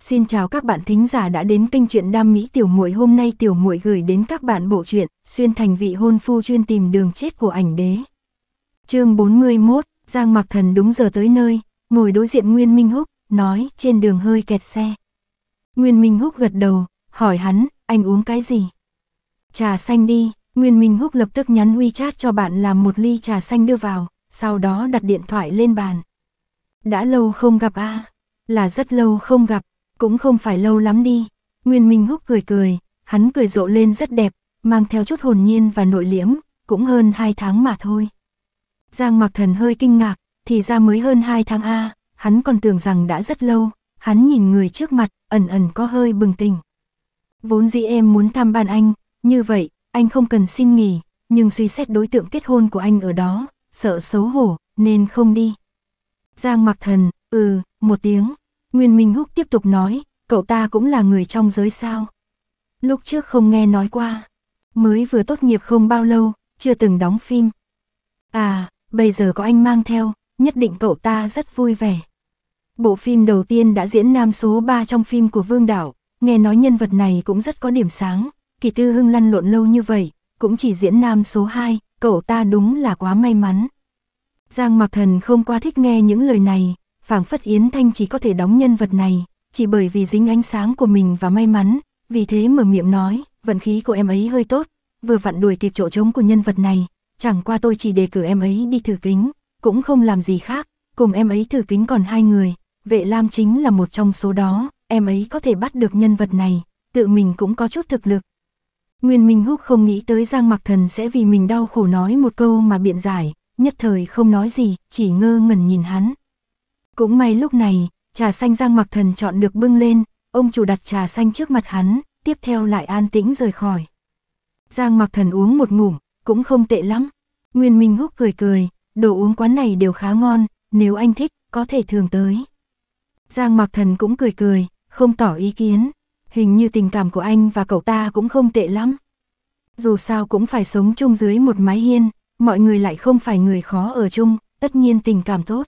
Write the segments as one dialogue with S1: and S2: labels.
S1: Xin chào các bạn thính giả đã đến kênh truyện đam mỹ tiểu muội hôm nay tiểu muội gửi đến các bạn bộ truyện xuyên thành vị hôn phu chuyên tìm đường chết của ảnh đế. Chương 41, Giang Mặc Thần đúng giờ tới nơi, ngồi đối diện Nguyên Minh Húc, nói trên đường hơi kẹt xe. Nguyên Minh Húc gật đầu, hỏi hắn, anh uống cái gì? Trà xanh đi, Nguyên Minh Húc lập tức nhắn WeChat cho bạn làm một ly trà xanh đưa vào, sau đó đặt điện thoại lên bàn. Đã lâu không gặp a à? Là rất lâu không gặp, cũng không phải lâu lắm đi. Nguyên Minh Húc cười cười, hắn cười rộ lên rất đẹp, mang theo chút hồn nhiên và nội liễm, cũng hơn hai tháng mà thôi. Giang Mặc Thần hơi kinh ngạc, thì ra mới hơn hai tháng A, hắn còn tưởng rằng đã rất lâu, hắn nhìn người trước mặt, ẩn ẩn có hơi bừng tỉnh. Vốn dĩ em muốn thăm ban anh, như vậy, anh không cần xin nghỉ, nhưng suy xét đối tượng kết hôn của anh ở đó, sợ xấu hổ, nên không đi. Giang Mặc Thần, ừ, một tiếng, Nguyên Minh Húc tiếp tục nói, cậu ta cũng là người trong giới sao. Lúc trước không nghe nói qua, mới vừa tốt nghiệp không bao lâu, chưa từng đóng phim. À, bây giờ có anh mang theo, nhất định cậu ta rất vui vẻ. Bộ phim đầu tiên đã diễn nam số 3 trong phim của Vương Đảo, nghe nói nhân vật này cũng rất có điểm sáng, kỳ tư hưng lăn lộn lâu như vậy, cũng chỉ diễn nam số 2, cậu ta đúng là quá may mắn. Giang Mặc Thần không quá thích nghe những lời này, phảng phất Yến Thanh chỉ có thể đóng nhân vật này, chỉ bởi vì dính ánh sáng của mình và may mắn, vì thế mở miệng nói, vận khí của em ấy hơi tốt, vừa vặn đuổi kịp chỗ trống của nhân vật này, chẳng qua tôi chỉ đề cử em ấy đi thử kính, cũng không làm gì khác, cùng em ấy thử kính còn hai người, vệ lam chính là một trong số đó, em ấy có thể bắt được nhân vật này, tự mình cũng có chút thực lực. Nguyên Minh Húc không nghĩ tới Giang Mặc Thần sẽ vì mình đau khổ nói một câu mà biện giải, nhất thời không nói gì, chỉ ngơ ngẩn nhìn hắn. Cũng may lúc này, trà xanh Giang Mặc Thần chọn được bưng lên, ông chủ đặt trà xanh trước mặt hắn, tiếp theo lại an tĩnh rời khỏi. Giang Mặc Thần uống một ngụm, cũng không tệ lắm. Nguyên Minh Húc cười cười, đồ uống quán này đều khá ngon, nếu anh thích, có thể thường tới. Giang Mặc Thần cũng cười cười, không tỏ ý kiến. Hình như tình cảm của anh và cậu ta cũng không tệ lắm. Dù sao cũng phải sống chung dưới một mái hiên, mọi người lại không phải người khó ở chung, tất nhiên tình cảm tốt.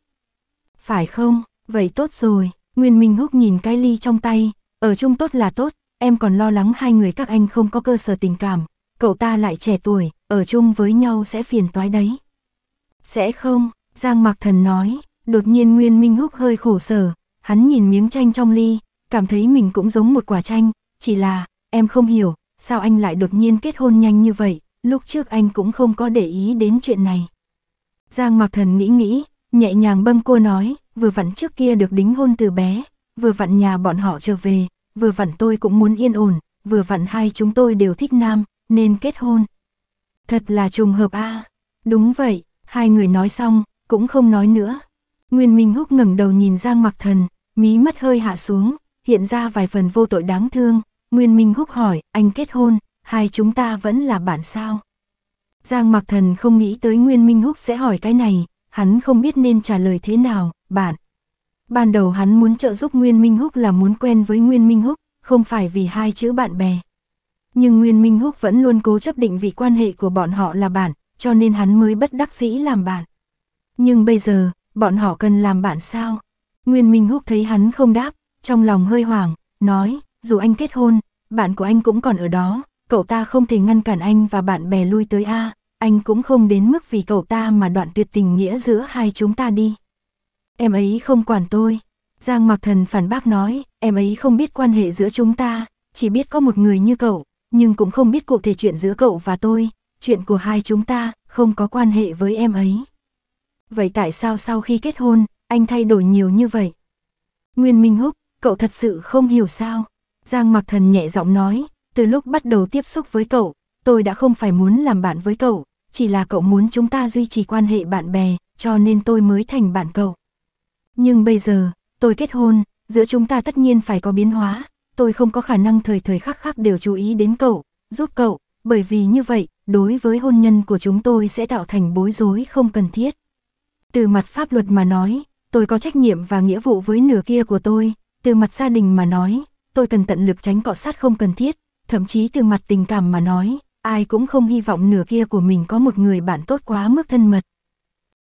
S1: Phải không, vậy tốt rồi, Nguyên Minh Húc nhìn cái ly trong tay, ở chung tốt là tốt, em còn lo lắng hai người các anh không có cơ sở tình cảm, cậu ta lại trẻ tuổi, ở chung với nhau sẽ phiền toái đấy. Sẽ không, Giang Mạc Thần nói, đột nhiên Nguyên Minh Húc hơi khổ sở, hắn nhìn miếng chanh trong ly, cảm thấy mình cũng giống một quả chanh, chỉ là, em không hiểu, sao anh lại đột nhiên kết hôn nhanh như vậy, lúc trước anh cũng không có để ý đến chuyện này. Giang Mạc Thần nghĩ nghĩ, Nhẹ nhàng bâm cô nói, vừa vặn trước kia được đính hôn từ bé, vừa vặn nhà bọn họ trở về, vừa vặn tôi cũng muốn yên ổn, vừa vặn hai chúng tôi đều thích nam, nên kết hôn. Thật là trùng hợp a à. Đúng vậy, hai người nói xong, cũng không nói nữa. Nguyên Minh Húc ngẩng đầu nhìn Giang Mặc Thần, mí mắt hơi hạ xuống, hiện ra vài phần vô tội đáng thương. Nguyên Minh Húc hỏi, anh kết hôn, hai chúng ta vẫn là bạn sao? Giang Mặc Thần không nghĩ tới Nguyên Minh Húc sẽ hỏi cái này, hắn không biết nên trả lời thế nào, bạn. Ban đầu hắn muốn trợ giúp Nguyên Minh Húc là muốn quen với Nguyên Minh Húc, không phải vì hai chữ bạn bè. Nhưng Nguyên Minh Húc vẫn luôn cố chấp định vì quan hệ của bọn họ là bạn, cho nên hắn mới bất đắc dĩ làm bạn. Nhưng bây giờ, bọn họ cần làm bạn sao? Nguyên Minh Húc thấy hắn không đáp, trong lòng hơi hoảng, nói, dù anh kết hôn, bạn của anh cũng còn ở đó, cậu ta không thể ngăn cản anh và bạn bè lui tới A anh cũng không đến mức vì cậu ta mà đoạn tuyệt tình nghĩa giữa hai chúng ta đi. Em ấy không quản tôi. Giang Mặc Thần phản bác nói, em ấy không biết quan hệ giữa chúng ta, chỉ biết có một người như cậu, nhưng cũng không biết cụ thể chuyện giữa cậu và tôi, chuyện của hai chúng ta không có quan hệ với em ấy. Vậy tại sao sau khi kết hôn, anh thay đổi nhiều như vậy? Nguyên Minh Húc, cậu thật sự không hiểu sao? Giang Mặc Thần nhẹ giọng nói, từ lúc bắt đầu tiếp xúc với cậu, tôi đã không phải muốn làm bạn với cậu, chỉ là cậu muốn chúng ta duy trì quan hệ bạn bè, cho nên tôi mới thành bạn cậu. Nhưng bây giờ, tôi kết hôn, giữa chúng ta tất nhiên phải có biến hóa, tôi không có khả năng thời thời khắc khắc đều chú ý đến cậu, giúp cậu, bởi vì như vậy, đối với hôn nhân của chúng tôi sẽ tạo thành bối rối không cần thiết. Từ mặt pháp luật mà nói, tôi có trách nhiệm và nghĩa vụ với nửa kia của tôi, từ mặt gia đình mà nói, tôi cần tận lực tránh cọ sát không cần thiết, thậm chí từ mặt tình cảm mà nói, ai cũng không hy vọng nửa kia của mình có một người bạn tốt quá mức thân mật.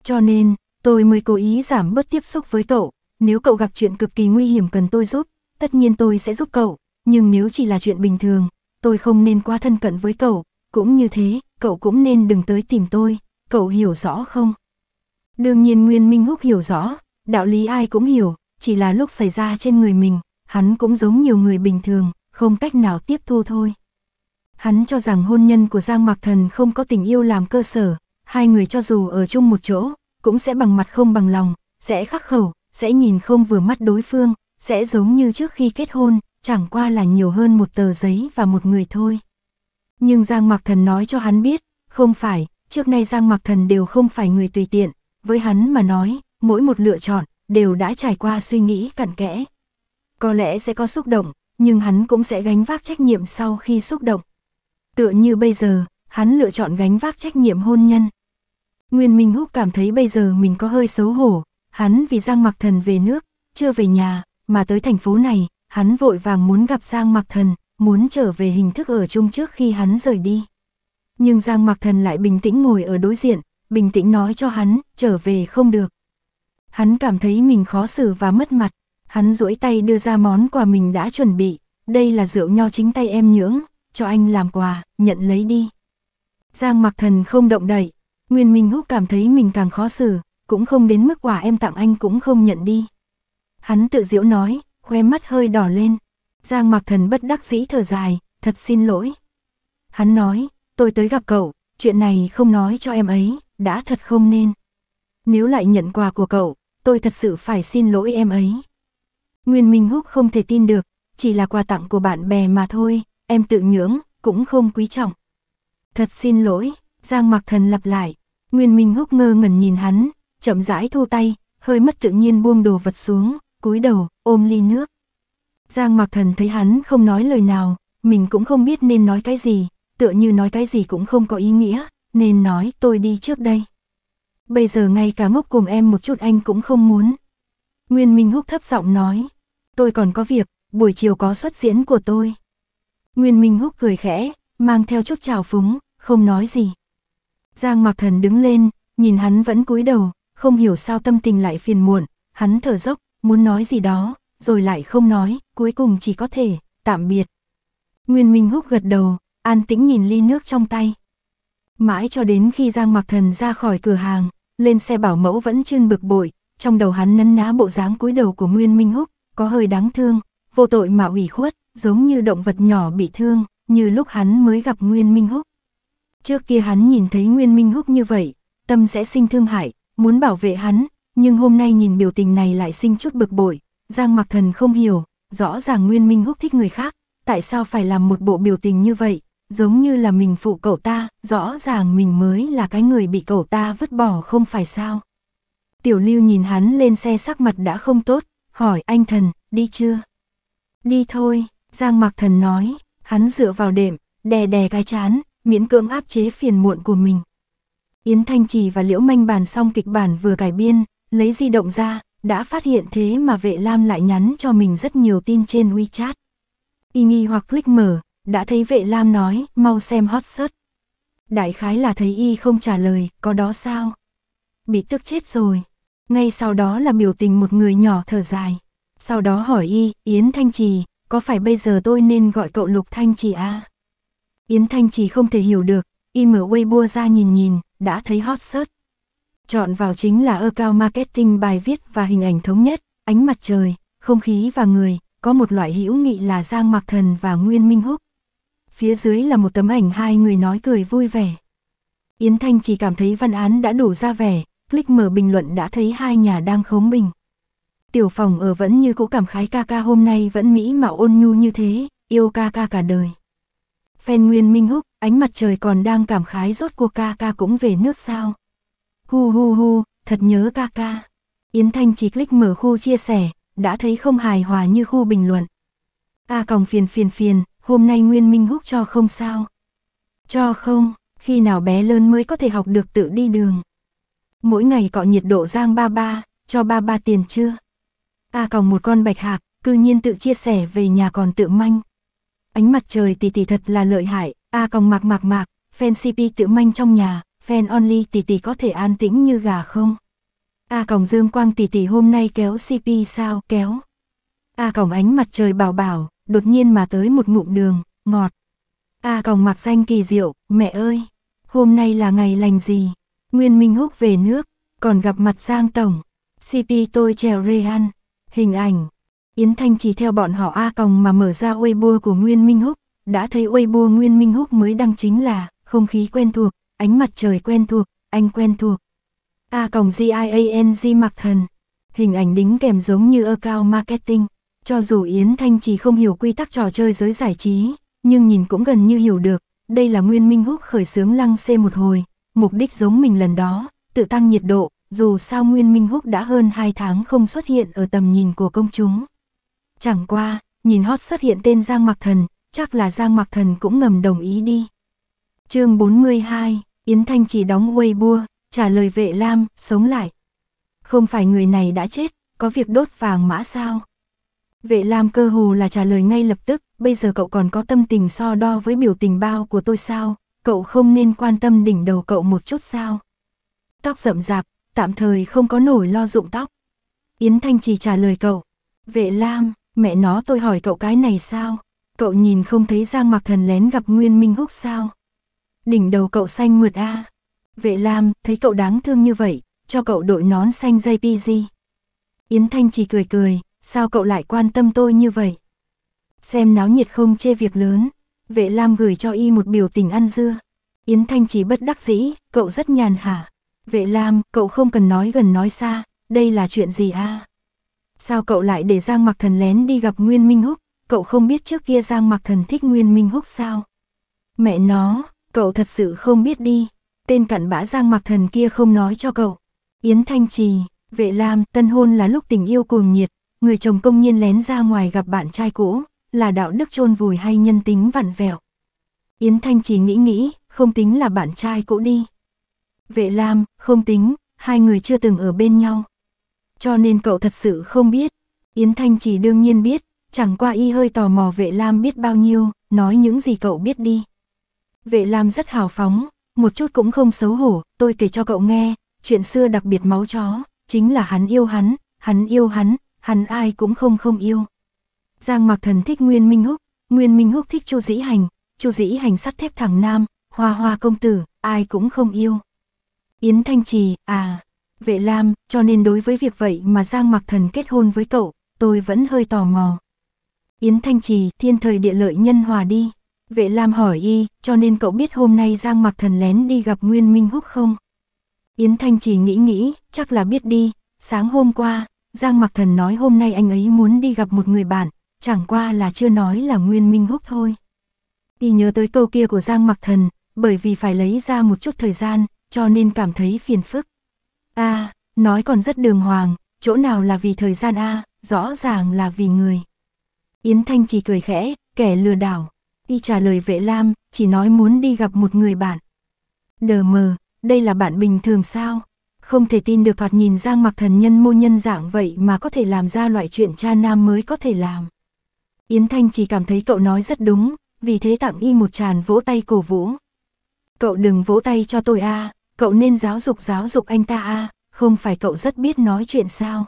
S1: Cho nên, tôi mới cố ý giảm bớt tiếp xúc với cậu, nếu cậu gặp chuyện cực kỳ nguy hiểm cần tôi giúp, tất nhiên tôi sẽ giúp cậu, nhưng nếu chỉ là chuyện bình thường, tôi không nên quá thân cận với cậu, cũng như thế, cậu cũng nên đừng tới tìm tôi, cậu hiểu rõ không? Đương nhiên Nguyên Minh Húc hiểu rõ, đạo lý ai cũng hiểu, chỉ là lúc xảy ra trên người mình, hắn cũng giống nhiều người bình thường, không cách nào tiếp thu thôi hắn cho rằng hôn nhân của Giang Mạc Thần không có tình yêu làm cơ sở, hai người cho dù ở chung một chỗ, cũng sẽ bằng mặt không bằng lòng, sẽ khắc khẩu, sẽ nhìn không vừa mắt đối phương, sẽ giống như trước khi kết hôn, chẳng qua là nhiều hơn một tờ giấy và một người thôi. Nhưng Giang Mạc Thần nói cho hắn biết, không phải, trước nay Giang Mạc Thần đều không phải người tùy tiện, với hắn mà nói, mỗi một lựa chọn đều đã trải qua suy nghĩ cặn kẽ. Có lẽ sẽ có xúc động, nhưng hắn cũng sẽ gánh vác trách nhiệm sau khi xúc động, Tựa như bây giờ, hắn lựa chọn gánh vác trách nhiệm hôn nhân. Nguyên Minh Húc cảm thấy bây giờ mình có hơi xấu hổ, hắn vì Giang Mặc Thần về nước, chưa về nhà, mà tới thành phố này, hắn vội vàng muốn gặp Giang Mặc Thần, muốn trở về hình thức ở chung trước khi hắn rời đi. Nhưng Giang Mặc Thần lại bình tĩnh ngồi ở đối diện, bình tĩnh nói cho hắn, trở về không được. Hắn cảm thấy mình khó xử và mất mặt, hắn duỗi tay đưa ra món quà mình đã chuẩn bị, đây là rượu nho chính tay em nhưỡng, cho anh làm quà, nhận lấy đi. Giang mặc thần không động đậy Nguyên Minh Húc cảm thấy mình càng khó xử, cũng không đến mức quà em tặng anh cũng không nhận đi. Hắn tự diễu nói, khoe mắt hơi đỏ lên. Giang mặc thần bất đắc dĩ thở dài, thật xin lỗi. Hắn nói, tôi tới gặp cậu, chuyện này không nói cho em ấy, đã thật không nên. Nếu lại nhận quà của cậu, tôi thật sự phải xin lỗi em ấy. Nguyên Minh Húc không thể tin được, chỉ là quà tặng của bạn bè mà thôi, em tự nhưỡng, cũng không quý trọng. Thật xin lỗi, Giang Mặc Thần lặp lại. Nguyên Minh Húc ngơ ngẩn nhìn hắn, chậm rãi thu tay, hơi mất tự nhiên buông đồ vật xuống, cúi đầu, ôm ly nước. Giang Mặc Thần thấy hắn không nói lời nào, mình cũng không biết nên nói cái gì, tựa như nói cái gì cũng không có ý nghĩa, nên nói tôi đi trước đây. Bây giờ ngay cả ngốc cùng em một chút anh cũng không muốn. Nguyên Minh Húc thấp giọng nói, tôi còn có việc, buổi chiều có xuất diễn của tôi. Nguyên Minh Húc cười khẽ, mang theo chút trào phúng, không nói gì. Giang Mặc Thần đứng lên, nhìn hắn vẫn cúi đầu, không hiểu sao tâm tình lại phiền muộn, hắn thở dốc, muốn nói gì đó, rồi lại không nói, cuối cùng chỉ có thể, tạm biệt. Nguyên Minh Húc gật đầu, an tĩnh nhìn ly nước trong tay. Mãi cho đến khi Giang Mặc Thần ra khỏi cửa hàng, lên xe bảo mẫu vẫn chươn bực bội, trong đầu hắn nấn ná bộ dáng cúi đầu của Nguyên Minh Húc, có hơi đáng thương, vô tội mà ủy khuất giống như động vật nhỏ bị thương, như lúc hắn mới gặp Nguyên Minh Húc. Trước kia hắn nhìn thấy Nguyên Minh Húc như vậy, tâm sẽ sinh thương hại, muốn bảo vệ hắn, nhưng hôm nay nhìn biểu tình này lại sinh chút bực bội, Giang Mặc Thần không hiểu, rõ ràng Nguyên Minh Húc thích người khác, tại sao phải làm một bộ biểu tình như vậy, giống như là mình phụ cậu ta, rõ ràng mình mới là cái người bị cậu ta vứt bỏ không phải sao. Tiểu Lưu nhìn hắn lên xe sắc mặt đã không tốt, hỏi anh thần, đi chưa? Đi thôi, Giang Mạc Thần nói, hắn dựa vào đệm, đè đè cái chán, miễn cưỡng áp chế phiền muộn của mình. Yến Thanh Trì và Liễu Manh bàn xong kịch bản vừa cải biên, lấy di động ra, đã phát hiện thế mà vệ lam lại nhắn cho mình rất nhiều tin trên WeChat. Y nghi hoặc click mở, đã thấy vệ lam nói, mau xem hot search. Đại khái là thấy y không trả lời, có đó sao? Bị tức chết rồi. Ngay sau đó là biểu tình một người nhỏ thở dài. Sau đó hỏi y, Yến Thanh Trì, có phải bây giờ tôi nên gọi cậu Lục Thanh Trì à? Yến Thanh Trì không thể hiểu được, y mở Weibo ra nhìn nhìn, đã thấy hot search. Chọn vào chính là cao marketing bài viết và hình ảnh thống nhất, ánh mặt trời, không khí và người, có một loại hữu nghị là Giang Mạc Thần và Nguyên Minh Húc. Phía dưới là một tấm ảnh hai người nói cười vui vẻ. Yến Thanh chỉ cảm thấy văn án đã đủ ra vẻ, click mở bình luận đã thấy hai nhà đang khống bình tiểu phòng ở vẫn như cũ cảm khái ca ca hôm nay vẫn mỹ mạo ôn nhu như thế, yêu ca ca cả đời. Phen Nguyên Minh Húc, ánh mặt trời còn đang cảm khái rốt cuộc ca ca cũng về nước sao. Hu hu hu, thật nhớ ca ca. Yến Thanh chỉ click mở khu chia sẻ, đã thấy không hài hòa như khu bình luận. A à, còng phiền phiền phiền, hôm nay Nguyên Minh Húc cho không sao. Cho không, khi nào bé lớn mới có thể học được tự đi đường. Mỗi ngày cọ nhiệt độ giang ba ba, cho ba ba tiền chưa? A còng một con bạch hạc, cư nhiên tự chia sẻ về nhà còn tự manh. Ánh mặt trời tỷ tỷ thật là lợi hại, A còng mạc mạc mạc, fan CP tự manh trong nhà, fan only tỷ tỷ có thể an tĩnh như gà không? A còng dương quang tỷ tỷ hôm nay kéo CP sao kéo? A còng ánh mặt trời bảo bảo, đột nhiên mà tới một ngụm đường, ngọt. A còng mặc xanh kỳ diệu, mẹ ơi, hôm nay là ngày lành gì? Nguyên Minh Húc về nước, còn gặp mặt Giang Tổng, CP tôi trèo Rehan. Hình ảnh Yến Thanh chỉ theo bọn họ A còng mà mở ra Weibo của Nguyên Minh Húc, đã thấy Weibo Nguyên Minh Húc mới đăng chính là không khí quen thuộc, ánh mặt trời quen thuộc, anh quen thuộc. A còng GIANG mặc thần, hình ảnh đính kèm giống như cao marketing. Cho dù Yến Thanh chỉ không hiểu quy tắc trò chơi giới giải trí, nhưng nhìn cũng gần như hiểu được, đây là Nguyên Minh Húc khởi xướng lăng xê một hồi, mục đích giống mình lần đó, tự tăng nhiệt độ, dù sao Nguyên Minh Húc đã hơn 2 tháng không xuất hiện ở tầm nhìn của công chúng. Chẳng qua, nhìn hot xuất hiện tên Giang Mặc Thần, chắc là Giang Mặc Thần cũng ngầm đồng ý đi. chương 42, Yến Thanh chỉ đóng Weibo, trả lời vệ Lam, sống lại. Không phải người này đã chết, có việc đốt vàng mã sao? Vệ Lam cơ hồ là trả lời ngay lập tức, bây giờ cậu còn có tâm tình so đo với biểu tình bao của tôi sao, cậu không nên quan tâm đỉnh đầu cậu một chút sao? Tóc rậm rạp, tạm thời không có nổi lo dụng tóc. Yến Thanh trì trả lời cậu, vệ lam, mẹ nó tôi hỏi cậu cái này sao? Cậu nhìn không thấy Giang Mặc Thần lén gặp Nguyên Minh Húc sao? Đỉnh đầu cậu xanh mượt a. Vệ Lam, thấy cậu đáng thương như vậy, cho cậu đội nón xanh dây JPG. Yến Thanh trì cười cười, sao cậu lại quan tâm tôi như vậy? Xem náo nhiệt không chê việc lớn, vệ Lam gửi cho y một biểu tình ăn dưa. Yến Thanh trì bất đắc dĩ, cậu rất nhàn hả? Vệ Lam, cậu không cần nói gần nói xa, đây là chuyện gì a? Sao cậu lại để Giang Mặc Thần lén đi gặp Nguyên Minh Húc, cậu không biết trước kia Giang Mặc Thần thích Nguyên Minh Húc sao? Mẹ nó, cậu thật sự không biết đi, tên cặn bã Giang Mặc Thần kia không nói cho cậu. Yến Thanh Trì, Vệ Lam, tân hôn là lúc tình yêu cuồng nhiệt, người chồng công nhiên lén ra ngoài gặp bạn trai cũ, là đạo đức chôn vùi hay nhân tính vặn vẹo. Yến Thanh Trì nghĩ nghĩ, không tính là bạn trai cũ đi. Vệ Lam, không tính, hai người chưa từng ở bên nhau. Cho nên cậu thật sự không biết. Yến Thanh chỉ đương nhiên biết, chẳng qua y hơi tò mò vệ Lam biết bao nhiêu, nói những gì cậu biết đi. Vệ Lam rất hào phóng, một chút cũng không xấu hổ, tôi kể cho cậu nghe, chuyện xưa đặc biệt máu chó, chính là hắn yêu hắn, hắn yêu hắn, hắn ai cũng không không yêu. Giang Mặc Thần thích Nguyên Minh Húc, Nguyên Minh Húc thích Chu Dĩ Hành, Chu Dĩ Hành sắt thép thẳng nam, Hoa Hoa công tử, ai cũng không yêu. Yến Thanh Trì, à, vệ lam, cho nên đối với việc vậy mà Giang Mặc Thần kết hôn với cậu, tôi vẫn hơi tò mò. Yến Thanh Trì, thiên thời địa lợi nhân hòa đi. Vệ Lam hỏi y, cho nên cậu biết hôm nay Giang Mặc Thần lén đi gặp Nguyên Minh Húc không? Yến Thanh Trì nghĩ nghĩ, chắc là biết đi, sáng hôm qua, Giang Mặc Thần nói hôm nay anh ấy muốn đi gặp một người bạn, chẳng qua là chưa nói là Nguyên Minh Húc thôi. Y nhớ tới câu kia của Giang Mặc Thần, bởi vì phải lấy ra một chút thời gian, cho nên cảm thấy phiền phức. a à, nói còn rất đường hoàng, chỗ nào là vì thời gian a rõ ràng là vì người. Yến Thanh chỉ cười khẽ, kẻ lừa đảo. Y trả lời vệ lam, chỉ nói muốn đi gặp một người bạn. Đờ mờ, đây là bạn bình thường sao? Không thể tin được thoạt nhìn Giang mặc thần nhân mô nhân dạng vậy mà có thể làm ra loại chuyện cha nam mới có thể làm. Yến Thanh chỉ cảm thấy cậu nói rất đúng, vì thế tặng y một tràn vỗ tay cổ vũ. Cậu đừng vỗ tay cho tôi a à, cậu nên giáo dục giáo dục anh ta a à? không phải cậu rất biết nói chuyện sao.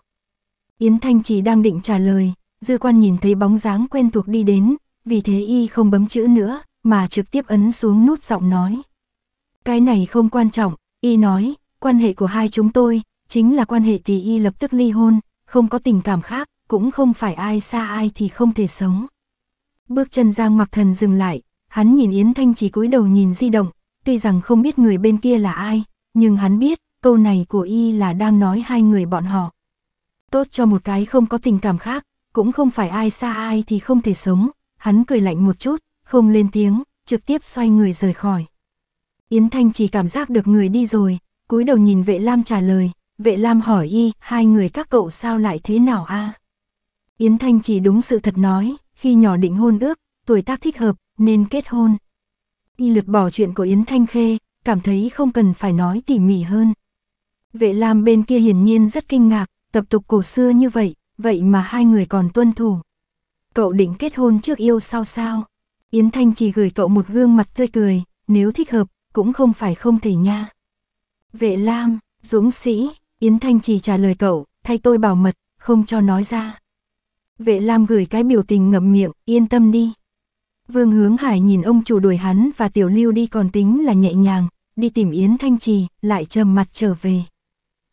S1: Yến Thanh Trì đang định trả lời, dư quan nhìn thấy bóng dáng quen thuộc đi đến, vì thế y không bấm chữ nữa, mà trực tiếp ấn xuống nút giọng nói. Cái này không quan trọng, y nói, quan hệ của hai chúng tôi, chính là quan hệ thì y lập tức ly hôn, không có tình cảm khác, cũng không phải ai xa ai thì không thể sống. Bước chân Giang mặc thần dừng lại, hắn nhìn Yến Thanh Trì cúi đầu nhìn di động, tuy rằng không biết người bên kia là ai, nhưng hắn biết, câu này của y là đang nói hai người bọn họ. Tốt cho một cái không có tình cảm khác, cũng không phải ai xa ai thì không thể sống, hắn cười lạnh một chút, không lên tiếng, trực tiếp xoay người rời khỏi. Yến Thanh chỉ cảm giác được người đi rồi, cúi đầu nhìn vệ Lam trả lời, vệ Lam hỏi y, hai người các cậu sao lại thế nào a? Yến Thanh chỉ đúng sự thật nói, khi nhỏ định hôn ước, tuổi tác thích hợp, nên kết hôn y lược bỏ chuyện của Yến Thanh Khê, cảm thấy không cần phải nói tỉ mỉ hơn. Vệ Lam bên kia hiển nhiên rất kinh ngạc, tập tục cổ xưa như vậy, vậy mà hai người còn tuân thủ. Cậu định kết hôn trước yêu sao sao? Yến Thanh chỉ gửi cậu một gương mặt tươi cười, nếu thích hợp, cũng không phải không thể nha. Vệ Lam, Dũng Sĩ, Yến Thanh chỉ trả lời cậu, thay tôi bảo mật, không cho nói ra. Vệ Lam gửi cái biểu tình ngậm miệng, yên tâm đi. Vương Hướng Hải nhìn ông chủ đuổi hắn và Tiểu Lưu đi còn tính là nhẹ nhàng, đi tìm Yến Thanh Trì, lại trầm mặt trở về.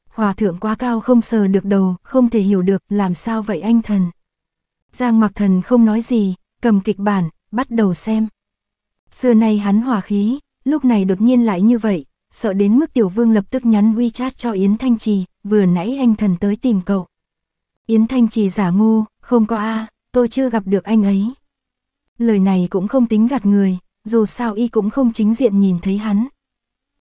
S1: Hòa thượng quá cao không sờ được đầu, không thể hiểu được làm sao vậy anh thần. Giang mặc thần không nói gì, cầm kịch bản, bắt đầu xem. Xưa nay hắn hòa khí, lúc này đột nhiên lại như vậy, sợ đến mức tiểu vương lập tức nhắn WeChat cho Yến Thanh Trì, vừa nãy anh thần tới tìm cậu. Yến Thanh Trì giả ngu, không có a, tôi chưa gặp được anh ấy. Lời này cũng không tính gạt người, dù sao y cũng không chính diện nhìn thấy hắn.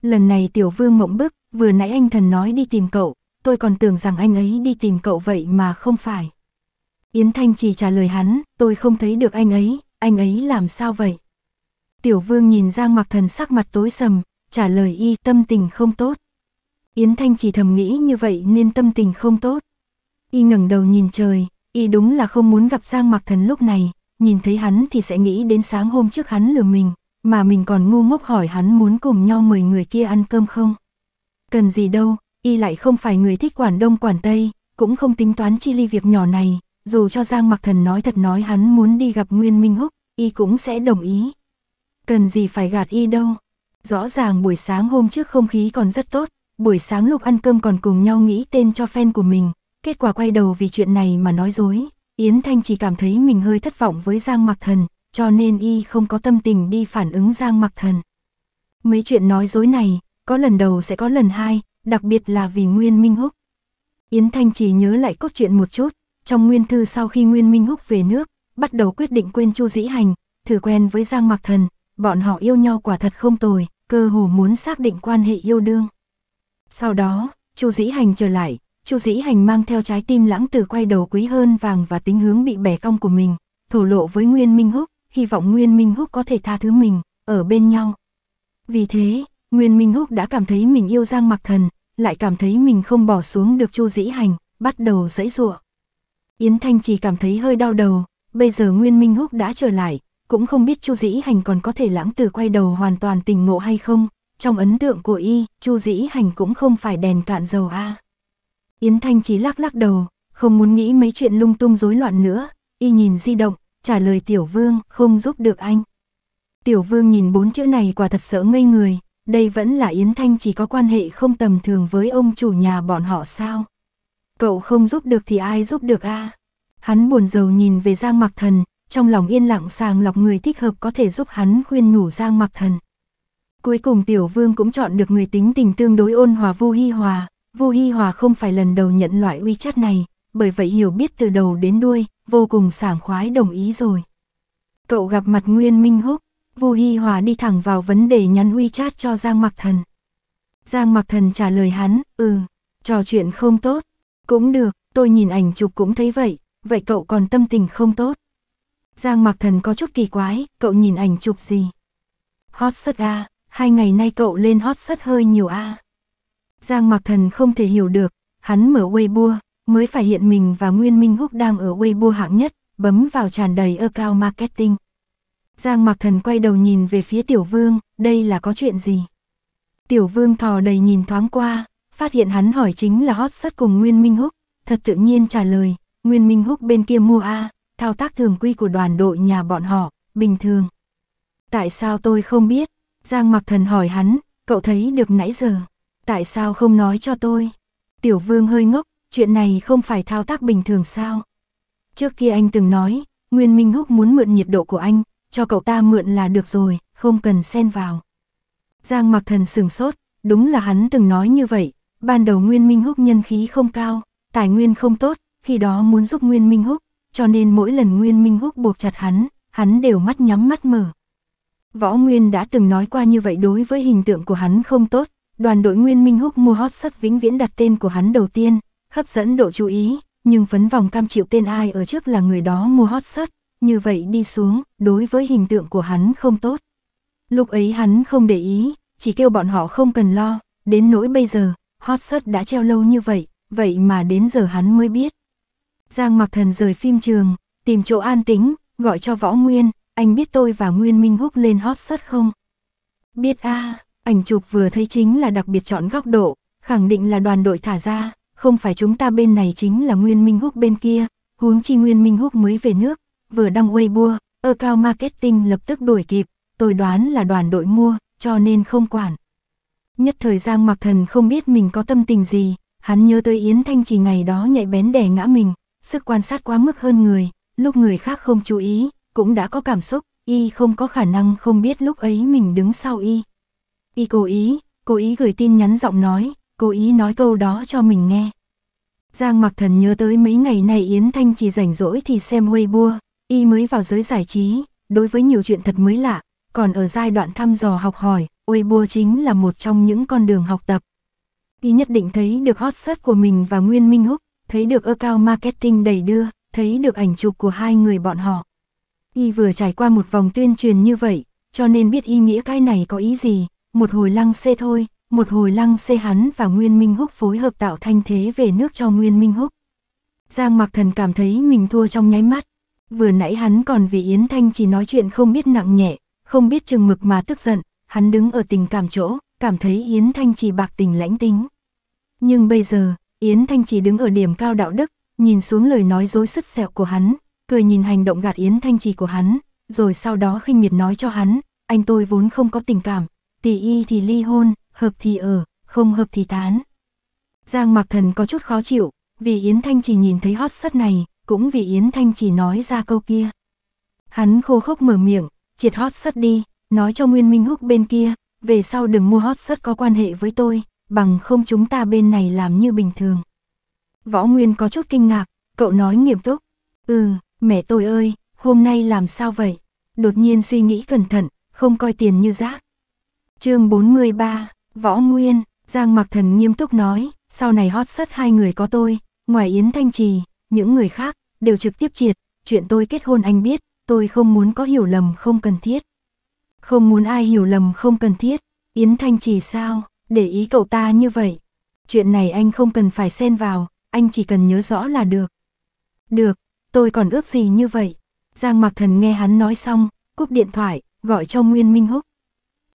S1: Lần này tiểu vương mộng bức, vừa nãy anh thần nói đi tìm cậu, tôi còn tưởng rằng anh ấy đi tìm cậu vậy mà không phải. Yến Thanh chỉ trả lời hắn, tôi không thấy được anh ấy, anh ấy làm sao vậy? Tiểu vương nhìn Giang mặc thần sắc mặt tối sầm, trả lời y tâm tình không tốt. Yến Thanh chỉ thầm nghĩ như vậy nên tâm tình không tốt. Y ngẩng đầu nhìn trời, y đúng là không muốn gặp Giang mặc thần lúc này, nhìn thấy hắn thì sẽ nghĩ đến sáng hôm trước hắn lừa mình, mà mình còn ngu ngốc hỏi hắn muốn cùng nhau mời người kia ăn cơm không. Cần gì đâu, y lại không phải người thích quản đông quản tây, cũng không tính toán chi ly việc nhỏ này, dù cho Giang Mặc Thần nói thật nói hắn muốn đi gặp Nguyên Minh Húc, y cũng sẽ đồng ý. Cần gì phải gạt y đâu. Rõ ràng buổi sáng hôm trước không khí còn rất tốt, buổi sáng lúc ăn cơm còn cùng nhau nghĩ tên cho fan của mình, kết quả quay đầu vì chuyện này mà nói dối, Yến Thanh chỉ cảm thấy mình hơi thất vọng với Giang Mặc Thần, cho nên y không có tâm tình đi phản ứng Giang Mặc Thần. Mấy chuyện nói dối này, có lần đầu sẽ có lần hai, đặc biệt là vì Nguyên Minh Húc. Yến Thanh chỉ nhớ lại cốt truyện một chút, trong nguyên thư sau khi Nguyên Minh Húc về nước, bắt đầu quyết định quên Chu Dĩ Hành, thử quen với Giang Mặc Thần, bọn họ yêu nhau quả thật không tồi, cơ hồ muốn xác định quan hệ yêu đương. Sau đó, Chu Dĩ Hành trở lại, Chu Dĩ Hành mang theo trái tim lãng tử quay đầu quý hơn vàng và tính hướng bị bẻ cong của mình, thổ lộ với Nguyên Minh Húc, hy vọng Nguyên Minh Húc có thể tha thứ mình, ở bên nhau. Vì thế, Nguyên Minh Húc đã cảm thấy mình yêu Giang Mặc Thần, lại cảm thấy mình không bỏ xuống được Chu Dĩ Hành, bắt đầu dãy giụa. Yến Thanh chỉ cảm thấy hơi đau đầu, bây giờ Nguyên Minh Húc đã trở lại, cũng không biết Chu Dĩ Hành còn có thể lãng tử quay đầu hoàn toàn tỉnh ngộ hay không. Trong ấn tượng của y, Chu Dĩ Hành cũng không phải đèn cạn dầu a. À. Yến Thanh Chí lắc lắc đầu, không muốn nghĩ mấy chuyện lung tung rối loạn nữa, y nhìn di động, trả lời Tiểu Vương, không giúp được anh. Tiểu Vương nhìn bốn chữ này quả thật sợ ngây người, đây vẫn là Yến Thanh chỉ có quan hệ không tầm thường với ông chủ nhà bọn họ sao. Cậu không giúp được thì ai giúp được a? À? Hắn buồn rầu nhìn về Giang Mặc Thần, trong lòng yên lặng sàng lọc người thích hợp có thể giúp hắn khuyên nhủ Giang Mặc Thần. Cuối cùng Tiểu Vương cũng chọn được người tính tình tương đối ôn hòa vô hi hòa, Vu Hi Hòa không phải lần đầu nhận loại uy chát này, bởi vậy hiểu biết từ đầu đến đuôi, vô cùng sảng khoái đồng ý rồi. Cậu gặp mặt Nguyên Minh Húc, Vu Hi Hòa đi thẳng vào vấn đề nhắn uy chát cho Giang Mặc Thần. Giang Mặc Thần trả lời hắn, ừ, trò chuyện không tốt, cũng được, tôi nhìn ảnh chụp cũng thấy vậy, vậy cậu còn tâm tình không tốt. Giang Mặc Thần có chút kỳ quái, cậu nhìn ảnh chụp gì? Hot sất a, à, hai ngày nay cậu lên hot sất hơi nhiều a. À. Giang Mặc Thần không thể hiểu được, hắn mở Weibo, mới phải hiện mình và Nguyên Minh Húc đang ở Weibo hạng nhất, bấm vào tràn đầy account marketing. Giang Mặc Thần quay đầu nhìn về phía Tiểu Vương, đây là có chuyện gì? Tiểu Vương thò đầy nhìn thoáng qua, phát hiện hắn hỏi chính là hot sắt cùng Nguyên Minh Húc, thật tự nhiên trả lời, Nguyên Minh Húc bên kia mua A, thao tác thường quy của đoàn đội nhà bọn họ, bình thường. Tại sao tôi không biết? Giang Mặc Thần hỏi hắn, cậu thấy được nãy giờ. Tại sao không nói cho tôi? Tiểu vương hơi ngốc, chuyện này không phải thao tác bình thường sao? Trước kia anh từng nói, Nguyên Minh Húc muốn mượn nhiệt độ của anh, cho cậu ta mượn là được rồi, không cần xen vào. Giang mặc thần sừng sốt, đúng là hắn từng nói như vậy, ban đầu Nguyên Minh Húc nhân khí không cao, tài nguyên không tốt, khi đó muốn giúp Nguyên Minh Húc, cho nên mỗi lần Nguyên Minh Húc buộc chặt hắn, hắn đều mắt nhắm mắt mở. Võ Nguyên đã từng nói qua như vậy đối với hình tượng của hắn không tốt, đoàn đội Nguyên Minh Húc mua hot sắc vĩnh viễn đặt tên của hắn đầu tiên, hấp dẫn độ chú ý, nhưng phấn vòng cam chịu tên ai ở trước là người đó mua hot sắc, như vậy đi xuống, đối với hình tượng của hắn không tốt. Lúc ấy hắn không để ý, chỉ kêu bọn họ không cần lo, đến nỗi bây giờ, hot search đã treo lâu như vậy, vậy mà đến giờ hắn mới biết. Giang mặc thần rời phim trường, tìm chỗ an tính, gọi cho Võ Nguyên, anh biết tôi và Nguyên Minh Húc lên hot search không? Biết a à, Ảnh chụp vừa thấy chính là đặc biệt chọn góc độ, khẳng định là đoàn đội thả ra, không phải chúng ta bên này chính là Nguyên Minh Húc bên kia, huống chi Nguyên Minh Húc mới về nước, vừa đăng Weibo, ở cao marketing lập tức đuổi kịp, tôi đoán là đoàn đội mua, cho nên không quản. Nhất thời Giang Mặc Thần không biết mình có tâm tình gì, hắn nhớ tới Yến Thanh Trì ngày đó nhạy bén đè ngã mình, sức quan sát quá mức hơn người, lúc người khác không chú ý, cũng đã có cảm xúc, y không có khả năng không biết lúc ấy mình đứng sau y. Y cố ý, cố ý gửi tin nhắn giọng nói, cố ý nói câu đó cho mình nghe. Giang Mặc Thần nhớ tới mấy ngày này Yến Thanh chỉ rảnh rỗi thì xem Weibo, y mới vào giới giải trí, đối với nhiều chuyện thật mới lạ, còn ở giai đoạn thăm dò học hỏi, Weibo chính là một trong những con đường học tập. Y nhất định thấy được hot search của mình và Nguyên Minh Húc, thấy được cao marketing đầy đưa, thấy được ảnh chụp của hai người bọn họ. Y vừa trải qua một vòng tuyên truyền như vậy, cho nên biết ý nghĩa cái này có ý gì, một hồi lăng xê thôi, một hồi lăng xê hắn và Nguyên Minh Húc phối hợp tạo thanh thế về nước cho Nguyên Minh Húc. Giang Mặc Thần cảm thấy mình thua trong nháy mắt. Vừa nãy hắn còn vì Yến Thanh chỉ nói chuyện không biết nặng nhẹ, không biết chừng mực mà tức giận, hắn đứng ở tình cảm chỗ, cảm thấy Yến Thanh chỉ bạc tình lãnh tính. Nhưng bây giờ, Yến Thanh chỉ đứng ở điểm cao đạo đức, nhìn xuống lời nói dối sứt sẹo của hắn, cười nhìn hành động gạt Yến Thanh Trì của hắn, rồi sau đó khinh miệt nói cho hắn, anh tôi vốn không có tình cảm, tỷ y thì ly hôn, hợp thì ở, không hợp thì tán. Giang Mặc Thần có chút khó chịu, vì Yến Thanh chỉ nhìn thấy hot sất này, cũng vì Yến Thanh chỉ nói ra câu kia. Hắn khô khốc mở miệng, triệt hot sất đi, nói cho Nguyên Minh Húc bên kia, về sau đừng mua hot sất có quan hệ với tôi, bằng không chúng ta bên này làm như bình thường. Võ Nguyên có chút kinh ngạc, cậu nói nghiêm túc. Ừ, mẹ tôi ơi, hôm nay làm sao vậy? Đột nhiên suy nghĩ cẩn thận, không coi tiền như rác, chương 43, Võ Nguyên, Giang Mặc Thần nghiêm túc nói, sau này hot sắt hai người có tôi, ngoài Yến Thanh Trì, những người khác, đều trực tiếp triệt, chuyện tôi kết hôn anh biết, tôi không muốn có hiểu lầm không cần thiết. Không muốn ai hiểu lầm không cần thiết, Yến Thanh Trì sao, để ý cậu ta như vậy. Chuyện này anh không cần phải xen vào, anh chỉ cần nhớ rõ là được. Được, tôi còn ước gì như vậy. Giang Mặc Thần nghe hắn nói xong, cúp điện thoại, gọi cho Nguyên Minh Húc.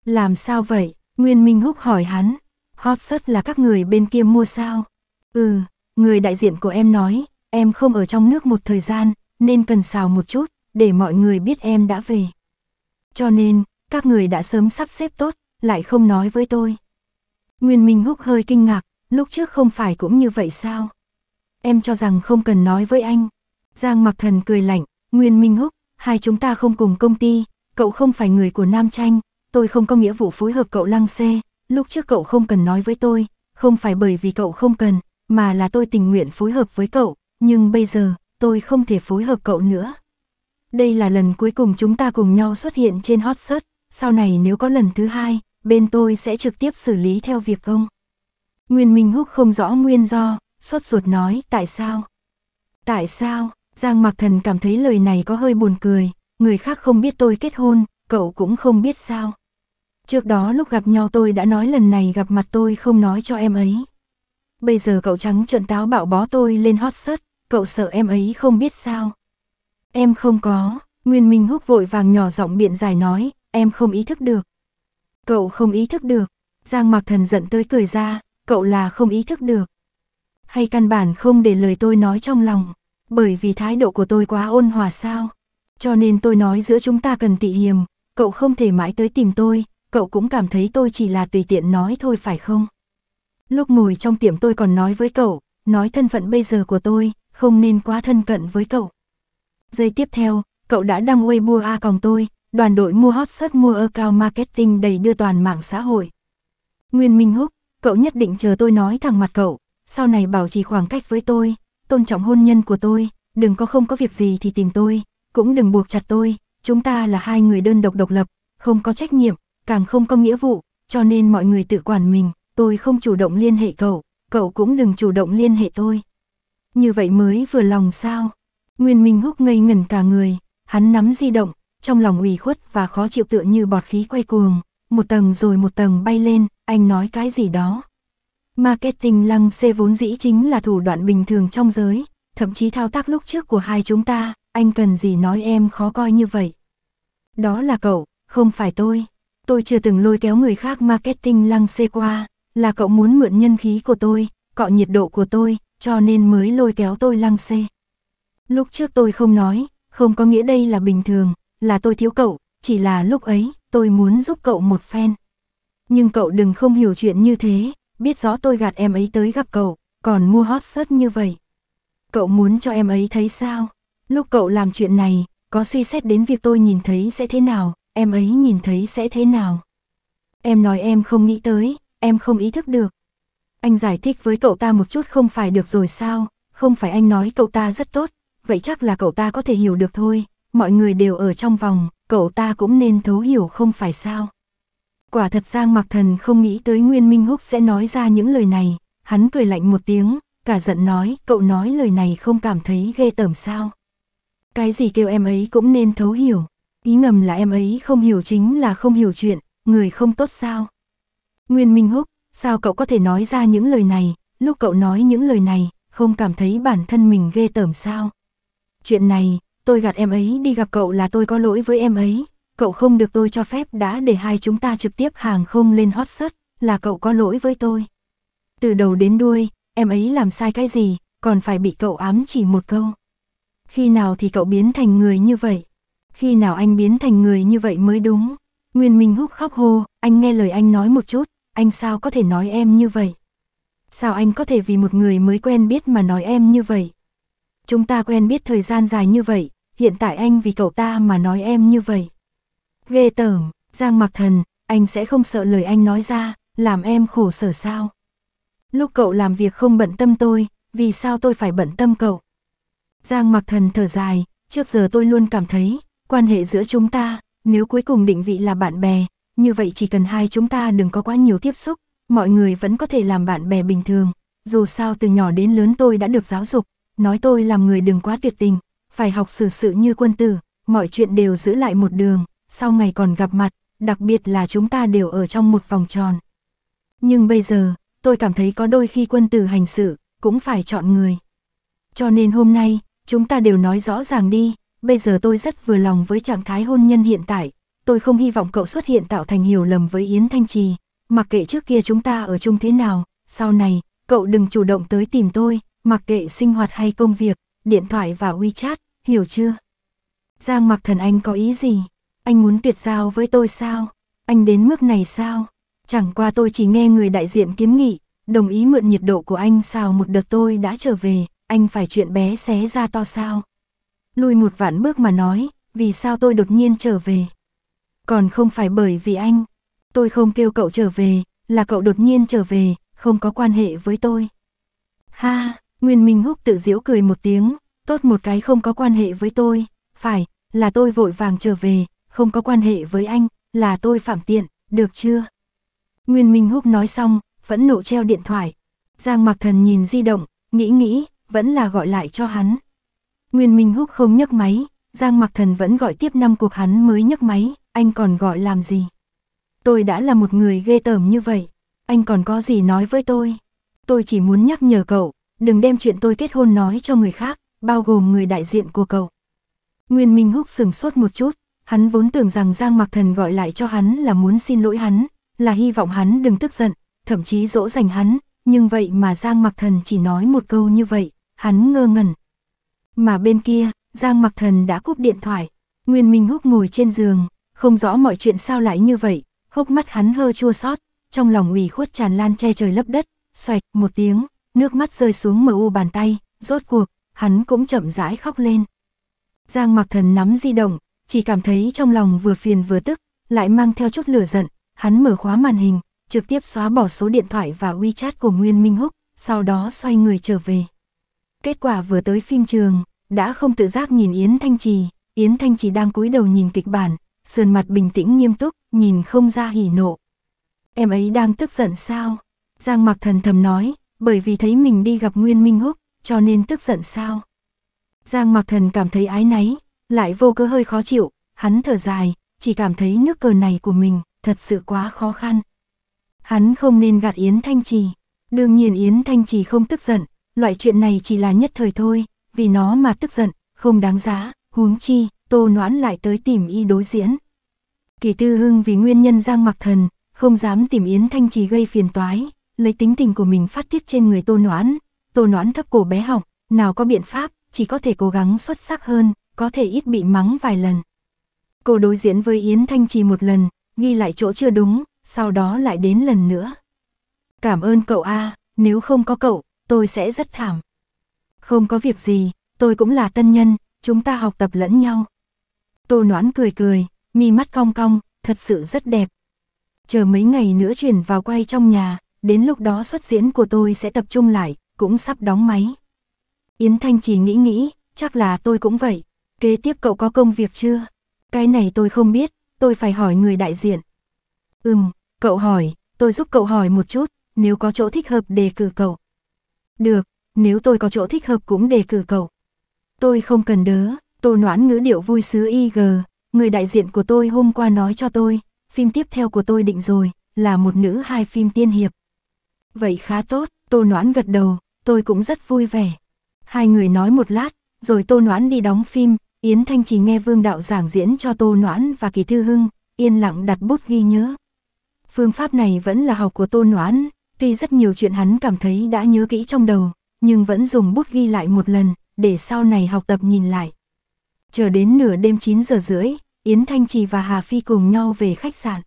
S1: Làm sao vậy? Nguyên Minh Húc hỏi hắn. Hot search là các người bên kia mua sao? Ừ, người đại diện của em nói, em không ở trong nước một thời gian, nên cần xào một chút, để mọi người biết em đã về. Cho nên, các người đã sớm sắp xếp tốt, lại không nói với tôi. Nguyên Minh Húc hơi kinh ngạc, lúc trước không phải cũng như vậy sao? Em cho rằng không cần nói với anh. Giang Mặc Thần cười lạnh, Nguyên Minh Húc, hai chúng ta không cùng công ty, cậu không phải người của Nam Tranh, tôi không có nghĩa vụ phối hợp cậu lăng xe lúc trước cậu không cần nói với tôi, không phải bởi vì cậu không cần, mà là tôi tình nguyện phối hợp với cậu, nhưng bây giờ, tôi không thể phối hợp cậu nữa. Đây là lần cuối cùng chúng ta cùng nhau xuất hiện trên hot search, sau này nếu có lần thứ hai, bên tôi sẽ trực tiếp xử lý theo việc công. Nguyên Minh Húc không rõ nguyên do, sốt ruột nói tại sao. Tại sao, Giang mặc Thần cảm thấy lời này có hơi buồn cười, người khác không biết tôi kết hôn, cậu cũng không biết sao. Trước đó lúc gặp nhau tôi đã nói lần này gặp mặt tôi không nói cho em ấy. Bây giờ cậu trắng trợn táo bạo bó tôi lên hot search, cậu sợ em ấy không biết sao. Em không có, Nguyên Minh Húc vội vàng nhỏ giọng biện giải nói, em không ý thức được. Cậu không ý thức được, Giang Mặc Thần giận tới cười ra, cậu là không ý thức được. Hay căn bản không để lời tôi nói trong lòng, bởi vì thái độ của tôi quá ôn hòa sao. Cho nên tôi nói giữa chúng ta cần tị hiềm, cậu không thể mãi tới tìm tôi, cậu cũng cảm thấy tôi chỉ là tùy tiện nói thôi phải không? Lúc ngồi trong tiệm tôi còn nói với cậu, nói thân phận bây giờ của tôi, không nên quá thân cận với cậu. Giây tiếp theo, cậu đã đăng Weibo A còng tôi, đoàn đội mua hot search mua account marketing đầy đưa toàn mạng xã hội. Nguyên Minh Húc, cậu nhất định chờ tôi nói thẳng mặt cậu, sau này bảo trì khoảng cách với tôi, tôn trọng hôn nhân của tôi, đừng có không có việc gì thì tìm tôi, cũng đừng buộc chặt tôi, chúng ta là hai người đơn độc độc lập, không có trách nhiệm, càng không có nghĩa vụ, cho nên mọi người tự quản mình, tôi không chủ động liên hệ cậu, cậu cũng đừng chủ động liên hệ tôi. Như vậy mới vừa lòng sao? Nguyên Minh Húc ngây ngẩn cả người, hắn nắm di động, trong lòng ủy khuất và khó chịu tựa như bọt khí quay cuồng, một tầng rồi một tầng bay lên, anh nói cái gì đó. Marketing lăng xê vốn dĩ chính là thủ đoạn bình thường trong giới, thậm chí thao tác lúc trước của hai chúng ta, anh cần gì nói em khó coi như vậy. Đó là cậu, không phải tôi. Tôi chưa từng lôi kéo người khác marketing lăng xê qua, là cậu muốn mượn nhân khí của tôi, cọ nhiệt độ của tôi, cho nên mới lôi kéo tôi lăng xê. Lúc trước tôi không nói, không có nghĩa đây là bình thường, là tôi thiếu cậu, chỉ là lúc ấy, tôi muốn giúp cậu một phen. Nhưng cậu đừng không hiểu chuyện như thế, biết rõ tôi gạt em ấy tới gặp cậu, còn mua hot search như vậy. Cậu muốn cho em ấy thấy sao? Lúc cậu làm chuyện này, có suy xét đến việc tôi nhìn thấy sẽ thế nào, em ấy nhìn thấy sẽ thế nào? Em nói em không nghĩ tới, em không ý thức được. Anh giải thích với cậu ta một chút không phải được rồi sao, không phải anh nói cậu ta rất tốt, vậy chắc là cậu ta có thể hiểu được thôi, mọi người đều ở trong vòng, cậu ta cũng nên thấu hiểu không phải sao. Quả thật Giang Mặc Thần không nghĩ tới Nguyên Minh Húc sẽ nói ra những lời này, hắn cười lạnh một tiếng, cả giận nói, cậu nói lời này không cảm thấy ghê tởm sao. Cái gì kêu em ấy cũng nên thấu hiểu. Ý ngầm là em ấy không hiểu chính là không hiểu chuyện, người không tốt sao. Nguyên Minh Húc, sao cậu có thể nói ra những lời này, lúc cậu nói những lời này, không cảm thấy bản thân mình ghê tởm sao. Chuyện này, tôi gạt em ấy đi gặp cậu là tôi có lỗi với em ấy, cậu không được tôi cho phép đã để hai chúng ta trực tiếp hàng không lên hot search, là cậu có lỗi với tôi. Từ đầu đến đuôi, em ấy làm sai cái gì, còn phải bị cậu ám chỉ một câu. Khi nào thì cậu biến thành người như vậy? khi nào anh biến thành người như vậy mới đúng. Nguyên Minh Húc khóc hô, anh nghe lời anh nói một chút, anh sao có thể nói em như vậy? Sao anh có thể vì một người mới quen biết mà nói em như vậy? Chúng ta quen biết thời gian dài như vậy, hiện tại anh vì cậu ta mà nói em như vậy. Ghê tởm, Giang Mặc Thần, anh sẽ không sợ lời anh nói ra, làm em khổ sở sao? Lúc cậu làm việc không bận tâm tôi, vì sao tôi phải bận tâm cậu? Giang Mặc Thần thở dài, trước giờ tôi luôn cảm thấy, quan hệ giữa chúng ta, nếu cuối cùng định vị là bạn bè, như vậy chỉ cần hai chúng ta đừng có quá nhiều tiếp xúc, mọi người vẫn có thể làm bạn bè bình thường. Dù sao từ nhỏ đến lớn tôi đã được giáo dục, nói tôi làm người đừng quá tuyệt tình, phải học xử sự như quân tử, mọi chuyện đều giữ lại một đường, sau ngày còn gặp mặt, đặc biệt là chúng ta đều ở trong một vòng tròn. Nhưng bây giờ, tôi cảm thấy có đôi khi quân tử hành sự, cũng phải chọn người. Cho nên hôm nay, chúng ta đều nói rõ ràng đi, bây giờ tôi rất vừa lòng với trạng thái hôn nhân hiện tại, tôi không hy vọng cậu xuất hiện tạo thành hiểu lầm với Yến Thanh Trì, mặc kệ trước kia chúng ta ở chung thế nào, sau này, cậu đừng chủ động tới tìm tôi, mặc kệ sinh hoạt hay công việc, điện thoại và WeChat, hiểu chưa? Giang mặc thần anh có ý gì? Anh muốn tuyệt giao với tôi sao? Anh đến mức này sao? Chẳng qua tôi chỉ nghe người đại diện kiếm nghị, đồng ý mượn nhiệt độ của anh sao một đợt tôi đã trở về, anh phải chuyện bé xé ra to sao? lùi một vạn bước mà nói, vì sao tôi đột nhiên trở về? Còn không phải bởi vì anh, tôi không kêu cậu trở về, là cậu đột nhiên trở về, không có quan hệ với tôi. Ha, Nguyên Minh Húc tự giễu cười một tiếng, tốt một cái không có quan hệ với tôi, phải, là tôi vội vàng trở về, không có quan hệ với anh, là tôi phạm tiện, được chưa? Nguyên Minh Húc nói xong, phẫn nộ treo điện thoại. Giang Mặc Thần nhìn di động, nghĩ nghĩ, vẫn là gọi lại cho hắn. Nguyên Minh Húc không nhấc máy, Giang Mặc Thần vẫn gọi tiếp năm cuộc hắn mới nhấc máy, anh còn gọi làm gì? Tôi đã là một người ghê tởm như vậy, anh còn có gì nói với tôi? Tôi chỉ muốn nhắc nhở cậu, đừng đem chuyện tôi kết hôn nói cho người khác, bao gồm người đại diện của cậu. Nguyên Minh Húc sừng sốt một chút, hắn vốn tưởng rằng Giang Mặc Thần gọi lại cho hắn là muốn xin lỗi hắn, là hy vọng hắn đừng tức giận, thậm chí dỗ dành hắn, nhưng vậy mà Giang Mặc Thần chỉ nói một câu như vậy, hắn ngơ ngẩn, mà bên kia, Giang Mặc Thần đã cúp điện thoại. Nguyên Minh Húc ngồi trên giường, không rõ mọi chuyện sao lại như vậy, hốc mắt hắn hơ chua xót, trong lòng ủy khuất tràn lan che trời lấp đất, xoạch một tiếng, nước mắt rơi xuống mờ u bàn tay, rốt cuộc, hắn cũng chậm rãi khóc lên. Giang Mặc Thần nắm di động, chỉ cảm thấy trong lòng vừa phiền vừa tức, lại mang theo chút lửa giận, hắn mở khóa màn hình, trực tiếp xóa bỏ số điện thoại và WeChat của Nguyên Minh Húc, sau đó xoay người trở về. Kết quả vừa tới phim trường, đã không tự giác nhìn Yến Thanh Trì, Yến Thanh Trì đang cúi đầu nhìn kịch bản, sườn mặt bình tĩnh nghiêm túc, nhìn không ra hỉ nộ. Em ấy đang tức giận sao? Giang Mặc Thần thầm nói, bởi vì thấy mình đi gặp Nguyên Minh Húc, cho nên tức giận sao? Giang Mặc Thần cảm thấy ái náy, lại vô cớ hơi khó chịu, hắn thở dài, chỉ cảm thấy nước cờ này của mình thật sự quá khó khăn. Hắn không nên gạt Yến Thanh Trì, đương nhiên Yến Thanh Trì không tức giận, loại chuyện này chỉ là nhất thời thôi, vì nó mà tức giận, không đáng giá, huống chi, tô noãn lại tới tìm y đối diễn. Kỳ tư hưng vì nguyên nhân giang mặc thần, không dám tìm Yến Thanh Trì gây phiền toái, lấy tính tình của mình phát tiết trên người tô noãn, tô noãn thấp cổ bé họng, nào có biện pháp, chỉ có thể cố gắng xuất sắc hơn, có thể ít bị mắng vài lần. Cô đối diễn với Yến Thanh Trì một lần, ghi lại chỗ chưa đúng, sau đó lại đến lần nữa. Cảm ơn cậu A, nếu không có cậu, tôi sẽ rất thảm. Không có việc gì, tôi cũng là tân nhân, chúng ta học tập lẫn nhau. Tô noãn cười cười, mi mắt cong cong, thật sự rất đẹp. Chờ mấy ngày nữa chuyển vào quay trong nhà, đến lúc đó xuất diễn của tôi sẽ tập trung lại, cũng sắp đóng máy. Yến Thanh chỉ nghĩ nghĩ, chắc là tôi cũng vậy. Kế tiếp cậu có công việc chưa? Cái này tôi không biết, tôi phải hỏi người đại diện. Ừm, cậu hỏi, tôi giúp cậu hỏi một chút, nếu có chỗ thích hợp đề cử cậu. Được, nếu tôi có chỗ thích hợp cũng đề cử cậu. Tôi không cần đớ, tô noãn ngữ điệu vui sứ IG, người đại diện của tôi hôm qua nói cho tôi, phim tiếp theo của tôi định rồi, là một nữ hai phim tiên hiệp. Vậy khá tốt, tô noãn gật đầu, tôi cũng rất vui vẻ. Hai người nói một lát, rồi tô noãn đi đóng phim, Yến Thanh chỉ nghe Vương Đạo giảng diễn cho tô noãn và Kỳ Thư Hưng, yên lặng đặt bút ghi nhớ. Phương pháp này vẫn là học của tô noãn, Tuy rất nhiều chuyện hắn cảm thấy đã nhớ kỹ trong đầu, nhưng vẫn dùng bút ghi lại một lần, để sau này học tập nhìn lại. Chờ đến nửa đêm 9 giờ rưỡi, Yến Thanh Trì và Hà Phi cùng nhau về khách sạn.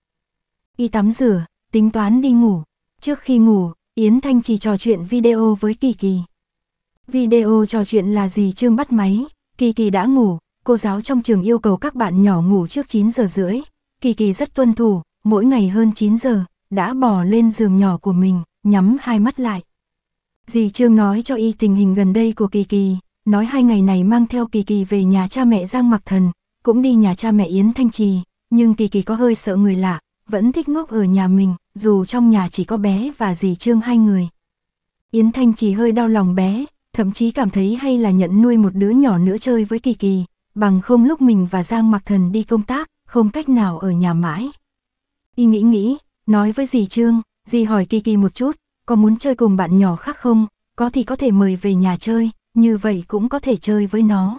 S1: Y tắm rửa, tính toán đi ngủ. Trước khi ngủ, Yến Thanh Trì trò chuyện video với Kỳ Kỳ. Video trò chuyện là gì Trương bắt máy, Kỳ Kỳ đã ngủ, cô giáo trong trường yêu cầu các bạn nhỏ ngủ trước 9 giờ rưỡi. Kỳ Kỳ rất tuân thủ, mỗi ngày hơn 9 giờ, đã bò lên giường nhỏ của mình, nhắm hai mắt lại. Dì Trương nói cho y tình hình gần đây của Kỳ Kỳ, nói hai ngày này mang theo Kỳ Kỳ về nhà cha mẹ Giang Mặc Thần, cũng đi nhà cha mẹ Yến Thanh Trì, nhưng Kỳ Kỳ có hơi sợ người lạ, vẫn thích ngốc ở nhà mình, dù trong nhà chỉ có bé và dì Trương hai người. Yến Thanh Trì hơi đau lòng bé, thậm chí cảm thấy hay là nhận nuôi một đứa nhỏ nữa chơi với Kỳ Kỳ, bằng không lúc mình và Giang Mặc Thần đi công tác, không cách nào ở nhà mãi. Y nghĩ nghĩ, Nói với dì Trương, dì hỏi Kỳ Kỳ một chút, có muốn chơi cùng bạn nhỏ khác không, có thì có thể mời về nhà chơi, như vậy cũng có thể chơi với nó.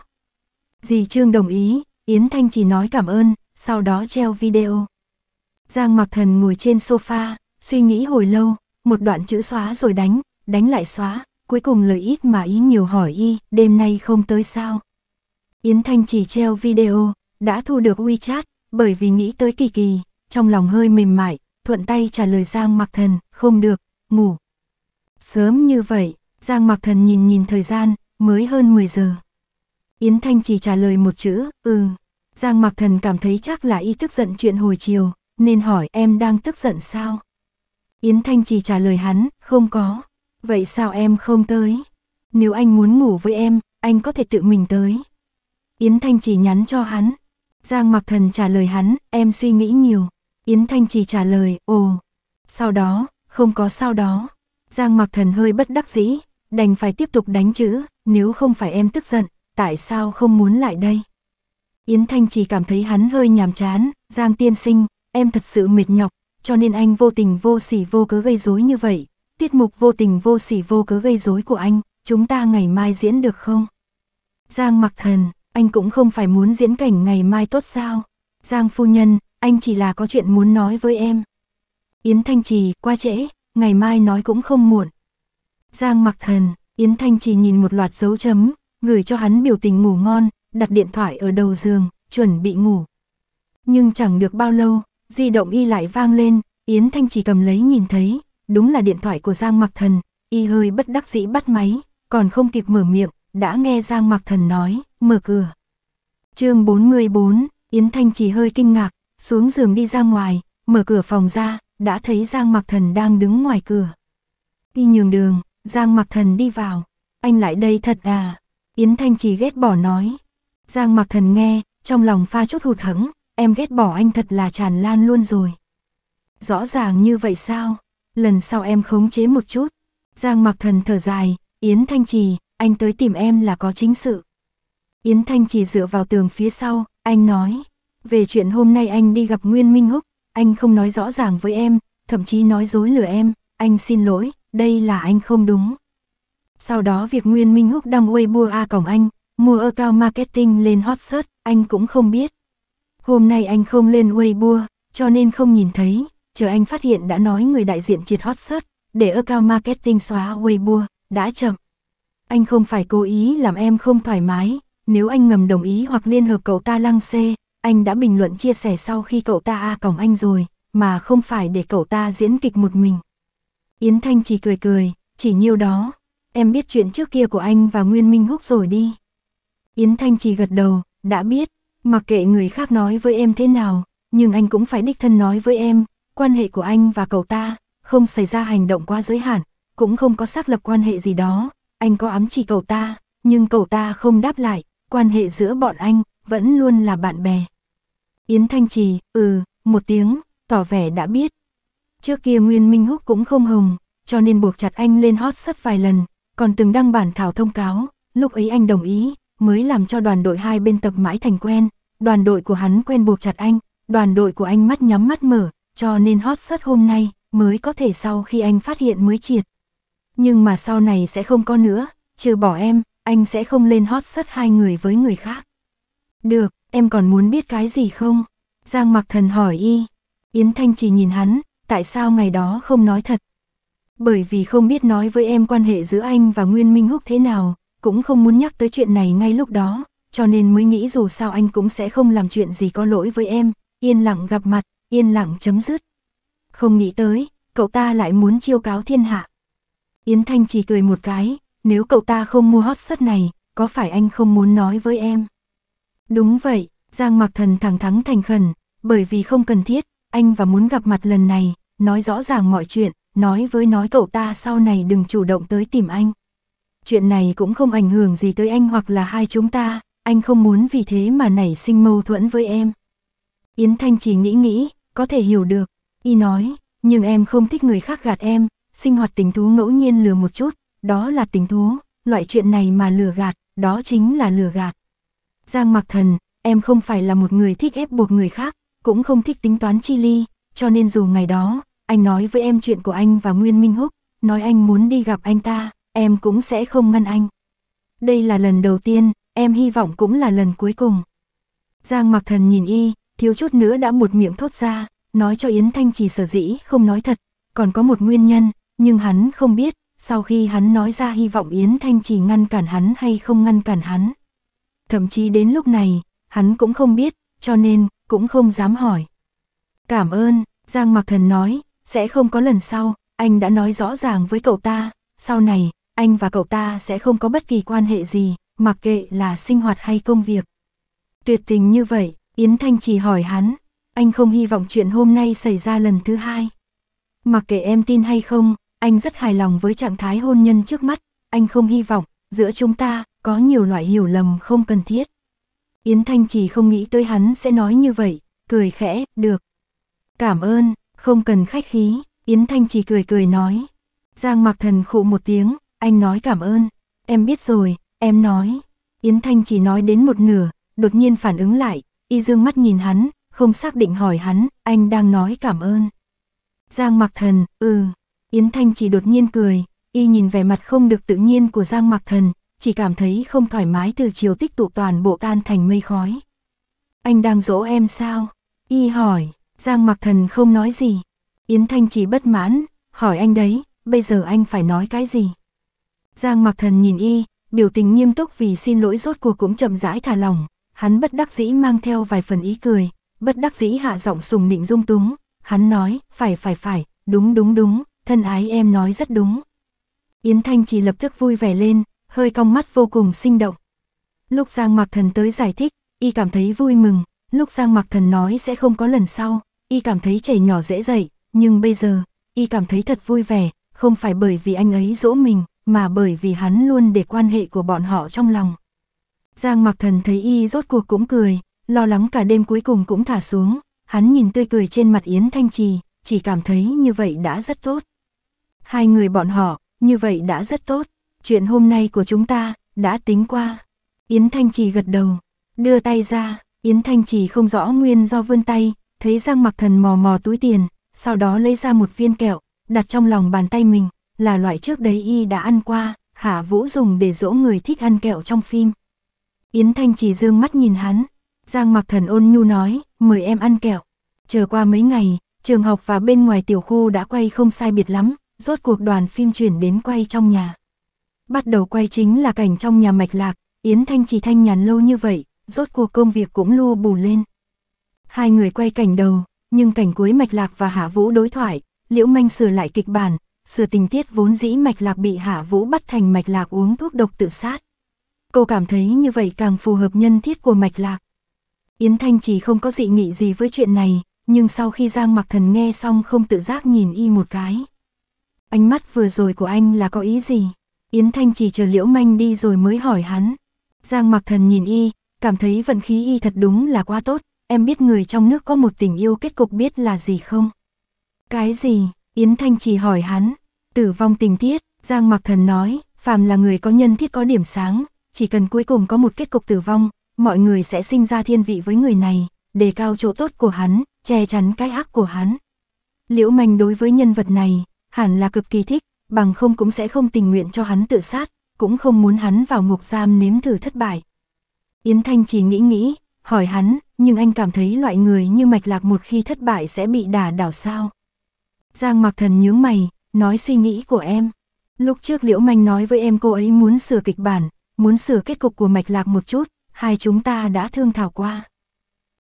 S1: Dì Trương đồng ý, Yến Thanh chỉ nói cảm ơn, sau đó treo video. Giang Mặc Thần ngồi trên sofa, suy nghĩ hồi lâu, một đoạn chữ xóa rồi đánh, đánh lại xóa, cuối cùng lời ít mà ý nhiều hỏi y, đêm nay không tới sao. Yến Thanh chỉ treo video, đã thu được WeChat, bởi vì nghĩ tới kỳ kỳ, trong lòng hơi mềm mại, thuận tay trả lời Giang Mặc Thần, không được, ngủ. Sớm như vậy, Giang Mặc Thần nhìn nhìn thời gian, mới hơn 10 giờ. Yến Thanh chỉ trả lời một chữ, ừ. Giang Mặc Thần cảm thấy chắc là y tức giận chuyện hồi chiều, nên hỏi em đang tức giận sao? Yến Thanh chỉ trả lời hắn, không có. Vậy sao em không tới? Nếu anh muốn ngủ với em, anh có thể tự mình tới. Yến Thanh chỉ nhắn cho hắn. Giang Mặc Thần trả lời hắn, em suy nghĩ nhiều. Yến Thanh chỉ trả lời, ồ, sau đó, không có sau đó. Giang mặc thần hơi bất đắc dĩ, đành phải tiếp tục đánh chữ, nếu không phải em tức giận, tại sao không muốn lại đây? Yến Thanh chỉ cảm thấy hắn hơi nhàm chán, Giang tiên sinh, em thật sự mệt nhọc, cho nên anh vô tình vô sỉ vô cớ gây rối như vậy. Tiết mục vô tình vô sỉ vô cớ gây rối của anh, chúng ta ngày mai diễn được không? Giang mặc thần, anh cũng không phải muốn diễn cảnh ngày mai tốt sao? Giang phu nhân, anh chỉ là có chuyện muốn nói với em. Yến Thanh Trì, qua trễ, ngày mai nói cũng không muộn. Giang mặc thần, Yến Thanh Trì nhìn một loạt dấu chấm, gửi cho hắn biểu tình ngủ ngon, đặt điện thoại ở đầu giường, chuẩn bị ngủ. Nhưng chẳng được bao lâu, di động y lại vang lên, Yến Thanh Trì cầm lấy nhìn thấy, đúng là điện thoại của Giang mặc thần, y hơi bất đắc dĩ bắt máy, còn không kịp mở miệng, đã nghe Giang mặc thần nói, mở cửa. chương 44, Yến Thanh Trì hơi kinh ngạc, xuống giường đi ra ngoài, mở cửa phòng ra, đã thấy Giang Mặc Thần đang đứng ngoài cửa. Đi nhường đường, Giang Mặc Thần đi vào, anh lại đây thật à, Yến Thanh chỉ ghét bỏ nói. Giang Mặc Thần nghe, trong lòng pha chút hụt hẫng, em ghét bỏ anh thật là tràn lan luôn rồi. Rõ ràng như vậy sao, lần sau em khống chế một chút. Giang Mặc Thần thở dài, Yến Thanh Trì, anh tới tìm em là có chính sự. Yến Thanh Trì dựa vào tường phía sau, anh nói. Về chuyện hôm nay anh đi gặp Nguyên Minh Húc, anh không nói rõ ràng với em, thậm chí nói dối lừa em, anh xin lỗi, đây là anh không đúng. Sau đó việc Nguyên Minh Húc đăng Weibo A cổng anh, mua cao marketing lên hot search, anh cũng không biết. Hôm nay anh không lên Weibo, cho nên không nhìn thấy, chờ anh phát hiện đã nói người đại diện triệt hot search, để cao marketing xóa Weibo, đã chậm. Anh không phải cố ý làm em không thoải mái, nếu anh ngầm đồng ý hoặc liên hợp cậu ta lăng xê, anh đã bình luận chia sẻ sau khi cậu ta a à còng anh rồi, mà không phải để cậu ta diễn kịch một mình. Yến Thanh chỉ cười cười, chỉ nhiêu đó, em biết chuyện trước kia của anh và Nguyên Minh Húc rồi đi. Yến Thanh chỉ gật đầu, đã biết, mặc kệ người khác nói với em thế nào, nhưng anh cũng phải đích thân nói với em, quan hệ của anh và cậu ta, không xảy ra hành động qua giới hạn, cũng không có xác lập quan hệ gì đó, anh có ám chỉ cậu ta, nhưng cậu ta không đáp lại, quan hệ giữa bọn anh, vẫn luôn là bạn bè. Yến Thanh Trì, ừ, một tiếng, tỏ vẻ đã biết. Trước kia Nguyên Minh Húc cũng không hồng, cho nên buộc chặt anh lên hot sắp vài lần, còn từng đăng bản thảo thông cáo, lúc ấy anh đồng ý, mới làm cho đoàn đội hai bên tập mãi thành quen, đoàn đội của hắn quen buộc chặt anh, đoàn đội của anh mắt nhắm mắt mở, cho nên hot sắt hôm nay mới có thể sau khi anh phát hiện mới triệt. Nhưng mà sau này sẽ không có nữa, trừ bỏ em, anh sẽ không lên hot sắt hai người với người khác. Được, em còn muốn biết cái gì không? Giang mặc thần hỏi y. Yến Thanh chỉ nhìn hắn, tại sao ngày đó không nói thật? Bởi vì không biết nói với em quan hệ giữa anh và Nguyên Minh Húc thế nào, cũng không muốn nhắc tới chuyện này ngay lúc đó, cho nên mới nghĩ dù sao anh cũng sẽ không làm chuyện gì có lỗi với em, yên lặng gặp mặt, yên lặng chấm dứt. Không nghĩ tới, cậu ta lại muốn chiêu cáo thiên hạ. Yến Thanh chỉ cười một cái, nếu cậu ta không mua hot sắt này, có phải anh không muốn nói với em? Đúng vậy, Giang Mặc Thần thẳng thắng thành khẩn, bởi vì không cần thiết, anh và muốn gặp mặt lần này, nói rõ ràng mọi chuyện, nói với nói cậu ta sau này đừng chủ động tới tìm anh. Chuyện này cũng không ảnh hưởng gì tới anh hoặc là hai chúng ta, anh không muốn vì thế mà nảy sinh mâu thuẫn với em. Yến Thanh chỉ nghĩ nghĩ, có thể hiểu được, y nói, nhưng em không thích người khác gạt em, sinh hoạt tình thú ngẫu nhiên lừa một chút, đó là tình thú, loại chuyện này mà lừa gạt, đó chính là lừa gạt. Giang Mặc Thần, em không phải là một người thích ép buộc người khác, cũng không thích tính toán chi ly, cho nên dù ngày đó, anh nói với em chuyện của anh và Nguyên Minh Húc, nói anh muốn đi gặp anh ta, em cũng sẽ không ngăn anh. Đây là lần đầu tiên, em hy vọng cũng là lần cuối cùng. Giang Mặc Thần nhìn y, thiếu chút nữa đã một miệng thốt ra, nói cho Yến Thanh chỉ sở dĩ không nói thật, còn có một nguyên nhân, nhưng hắn không biết, sau khi hắn nói ra hy vọng Yến Thanh chỉ ngăn cản hắn hay không ngăn cản hắn thậm chí đến lúc này, hắn cũng không biết, cho nên, cũng không dám hỏi. Cảm ơn, Giang Mặc Thần nói, sẽ không có lần sau, anh đã nói rõ ràng với cậu ta, sau này, anh và cậu ta sẽ không có bất kỳ quan hệ gì, mặc kệ là sinh hoạt hay công việc. Tuyệt tình như vậy, Yến Thanh chỉ hỏi hắn, anh không hy vọng chuyện hôm nay xảy ra lần thứ hai. Mặc kệ em tin hay không, anh rất hài lòng với trạng thái hôn nhân trước mắt, anh không hy vọng, giữa chúng ta, có nhiều loại hiểu lầm không cần thiết. Yến Thanh chỉ không nghĩ tới hắn sẽ nói như vậy, cười khẽ, được. Cảm ơn, không cần khách khí, Yến Thanh chỉ cười cười nói. Giang mặc thần khụ một tiếng, anh nói cảm ơn, em biết rồi, em nói. Yến Thanh chỉ nói đến một nửa, đột nhiên phản ứng lại, y dương mắt nhìn hắn, không xác định hỏi hắn, anh đang nói cảm ơn. Giang mặc thần, ừ, Yến Thanh chỉ đột nhiên cười, y nhìn vẻ mặt không được tự nhiên của Giang mặc thần, chỉ cảm thấy không thoải mái từ chiều tích tụ toàn bộ tan thành mây khói. Anh đang dỗ em sao? Y hỏi, Giang mặc thần không nói gì. Yến Thanh chỉ bất mãn, hỏi anh đấy, bây giờ anh phải nói cái gì? Giang mặc thần nhìn Y, biểu tình nghiêm túc vì xin lỗi rốt cuộc cũng chậm rãi thả lòng. Hắn bất đắc dĩ mang theo vài phần ý cười, bất đắc dĩ hạ giọng sùng nịnh dung túng. Hắn nói, phải phải phải, đúng đúng đúng, thân ái em nói rất đúng. Yến Thanh chỉ lập tức vui vẻ lên, hơi cong mắt vô cùng sinh động. Lúc Giang Mặc Thần tới giải thích, y cảm thấy vui mừng, lúc Giang Mặc Thần nói sẽ không có lần sau, y cảm thấy trẻ nhỏ dễ dậy, nhưng bây giờ, y cảm thấy thật vui vẻ, không phải bởi vì anh ấy dỗ mình, mà bởi vì hắn luôn để quan hệ của bọn họ trong lòng. Giang Mặc Thần thấy y rốt cuộc cũng cười, lo lắng cả đêm cuối cùng cũng thả xuống, hắn nhìn tươi cười trên mặt Yến Thanh Trì, chỉ cảm thấy như vậy đã rất tốt. Hai người bọn họ, như vậy đã rất tốt chuyện hôm nay của chúng ta, đã tính qua. Yến Thanh Trì gật đầu, đưa tay ra, Yến Thanh Trì không rõ nguyên do vươn tay, thấy Giang Mặc Thần mò mò túi tiền, sau đó lấy ra một viên kẹo, đặt trong lòng bàn tay mình, là loại trước đấy y đã ăn qua, Hạ Vũ dùng để dỗ người thích ăn kẹo trong phim. Yến Thanh Trì dương mắt nhìn hắn, Giang Mặc Thần ôn nhu nói, mời em ăn kẹo. Chờ qua mấy ngày, trường học và bên ngoài tiểu khu đã quay không sai biệt lắm, rốt cuộc đoàn phim chuyển đến quay trong nhà bắt đầu quay chính là cảnh trong nhà mạch lạc, Yến Thanh chỉ thanh nhàn lâu như vậy, rốt cuộc công việc cũng lua bù lên. Hai người quay cảnh đầu, nhưng cảnh cuối mạch lạc và hạ vũ đối thoại, liễu manh sửa lại kịch bản, sửa tình tiết vốn dĩ mạch lạc bị hạ vũ bắt thành mạch lạc uống thuốc độc tự sát. Cô cảm thấy như vậy càng phù hợp nhân thiết của mạch lạc. Yến Thanh chỉ không có dị nghị gì với chuyện này, nhưng sau khi Giang Mặc Thần nghe xong không tự giác nhìn y một cái. Ánh mắt vừa rồi của anh là có ý gì? Yến Thanh chỉ chờ Liễu Manh đi rồi mới hỏi hắn. Giang Mặc Thần nhìn y, cảm thấy vận khí y thật đúng là quá tốt, em biết người trong nước có một tình yêu kết cục biết là gì không? Cái gì? Yến Thanh chỉ hỏi hắn. Tử vong tình tiết, Giang Mặc Thần nói, phàm là người có nhân thiết có điểm sáng, chỉ cần cuối cùng có một kết cục tử vong, mọi người sẽ sinh ra thiên vị với người này, đề cao chỗ tốt của hắn, che chắn cái ác của hắn. Liễu Manh đối với nhân vật này, hẳn là cực kỳ thích, bằng không cũng sẽ không tình nguyện cho hắn tự sát, cũng không muốn hắn vào ngục giam nếm thử thất bại. Yến Thanh chỉ nghĩ nghĩ, hỏi hắn, nhưng anh cảm thấy loại người như mạch lạc một khi thất bại sẽ bị đả đảo sao. Giang mặc thần nhướng mày, nói suy nghĩ của em. Lúc trước Liễu Manh nói với em cô ấy muốn sửa kịch bản, muốn sửa kết cục của mạch lạc một chút, hai chúng ta đã thương thảo qua.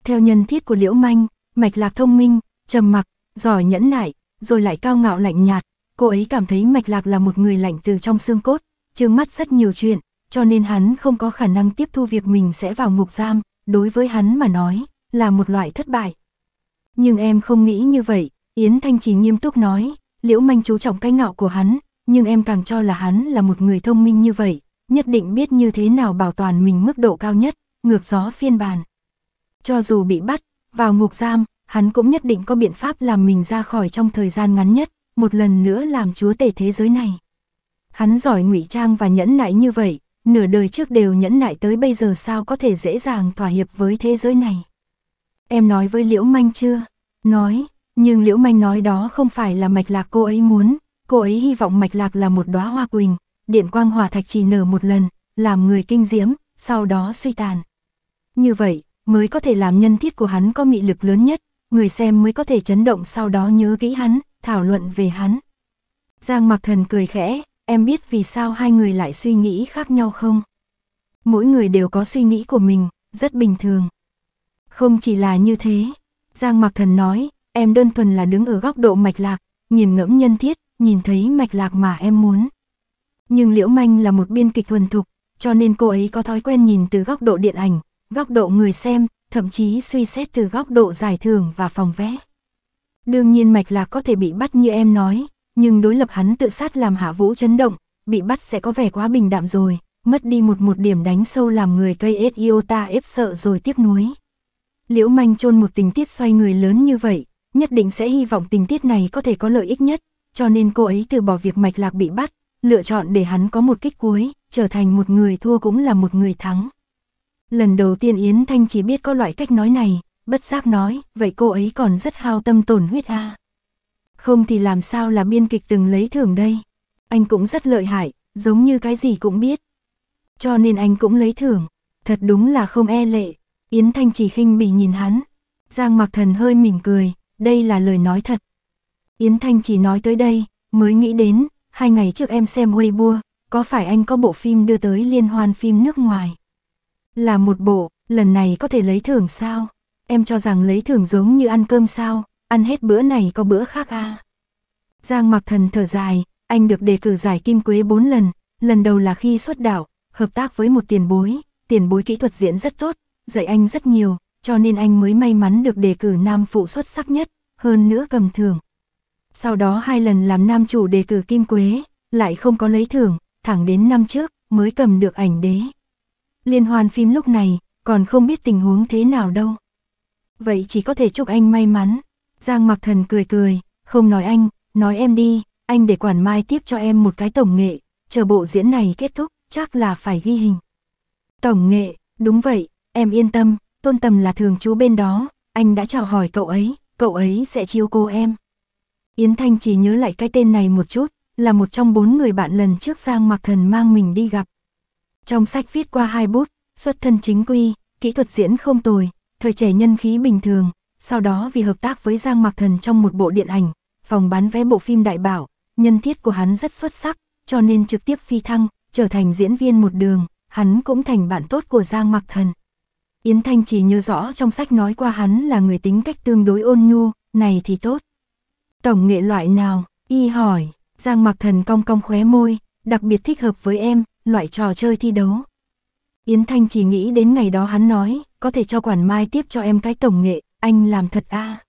S1: Theo nhân thiết của Liễu Manh, mạch lạc thông minh, trầm mặc, giỏi nhẫn nại, rồi lại cao ngạo lạnh nhạt, cô ấy cảm thấy Mạch Lạc là một người lạnh từ trong xương cốt, trương mắt rất nhiều chuyện, cho nên hắn không có khả năng tiếp thu việc mình sẽ vào ngục giam, đối với hắn mà nói, là một loại thất bại. Nhưng em không nghĩ như vậy, Yến Thanh chỉ nghiêm túc nói, liễu manh chú trọng cái ngạo của hắn, nhưng em càng cho là hắn là một người thông minh như vậy, nhất định biết như thế nào bảo toàn mình mức độ cao nhất, ngược gió phiên bản. Cho dù bị bắt, vào ngục giam, hắn cũng nhất định có biện pháp làm mình ra khỏi trong thời gian ngắn nhất, một lần nữa làm chúa tể thế giới này. Hắn giỏi ngụy trang và nhẫn nại như vậy, nửa đời trước đều nhẫn nại tới bây giờ sao có thể dễ dàng thỏa hiệp với thế giới này. Em nói với Liễu Manh chưa? Nói, nhưng Liễu Manh nói đó không phải là mạch lạc cô ấy muốn, cô ấy hy vọng mạch lạc là một đóa hoa quỳnh, điện quang hỏa thạch chỉ nở một lần, làm người kinh diễm, sau đó suy tàn. Như vậy, mới có thể làm nhân thiết của hắn có mị lực lớn nhất, người xem mới có thể chấn động sau đó nhớ kỹ hắn, thảo luận về hắn. Giang Mặc Thần cười khẽ, em biết vì sao hai người lại suy nghĩ khác nhau không? Mỗi người đều có suy nghĩ của mình, rất bình thường. Không chỉ là như thế, Giang Mặc Thần nói, em đơn thuần là đứng ở góc độ mạch lạc, nhìn ngẫm nhân thiết, nhìn thấy mạch lạc mà em muốn. Nhưng Liễu Manh là một biên kịch thuần thục, cho nên cô ấy có thói quen nhìn từ góc độ điện ảnh, góc độ người xem, thậm chí suy xét từ góc độ giải thưởng và phòng vé. Đương nhiên mạch lạc có thể bị bắt như em nói, nhưng đối lập hắn tự sát làm hạ vũ chấn động, bị bắt sẽ có vẻ quá bình đạm rồi, mất đi một một điểm đánh sâu làm người cây Iota ép sợ rồi tiếc nuối. Liễu manh chôn một tình tiết xoay người lớn như vậy, nhất định sẽ hy vọng tình tiết này có thể có lợi ích nhất, cho nên cô ấy từ bỏ việc mạch lạc bị bắt, lựa chọn để hắn có một kích cuối, trở thành một người thua cũng là một người thắng. Lần đầu tiên Yến Thanh chỉ biết có loại cách nói này, bất giác nói, vậy cô ấy còn rất hao tâm tổn huyết a. À. Không thì làm sao là biên kịch từng lấy thưởng đây. Anh cũng rất lợi hại, giống như cái gì cũng biết. Cho nên anh cũng lấy thưởng, thật đúng là không e lệ. Yến Thanh chỉ khinh bỉ nhìn hắn. Giang Mặc Thần hơi mỉm cười, đây là lời nói thật. Yến Thanh chỉ nói tới đây, mới nghĩ đến, hai ngày trước em xem Weibo, có phải anh có bộ phim đưa tới liên hoan phim nước ngoài? Là một bộ, lần này có thể lấy thưởng sao? em cho rằng lấy thưởng giống như ăn cơm sao, ăn hết bữa này có bữa khác a à. Giang mặc thần thở dài, anh được đề cử giải kim quế 4 lần, lần đầu là khi xuất đạo, hợp tác với một tiền bối, tiền bối kỹ thuật diễn rất tốt, dạy anh rất nhiều, cho nên anh mới may mắn được đề cử nam phụ xuất sắc nhất, hơn nữa cầm thưởng. Sau đó hai lần làm nam chủ đề cử kim quế, lại không có lấy thưởng, thẳng đến năm trước mới cầm được ảnh đế. Liên hoan phim lúc này còn không biết tình huống thế nào đâu vậy chỉ có thể chúc anh may mắn. Giang mặc thần cười cười, không nói anh, nói em đi, anh để quản mai tiếp cho em một cái tổng nghệ, chờ bộ diễn này kết thúc, chắc là phải ghi hình. Tổng nghệ, đúng vậy, em yên tâm, tôn tầm là thường chú bên đó, anh đã chào hỏi cậu ấy, cậu ấy sẽ chiêu cô em. Yến Thanh chỉ nhớ lại cái tên này một chút, là một trong bốn người bạn lần trước Giang Mặc Thần mang mình đi gặp. Trong sách viết qua hai bút, xuất thân chính quy, kỹ thuật diễn không tồi, thời trẻ nhân khí bình thường, sau đó vì hợp tác với Giang Mạc Thần trong một bộ điện ảnh, phòng bán vé bộ phim Đại Bảo, nhân thiết của hắn rất xuất sắc, cho nên trực tiếp phi thăng, trở thành diễn viên một đường, hắn cũng thành bạn tốt của Giang Mạc Thần. Yến Thanh chỉ nhớ rõ trong sách nói qua hắn là người tính cách tương đối ôn nhu, này thì tốt. Tổng nghệ loại nào, y hỏi, Giang Mạc Thần cong cong khóe môi, đặc biệt thích hợp với em, loại trò chơi thi đấu. Yến Thanh chỉ nghĩ đến ngày đó hắn nói, có thể cho quản mai tiếp cho em cái tổng nghệ, anh làm thật a à.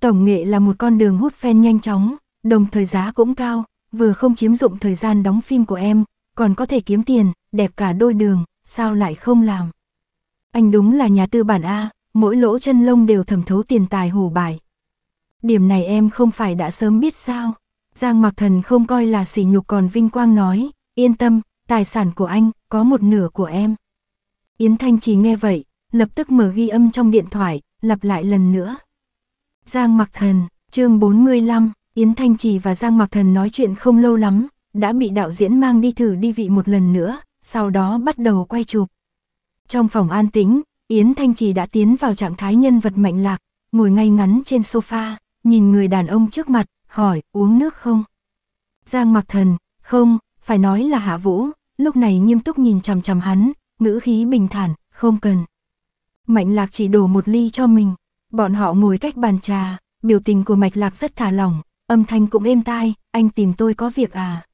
S1: Tổng nghệ là một con đường hút fan nhanh chóng, đồng thời giá cũng cao, vừa không chiếm dụng thời gian đóng phim của em, còn có thể kiếm tiền, đẹp cả đôi đường, sao lại không làm. Anh đúng là nhà tư bản A, mỗi lỗ chân lông đều thẩm thấu tiền tài hủ bài. Điểm này em không phải đã sớm biết sao. Giang Mặc Thần không coi là sỉ nhục còn vinh quang nói, yên tâm, tài sản của anh, có một nửa của em. Yến Thanh trì nghe vậy, lập tức mở ghi âm trong điện thoại, lặp lại lần nữa. Giang Mặc Thần, chương 45, Yến Thanh Trì và Giang Mặc Thần nói chuyện không lâu lắm, đã bị đạo diễn mang đi thử đi vị một lần nữa, sau đó bắt đầu quay chụp. Trong phòng an tĩnh, Yến Thanh Trì đã tiến vào trạng thái nhân vật mạnh lạc, ngồi ngay ngắn trên sofa, nhìn người đàn ông trước mặt, hỏi, uống nước không? Giang Mặc Thần, không, phải nói là Hạ Vũ, lúc này nghiêm túc nhìn chằm chằm hắn, ngữ khí bình thản, không cần. Mạnh Lạc chỉ đổ một ly cho mình. Bọn họ ngồi cách bàn trà, biểu tình của Mạch Lạc rất thả lỏng, âm thanh cũng êm tai, anh tìm tôi có việc à.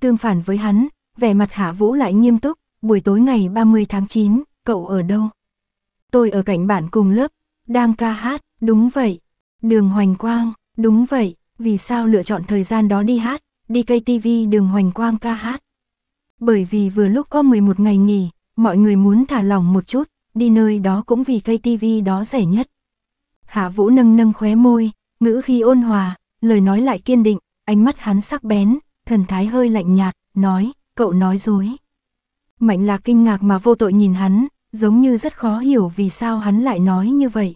S1: Tương phản với hắn, vẻ mặt Hạ Vũ lại nghiêm túc, buổi tối ngày 30 tháng 9, cậu ở đâu? Tôi ở cạnh bạn cùng lớp, đang ca hát, đúng vậy. Đường Hoành Quang, đúng vậy, vì sao lựa chọn thời gian đó đi hát, đi KTV đường Hoành Quang ca hát? Bởi vì vừa lúc có 11 ngày nghỉ, mọi người muốn thả lỏng một chút, đi nơi đó cũng vì cây tivi đó rẻ nhất. Hạ Vũ nâng nâng khóe môi, ngữ khi ôn hòa, lời nói lại kiên định, ánh mắt hắn sắc bén, thần thái hơi lạnh nhạt, nói, cậu nói dối. Mạnh là kinh ngạc mà vô tội nhìn hắn, giống như rất khó hiểu vì sao hắn lại nói như vậy.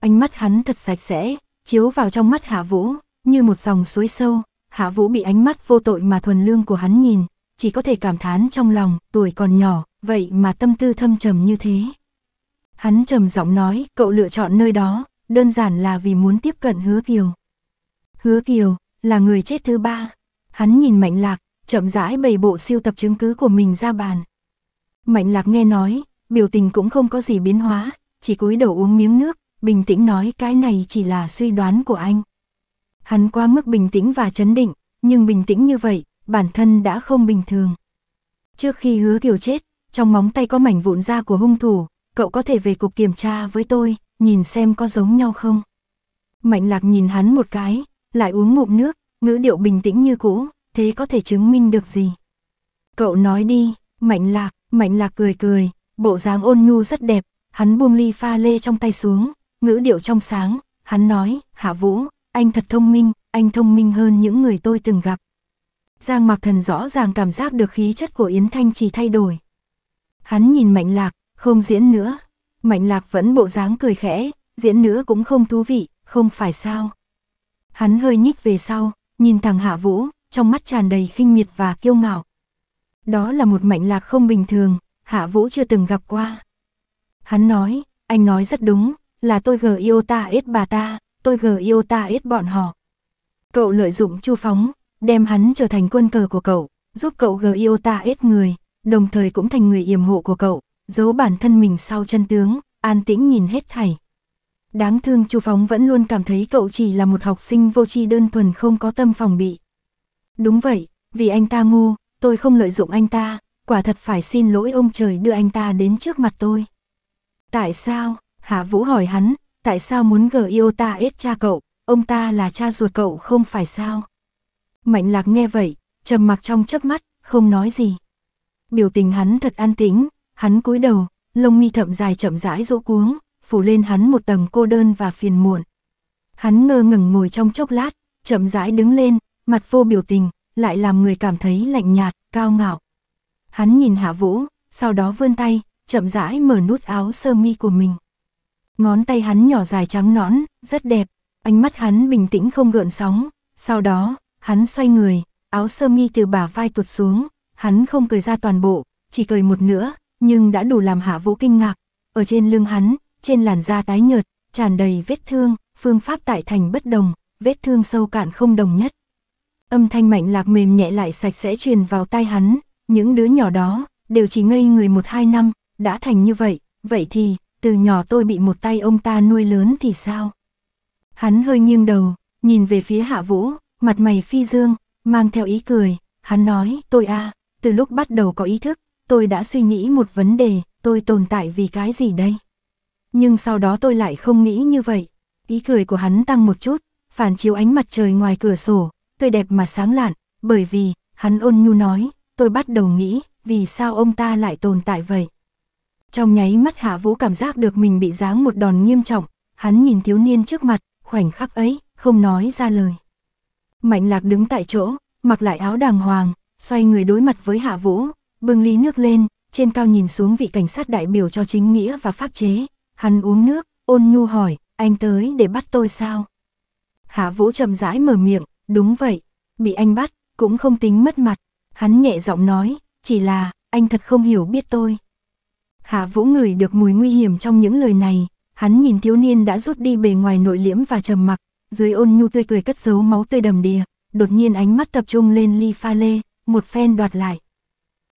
S1: Ánh mắt hắn thật sạch sẽ, chiếu vào trong mắt Hạ Vũ, như một dòng suối sâu, Hạ Vũ bị ánh mắt vô tội mà thuần lương của hắn nhìn, chỉ có thể cảm thán trong lòng, tuổi còn nhỏ, vậy mà tâm tư thâm trầm như thế. Hắn trầm giọng nói, cậu lựa chọn nơi đó, đơn giản là vì muốn tiếp cận hứa kiều. Hứa kiều, là người chết thứ ba. Hắn nhìn mạnh lạc, chậm rãi bày bộ siêu tập chứng cứ của mình ra bàn. Mạnh lạc nghe nói, biểu tình cũng không có gì biến hóa, chỉ cúi đầu uống miếng nước, bình tĩnh nói cái này chỉ là suy đoán của anh. Hắn qua mức bình tĩnh và chấn định, nhưng bình tĩnh như vậy, bản thân đã không bình thường. Trước khi hứa kiều chết, trong móng tay có mảnh vụn da của hung thủ, cậu có thể về cục kiểm tra với tôi, nhìn xem có giống nhau không. Mạnh lạc nhìn hắn một cái, lại uống ngụm nước, ngữ điệu bình tĩnh như cũ, thế có thể chứng minh được gì. Cậu nói đi, mạnh lạc, mạnh lạc cười cười, bộ dáng ôn nhu rất đẹp, hắn buông ly pha lê trong tay xuống, ngữ điệu trong sáng, hắn nói, hạ vũ, anh thật thông minh, anh thông minh hơn những người tôi từng gặp. Giang mặc thần rõ ràng cảm giác được khí chất của Yến Thanh chỉ thay đổi, Hắn nhìn Mạnh Lạc, không diễn nữa. Mạnh Lạc vẫn bộ dáng cười khẽ, diễn nữa cũng không thú vị, không phải sao. Hắn hơi nhích về sau, nhìn thằng Hạ Vũ, trong mắt tràn đầy khinh miệt và kiêu ngạo. Đó là một Mạnh Lạc không bình thường, Hạ Vũ chưa từng gặp qua. Hắn nói, anh nói rất đúng, là tôi gờ yêu ta ít bà ta, tôi gờ yêu ta ít bọn họ. Cậu lợi dụng Chu Phóng, đem hắn trở thành quân cờ của cậu, giúp cậu gờ yêu ta ít người, đồng thời cũng thành người yểm hộ của cậu, giấu bản thân mình sau chân tướng, an tĩnh nhìn hết thảy. Đáng thương Chu Phóng vẫn luôn cảm thấy cậu chỉ là một học sinh vô tri đơn thuần không có tâm phòng bị. Đúng vậy, vì anh ta ngu, tôi không lợi dụng anh ta, quả thật phải xin lỗi ông trời đưa anh ta đến trước mặt tôi. Tại sao, Hạ Vũ hỏi hắn, tại sao muốn gờ yêu ta ết cha cậu, ông ta là cha ruột cậu không phải sao? Mạnh lạc nghe vậy, trầm mặc trong chớp mắt, không nói gì. Biểu tình hắn thật an tĩnh, hắn cúi đầu, lông mi thậm dài chậm rãi rũ cuống, phủ lên hắn một tầng cô đơn và phiền muộn. Hắn ngơ ngẩn ngồi trong chốc lát, chậm rãi đứng lên, mặt vô biểu tình, lại làm người cảm thấy lạnh nhạt, cao ngạo. Hắn nhìn Hạ Vũ, sau đó vươn tay, chậm rãi mở nút áo sơ mi của mình. Ngón tay hắn nhỏ dài trắng nõn, rất đẹp, ánh mắt hắn bình tĩnh không gợn sóng, sau đó, hắn xoay người, áo sơ mi từ bả vai tuột xuống, hắn không cười ra toàn bộ, chỉ cười một nửa, nhưng đã đủ làm hạ vũ kinh ngạc. Ở trên lưng hắn, trên làn da tái nhợt, tràn đầy vết thương, phương pháp tại thành bất đồng, vết thương sâu cạn không đồng nhất. Âm thanh mạnh lạc mềm nhẹ lại sạch sẽ truyền vào tai hắn, những đứa nhỏ đó, đều chỉ ngây người một hai năm, đã thành như vậy, vậy thì, từ nhỏ tôi bị một tay ông ta nuôi lớn thì sao? Hắn hơi nghiêng đầu, nhìn về phía hạ vũ, mặt mày phi dương, mang theo ý cười, hắn nói, tôi a từ lúc bắt đầu có ý thức, tôi đã suy nghĩ một vấn đề, tôi tồn tại vì cái gì đây? Nhưng sau đó tôi lại không nghĩ như vậy. Ý cười của hắn tăng một chút, phản chiếu ánh mặt trời ngoài cửa sổ, tươi đẹp mà sáng lạn, bởi vì, hắn ôn nhu nói, tôi bắt đầu nghĩ, vì sao ông ta lại tồn tại vậy? Trong nháy mắt Hạ Vũ cảm giác được mình bị giáng một đòn nghiêm trọng, hắn nhìn thiếu niên trước mặt, khoảnh khắc ấy, không nói ra lời. Mạnh lạc đứng tại chỗ, mặc lại áo đàng hoàng, xoay người đối mặt với Hạ Vũ, bưng ly nước lên, trên cao nhìn xuống vị cảnh sát đại biểu cho chính nghĩa và pháp chế. Hắn uống nước, ôn nhu hỏi, anh tới để bắt tôi sao? Hạ Vũ chậm rãi mở miệng, đúng vậy, bị anh bắt, cũng không tính mất mặt. Hắn nhẹ giọng nói, chỉ là, anh thật không hiểu biết tôi. Hạ Vũ ngửi được mùi nguy hiểm trong những lời này, hắn nhìn thiếu niên đã rút đi bề ngoài nội liễm và trầm mặc, dưới ôn nhu tươi cười cất giấu máu tươi đầm đìa, đột nhiên ánh mắt tập trung lên ly pha lê, một phen đoạt lại.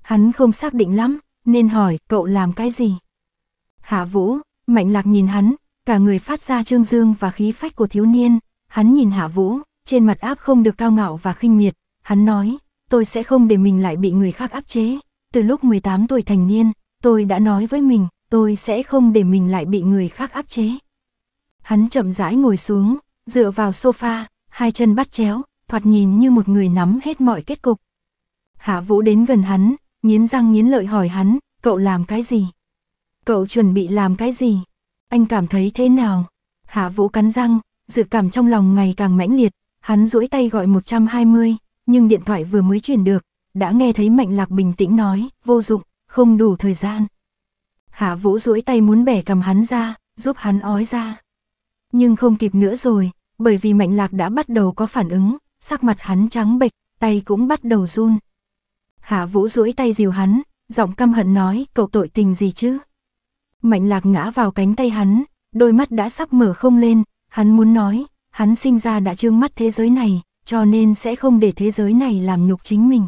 S1: Hắn không xác định lắm, nên hỏi cậu làm cái gì? Hạ Vũ, Mạnh Lạc nhìn hắn, cả người phát ra trương dương và khí phách của thiếu niên, hắn nhìn Hạ Vũ, trên mặt áp không được cao ngạo và khinh miệt, hắn nói, tôi sẽ không để mình lại bị người khác áp chế, từ lúc 18 tuổi thành niên, tôi đã nói với mình, tôi sẽ không để mình lại bị người khác áp chế. Hắn chậm rãi ngồi xuống, dựa vào sofa, hai chân bắt chéo, thoạt nhìn như một người nắm hết mọi kết cục. Hạ Vũ đến gần hắn, nghiến răng nghiến lợi hỏi hắn, cậu làm cái gì? Cậu chuẩn bị làm cái gì? Anh cảm thấy thế nào? Hạ Vũ cắn răng, dự cảm trong lòng ngày càng mãnh liệt, hắn duỗi tay gọi 120, nhưng điện thoại vừa mới chuyển được, đã nghe thấy Mạnh Lạc bình tĩnh nói, vô dụng, không đủ thời gian. Hạ Vũ duỗi tay muốn bẻ cầm hắn ra, giúp hắn ói ra. Nhưng không kịp nữa rồi, bởi vì Mạnh Lạc đã bắt đầu có phản ứng, sắc mặt hắn trắng bệch, tay cũng bắt đầu run. Hạ Vũ duỗi tay dìu hắn, giọng căm hận nói, cậu tội tình gì chứ? Mạnh lạc ngã vào cánh tay hắn, đôi mắt đã sắp mở không lên, hắn muốn nói, hắn sinh ra đã trương mắt thế giới này, cho nên sẽ không để thế giới này làm nhục chính mình.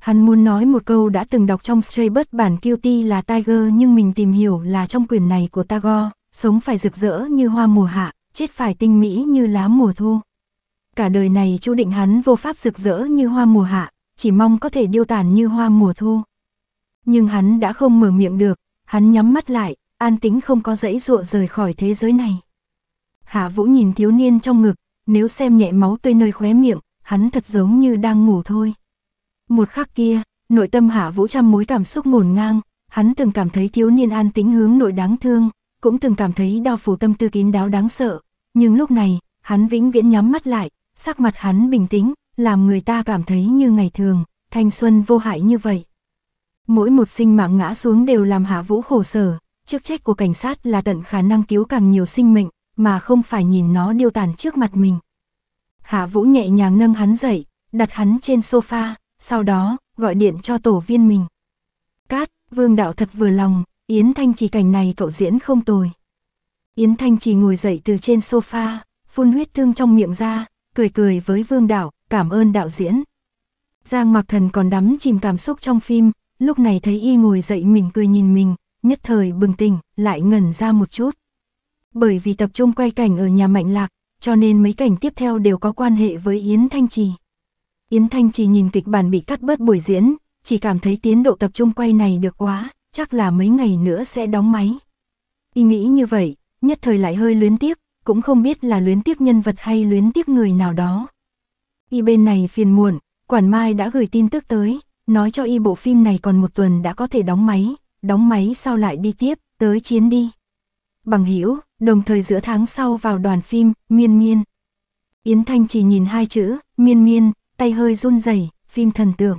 S1: Hắn muốn nói một câu đã từng đọc trong *Stray Straybird bản Cutie là Tiger nhưng mình tìm hiểu là trong quyển này của Tagore, sống phải rực rỡ như hoa mùa hạ, chết phải tinh mỹ như lá mùa thu. Cả đời này chú định hắn vô pháp rực rỡ như hoa mùa hạ, chỉ mong có thể điêu tàn như hoa mùa thu. Nhưng hắn đã không mở miệng được, hắn nhắm mắt lại, an tính không có dãy dụa rời khỏi thế giới này. Hạ Vũ nhìn thiếu niên trong ngực, nếu xem nhẹ máu tươi nơi khóe miệng, hắn thật giống như đang ngủ thôi. Một khắc kia, nội tâm Hạ Vũ trăm mối cảm xúc ngổn ngang, hắn từng cảm thấy thiếu niên an tính hướng nội đáng thương, cũng từng cảm thấy đau phủ tâm tư kín đáo đáng sợ, nhưng lúc này, hắn vĩnh viễn nhắm mắt lại, sắc mặt hắn bình tĩnh, làm người ta cảm thấy như ngày thường, thanh xuân vô hại như vậy. Mỗi một sinh mạng ngã xuống đều làm Hạ Vũ khổ sở, chức trách của cảnh sát là tận khả năng cứu càng nhiều sinh mệnh, mà không phải nhìn nó điêu tàn trước mặt mình. Hạ Vũ nhẹ nhàng nâng hắn dậy, đặt hắn trên sofa, sau đó gọi điện cho tổ viên mình. Cát, Vương Đạo thật vừa lòng, Yến Thanh Trì cảnh này cậu diễn không tồi. Yến Thanh Trì ngồi dậy từ trên sofa, phun huyết thương trong miệng ra, cười cười với Vương Đạo, cảm ơn đạo diễn. Giang Mặc Thần còn đắm chìm cảm xúc trong phim, lúc này thấy y ngồi dậy mình cười nhìn mình, nhất thời bừng tỉnh, lại ngẩn ra một chút. Bởi vì tập trung quay cảnh ở nhà Mạnh Lạc, cho nên mấy cảnh tiếp theo đều có quan hệ với Yến Thanh Trì. Yến Thanh Trì nhìn kịch bản bị cắt bớt buổi diễn, chỉ cảm thấy tiến độ tập trung quay này được quá, chắc là mấy ngày nữa sẽ đóng máy. Y nghĩ như vậy, nhất thời lại hơi luyến tiếc, cũng không biết là luyến tiếc nhân vật hay luyến tiếc người nào đó. Y bên này phiền muộn, quản mai đã gửi tin tức tới, nói cho y bộ phim này còn một tuần đã có thể đóng máy, đóng máy sau lại đi tiếp, tới chiến đi. Bằng hiểu, đồng thời giữa tháng sau vào đoàn phim, miên miên. Yến Thanh chỉ nhìn hai chữ, miên miên, tay hơi run rẩy phim thần tượng.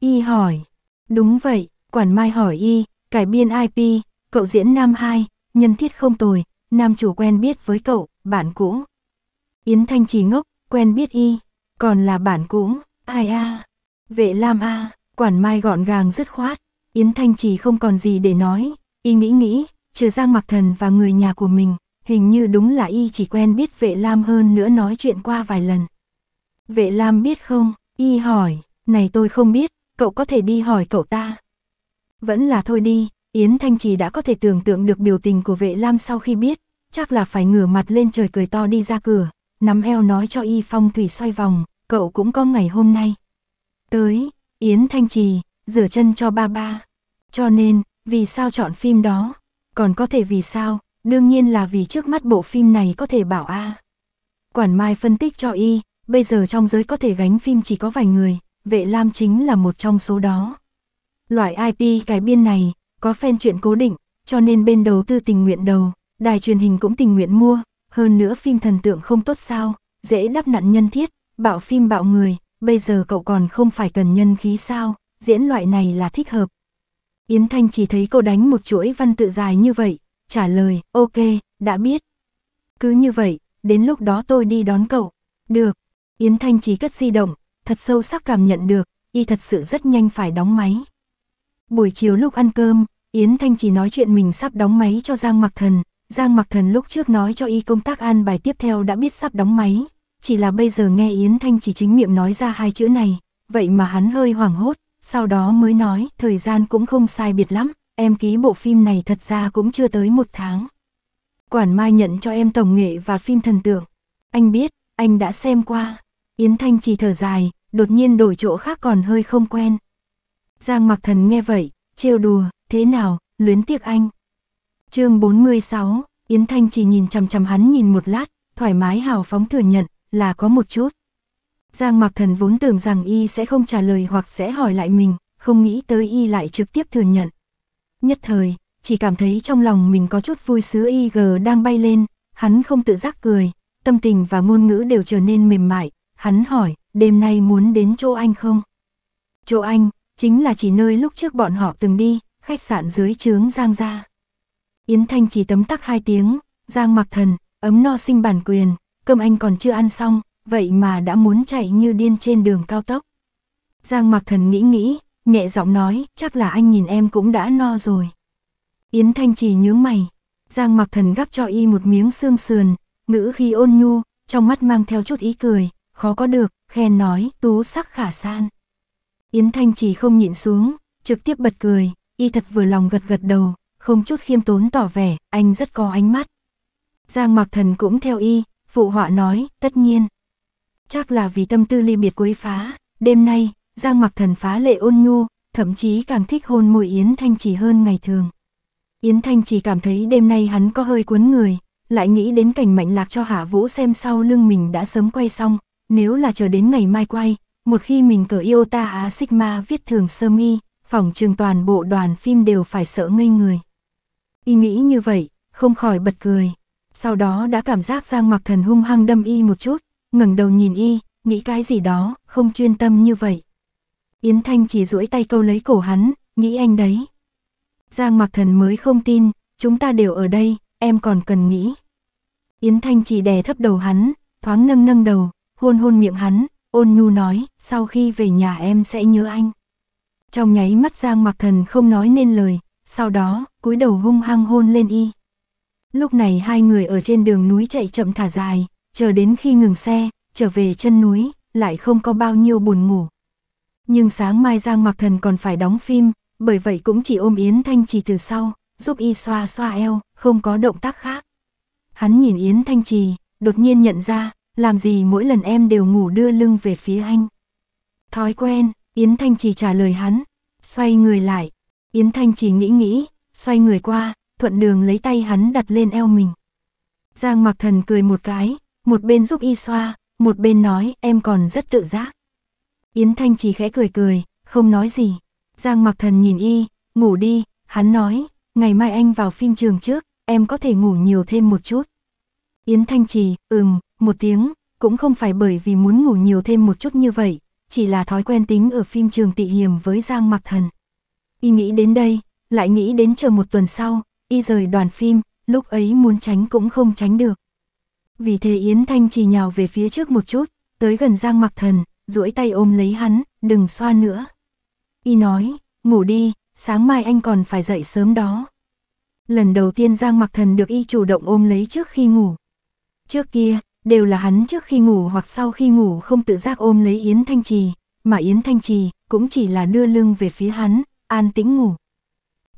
S1: Y hỏi, đúng vậy, quản mai hỏi y, cải biên IP, cậu diễn nam 2, nhân thiết không tồi, nam chủ quen biết với cậu, bạn cũ. Yến Thanh chỉ ngốc, quen biết y, còn là bản cũ, ai a, vệ lam a, quản mai gọn gàng dứt khoát, Yến Thanh Trì không còn gì để nói, y nghĩ nghĩ, trừ Giang Mặc Thần và người nhà của mình, hình như đúng là y chỉ quen biết vệ lam hơn nữa nói chuyện qua vài lần. Vệ lam biết không, y hỏi, này tôi không biết, cậu có thể đi hỏi cậu ta. Vẫn là thôi đi, Yến Thanh Trì đã có thể tưởng tượng được biểu tình của vệ lam sau khi biết, chắc là phải ngửa mặt lên trời cười to đi ra cửa, nắm eo nói cho y phong thủy xoay vòng, cậu cũng có ngày hôm nay. Tới, Yến Thanh Trì, rửa chân cho ba ba. Cho nên, vì sao chọn phim đó? Còn có thể vì sao? Đương nhiên là vì trước mắt bộ phim này có thể bảo a. Quản Mai phân tích cho y, bây giờ trong giới có thể gánh phim chỉ có vài người, Vệ Lam chính là một trong số đó. Loại IP cái biên này, có fan chuyện cố định, cho nên bên đầu tư tình nguyện đầu, đài truyền hình cũng tình nguyện mua, hơn nữa phim thần tượng không tốt sao, dễ đắp nặn nhân thiết, Bạo phim bạo người, bây giờ cậu còn không phải cần nhân khí sao, diễn loại này là thích hợp. Yến Thanh chỉ thấy cô đánh một chuỗi văn tự dài như vậy, trả lời, ok, đã biết. Cứ như vậy, đến lúc đó tôi đi đón cậu. Được, Yến Thanh chỉ cất di động, thật sâu sắc cảm nhận được, y thật sự rất nhanh phải đóng máy. Buổi chiều lúc ăn cơm, Yến Thanh chỉ nói chuyện mình sắp đóng máy cho Giang Mặc Thần. Giang Mặc Thần lúc trước nói cho y công tác an bài tiếp theo đã biết sắp đóng máy, chỉ là bây giờ nghe Yến Thanh chỉ chính miệng nói ra hai chữ này, vậy mà hắn hơi hoảng hốt, sau đó mới nói thời gian cũng không sai biệt lắm, em ký bộ phim này thật ra cũng chưa tới một tháng. Quản Mai nhận cho em tổng nghệ và phim thần tượng. Anh biết, anh đã xem qua. Yến Thanh chỉ thở dài, đột nhiên đổi chỗ khác còn hơi không quen. Giang Mặc Thần nghe vậy, trêu đùa, thế nào, luyến tiếc anh. Chương 46, Yến Thanh chỉ nhìn chằm chằm hắn nhìn một lát, thoải mái hào phóng thừa nhận, là có một chút. Giang Mặc Thần vốn tưởng rằng y sẽ không trả lời hoặc sẽ hỏi lại mình, không nghĩ tới y lại trực tiếp thừa nhận. Nhất thời, chỉ cảm thấy trong lòng mình có chút vui sứa y gờ đang bay lên, hắn không tự giác cười, tâm tình và ngôn ngữ đều trở nên mềm mại, hắn hỏi, đêm nay muốn đến chỗ anh không? Chỗ anh, chính là chỉ nơi lúc trước bọn họ từng đi, khách sạn dưới trướng Giang gia. Yến Thanh chỉ tấm tắc hai tiếng, Giang mặc thần, ấm no sinh bản quyền, cơm anh còn chưa ăn xong, vậy mà đã muốn chạy như điên trên đường cao tốc. Giang Mặc Thần nghĩ nghĩ, nhẹ giọng nói, chắc là anh nhìn em cũng đã no rồi. Yến Thanh Trì nhướng mày, Giang Mặc Thần gắp cho y một miếng xương sườn, ngữ khi ôn nhu, trong mắt mang theo chút ý cười, khó có được, khen nói, tú sắc khả san. Yến Thanh Trì không nhịn xuống, trực tiếp bật cười, y thật vừa lòng gật gật đầu, không chút khiêm tốn tỏ vẻ, anh rất có ánh mắt. Giang Mặc Thần cũng theo y, phụ họa nói, tất nhiên. Chắc là vì tâm tư ly biệt quấy phá, đêm nay, Giang mặc thần phá lệ ôn nhu, thậm chí càng thích hôn môi Yến Thanh Trì hơn ngày thường. Yến Thanh Trì cảm thấy đêm nay hắn có hơi cuốn người, lại nghĩ đến cảnh mạnh lạc cho Hạ Vũ xem sau lưng mình đã sớm quay xong, nếu là chờ đến ngày mai quay, một khi mình cởi yêu ta Á Sigma viết thường sơ mi, phòng trường toàn bộ đoàn phim đều phải sợ ngây người. Y nghĩ như vậy, không khỏi bật cười sau đó đã cảm giác Giang Mặc Thần hung hăng đâm y một chút, ngẩng đầu nhìn y, nghĩ cái gì đó, không chuyên tâm như vậy. Yến Thanh chỉ duỗi tay câu lấy cổ hắn, nghĩ anh đấy. Giang Mặc Thần mới không tin, chúng ta đều ở đây, em còn cần nghĩ. Yến Thanh chỉ đè thấp đầu hắn, thoáng nâng nâng đầu, hôn hôn miệng hắn, ôn nhu nói, sau khi về nhà em sẽ nhớ anh. Trong nháy mắt Giang Mặc Thần không nói nên lời, sau đó, cúi đầu hung hăng hôn lên y. Lúc này hai người ở trên đường núi chạy chậm thả dài, chờ đến khi ngừng xe, trở về chân núi, lại không có bao nhiêu buồn ngủ. Nhưng sáng mai Giang Mặc Thần còn phải đóng phim, bởi vậy cũng chỉ ôm Yến Thanh Trì từ sau, giúp y xoa xoa eo, không có động tác khác. Hắn nhìn Yến Thanh Trì, đột nhiên nhận ra, làm gì mỗi lần em đều ngủ đưa lưng về phía anh. Thói quen, Yến Thanh Trì trả lời hắn, xoay người lại. Yến Thanh Trì nghĩ nghĩ, xoay người qua, thuận đường lấy tay hắn đặt lên eo mình. Giang mặc thần cười một cái, một bên giúp y xoa, một bên nói em còn rất tự giác. Yến Thanh chỉ khẽ cười cười, không nói gì. Giang mặc thần nhìn y, ngủ đi, hắn nói, ngày mai anh vào phim trường trước, em có thể ngủ nhiều thêm một chút. Yến Thanh Trì, ừm, một tiếng, cũng không phải bởi vì muốn ngủ nhiều thêm một chút như vậy, chỉ là thói quen tính ở phim trường tị hiểm với Giang Mặc Thần. Y nghĩ đến đây, lại nghĩ đến chờ một tuần sau, y rời đoàn phim, lúc ấy muốn tránh cũng không tránh được. Vì thế Yến Thanh chỉ nhào về phía trước một chút, tới gần Giang Mặc Thần, duỗi tay ôm lấy hắn, đừng xoa nữa. Y nói, ngủ đi, sáng mai anh còn phải dậy sớm đó. Lần đầu tiên Giang Mặc Thần được y chủ động ôm lấy trước khi ngủ. Trước kia, đều là hắn trước khi ngủ hoặc sau khi ngủ không tự giác ôm lấy Yến Thanh Trì, mà Yến Thanh Trì cũng chỉ là đưa lưng về phía hắn, an tĩnh ngủ.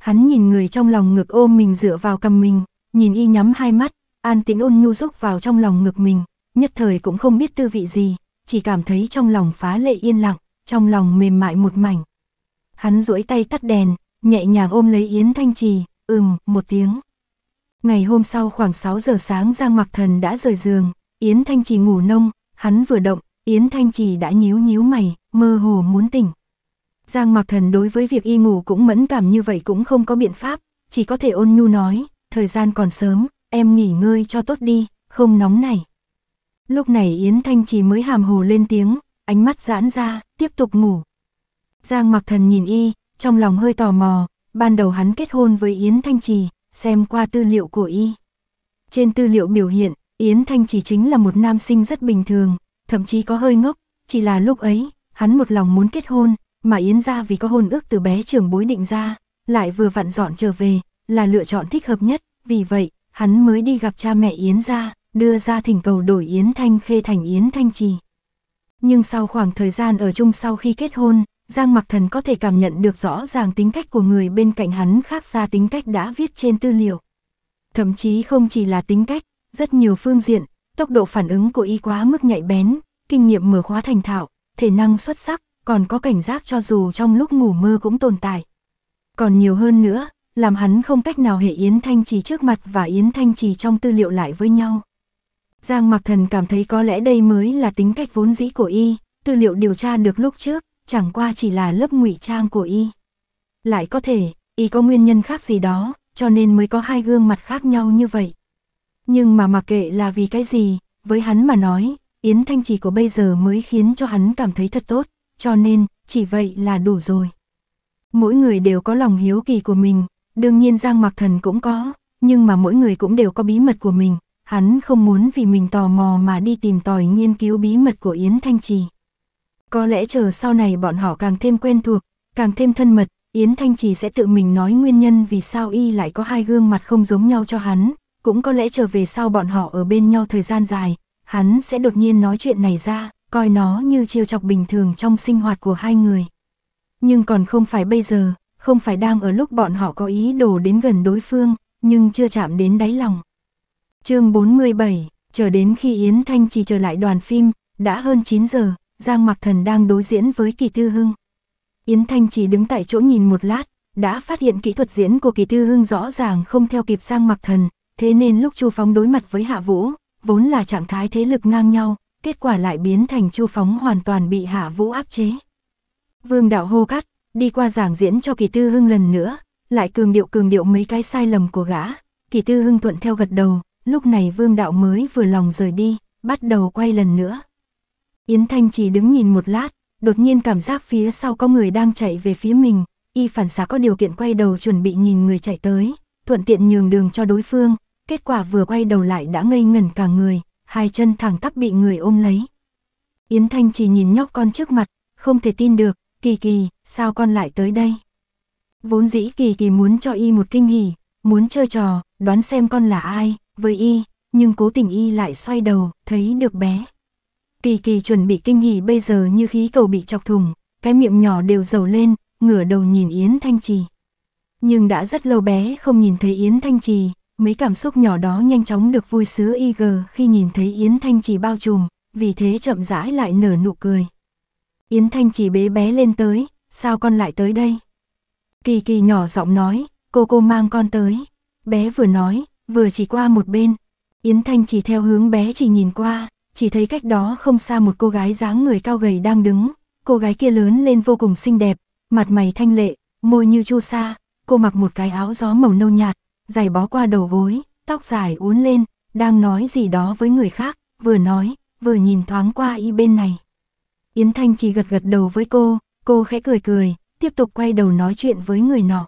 S1: Hắn nhìn người trong lòng ngực ôm mình dựa vào cầm mình, nhìn y nhắm hai mắt, an tĩnh ôn nhu rúc vào trong lòng ngực mình, nhất thời cũng không biết tư vị gì, chỉ cảm thấy trong lòng phá lệ yên lặng, trong lòng mềm mại một mảnh. Hắn duỗi tay tắt đèn, nhẹ nhàng ôm lấy Yến Thanh Trì, ừm, một tiếng. Ngày hôm sau khoảng 6 giờ sáng Giang Mặc Thần đã rời giường, Yến Thanh Trì ngủ nông, hắn vừa động, Yến Thanh Trì đã nhíu nhíu mày, mơ hồ muốn tỉnh. Giang Mặc Thần đối với việc y ngủ cũng mẫn cảm như vậy cũng không có biện pháp, chỉ có thể ôn nhu nói, thời gian còn sớm, em nghỉ ngơi cho tốt đi, không nóng này. Lúc này Yến Thanh chỉ mới hàm hồ lên tiếng, ánh mắt giãn ra, tiếp tục ngủ. Giang Mặc Thần nhìn y, trong lòng hơi tò mò, ban đầu hắn kết hôn với Yến Thanh Trì, xem qua tư liệu của y. Trên tư liệu biểu hiện, Yến Thanh Trì chính là một nam sinh rất bình thường, thậm chí có hơi ngốc, chỉ là lúc ấy, hắn một lòng muốn kết hôn, mà Yến gia vì có hôn ước từ bé trường bối định ra, lại vừa vặn dọn trở về, là lựa chọn thích hợp nhất, vì vậy, hắn mới đi gặp cha mẹ Yến gia, đưa ra thỉnh cầu đổi Yến Thanh Khê thành Yến Thanh Trì. Nhưng sau khoảng thời gian ở chung sau khi kết hôn, Giang Mặc Thần có thể cảm nhận được rõ ràng tính cách của người bên cạnh hắn khác xa tính cách đã viết trên tư liệu. Thậm chí không chỉ là tính cách, rất nhiều phương diện, tốc độ phản ứng của y quá mức nhạy bén, kinh nghiệm mở khóa thành thạo, thể năng xuất sắc, còn có cảnh giác cho dù trong lúc ngủ mơ cũng tồn tại. Còn nhiều hơn nữa, làm hắn không cách nào hệ Yến Thanh Trì trước mặt và Yến Thanh Trì trong tư liệu lại với nhau. Giang Mặc Thần cảm thấy có lẽ đây mới là tính cách vốn dĩ của y, tư liệu điều tra được lúc trước, chẳng qua chỉ là lớp ngụy trang của y. Lại có thể, y có nguyên nhân khác gì đó, cho nên mới có hai gương mặt khác nhau như vậy. Nhưng mà mặc kệ là vì cái gì, với hắn mà nói, Yến Thanh Trì của bây giờ mới khiến cho hắn cảm thấy thật tốt cho nên, chỉ vậy là đủ rồi. Mỗi người đều có lòng hiếu kỳ của mình, đương nhiên Giang Mặc Thần cũng có, nhưng mà mỗi người cũng đều có bí mật của mình, hắn không muốn vì mình tò mò mà đi tìm tòi nghiên cứu bí mật của Yến Thanh Trì. Có lẽ chờ sau này bọn họ càng thêm quen thuộc, càng thêm thân mật, Yến Thanh Trì sẽ tự mình nói nguyên nhân vì sao y lại có hai gương mặt không giống nhau cho hắn, cũng có lẽ trở về sau bọn họ ở bên nhau thời gian dài, hắn sẽ đột nhiên nói chuyện này ra, coi nó như chiêu chọc bình thường trong sinh hoạt của hai người. Nhưng còn không phải bây giờ, không phải đang ở lúc bọn họ có ý đồ đến gần đối phương, nhưng chưa chạm đến đáy lòng. chương 47, chờ đến khi Yến Thanh chỉ trở lại đoàn phim, đã hơn 9 giờ, Giang Mặc Thần đang đối diễn với Kỳ Tư Hưng. Yến Thanh chỉ đứng tại chỗ nhìn một lát, đã phát hiện kỹ thuật diễn của Kỳ Tư Hưng rõ ràng không theo kịp Giang Mặc Thần, thế nên lúc Chu phóng đối mặt với Hạ Vũ, vốn là trạng thái thế lực ngang nhau, kết quả lại biến thành Chu Phóng hoàn toàn bị Hạ Vũ áp chế. Vương Đạo hô cắt, đi qua giảng diễn cho Kỳ Tư Hưng lần nữa, lại cường điệu cường điệu mấy cái sai lầm của gã, Kỳ Tư Hưng thuận theo gật đầu, lúc này Vương Đạo mới vừa lòng rời đi, bắt đầu quay lần nữa. Yến Thanh chỉ đứng nhìn một lát, đột nhiên cảm giác phía sau có người đang chạy về phía mình, y phản xạ có điều kiện quay đầu chuẩn bị nhìn người chạy tới, thuận tiện nhường đường cho đối phương, kết quả vừa quay đầu lại đã ngây ngẩn cả người, hai chân thẳng tắp bị người ôm lấy. Yến Thanh chỉ nhìn nhóc con trước mặt, không thể tin được, kỳ kỳ, sao con lại tới đây? Vốn dĩ kỳ kỳ muốn cho y một kinh hỉ, muốn chơi trò, đoán xem con là ai, với y, nhưng cố tình y lại xoay đầu, thấy được bé. Kỳ kỳ chuẩn bị kinh hỉ bây giờ như khí cầu bị chọc thùng, cái miệng nhỏ đều dầu lên, ngửa đầu nhìn Yến Thanh Trì. Nhưng đã rất lâu bé không nhìn thấy Yến Thanh Trì, Mấy cảm xúc nhỏ đó nhanh chóng được vui sứa IG khi nhìn thấy Yến Thanh chỉ bao trùm, vì thế chậm rãi lại nở nụ cười. Yến Thanh chỉ bế bé lên tới, sao con lại tới đây? Kỳ kỳ nhỏ giọng nói, cô cô mang con tới. Bé vừa nói, vừa chỉ qua một bên. Yến Thanh chỉ theo hướng bé chỉ nhìn qua, chỉ thấy cách đó không xa một cô gái dáng người cao gầy đang đứng. Cô gái kia lớn lên vô cùng xinh đẹp, mặt mày thanh lệ, môi như chu sa. Cô mặc một cái áo gió màu nâu nhạt, giày bó qua đầu gối, tóc dài uốn lên, đang nói gì đó với người khác, vừa nói, vừa nhìn thoáng qua y bên này. Yến Thanh chỉ gật gật đầu với cô, cô khẽ cười cười, tiếp tục quay đầu nói chuyện với người nọ.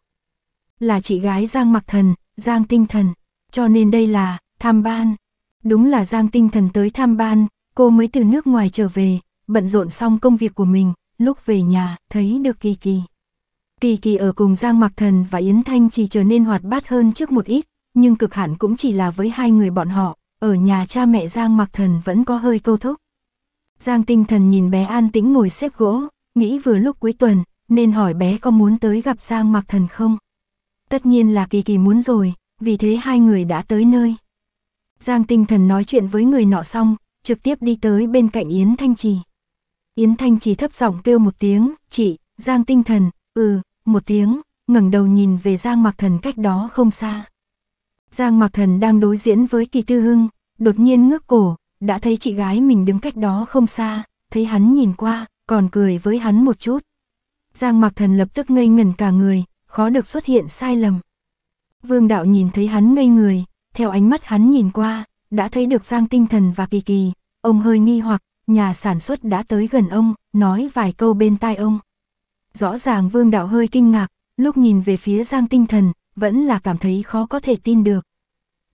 S1: Là chị gái Giang Mặc Thần, Giang Tinh Thần, cho nên đây là tham ban. Đúng là Giang Tinh Thần tới tham ban, cô mới từ nước ngoài trở về, bận rộn xong công việc của mình, lúc về nhà thấy được Kỳ Kỳ. Kỳ kỳ ở cùng Giang Mặc Thần và Yến Thanh chỉ trở nên hoạt bát hơn trước một ít, nhưng cực hạn cũng chỉ là với hai người bọn họ, ở nhà cha mẹ Giang Mặc Thần vẫn có hơi câu thúc. Giang Tinh Thần nhìn bé an tĩnh ngồi xếp gỗ, nghĩ vừa lúc cuối tuần, nên hỏi bé có muốn tới gặp Giang Mặc Thần không. Tất nhiên là Kỳ Kỳ muốn rồi, vì thế hai người đã tới nơi. Giang Tinh Thần nói chuyện với người nọ xong, trực tiếp đi tới bên cạnh Yến Thanh Trì. Yến Thanh Trì thấp giọng kêu một tiếng, chị, Giang Tinh Thần, ừ, một tiếng, ngẩng đầu nhìn về Giang Mặc Thần cách đó không xa. Giang Mặc Thần đang đối diễn với Kỳ Tư Hưng, đột nhiên ngước cổ, đã thấy chị gái mình đứng cách đó không xa, thấy hắn nhìn qua, còn cười với hắn một chút. Giang Mặc Thần lập tức ngây ngẩn cả người, khó được xuất hiện sai lầm. Vương Đạo nhìn thấy hắn ngây người, theo ánh mắt hắn nhìn qua, đã thấy được Giang Tinh Thần và Kỳ Kỳ, ông hơi nghi hoặc, nhà sản xuất đã tới gần ông, nói vài câu bên tai ông. Rõ ràng vương đạo hơi kinh ngạc, lúc nhìn về phía Giang Tinh Thần, vẫn là cảm thấy khó có thể tin được.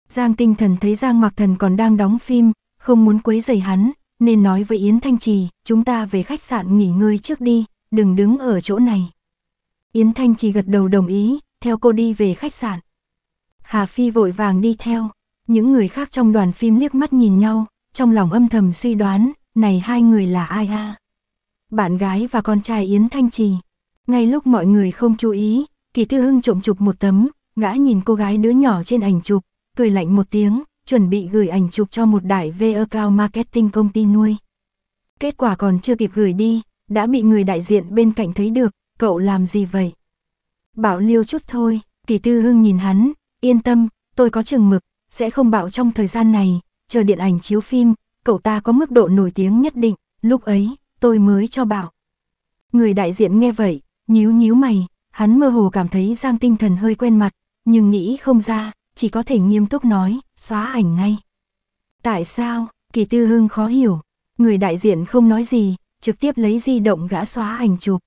S1: Giang Tinh Thần thấy Giang Mặc Thần còn đang đóng phim, không muốn quấy rầy hắn, nên nói với Yến Thanh Trì, chúng ta về khách sạn nghỉ ngơi trước đi, đừng đứng ở chỗ này. Yến Thanh Trì gật đầu đồng ý, theo cô đi về khách sạn. Hà Phi vội vàng đi theo, những người khác trong đoàn phim liếc mắt nhìn nhau, trong lòng âm thầm suy đoán, này hai người là ai ha Bạn gái và con trai Yến Thanh Trì. Ngay lúc mọi người không chú ý, Kỳ Tư Hưng trộm chụp một tấm, gã nhìn cô gái đứa nhỏ trên ảnh chụp, cười lạnh một tiếng, chuẩn bị gửi ảnh chụp cho một đại e cao marketing công ty nuôi. Kết quả còn chưa kịp gửi đi, đã bị người đại diện bên cạnh thấy được, cậu làm gì vậy? Bảo liêu chút thôi, Kỳ Tư Hưng nhìn hắn, yên tâm, tôi có chừng mực, sẽ không bảo trong thời gian này, chờ điện ảnh chiếu phim, cậu ta có mức độ nổi tiếng nhất định, lúc ấy, tôi mới cho bảo. Người đại diện nghe vậy, Nhíu nhíu mày, hắn mơ hồ cảm thấy Giang tinh thần hơi quen mặt, nhưng nghĩ không ra, chỉ có thể nghiêm túc nói, xóa ảnh ngay. Tại sao, kỳ tư hưng khó hiểu, người đại diện không nói gì, trực tiếp lấy di động gã xóa ảnh chụp.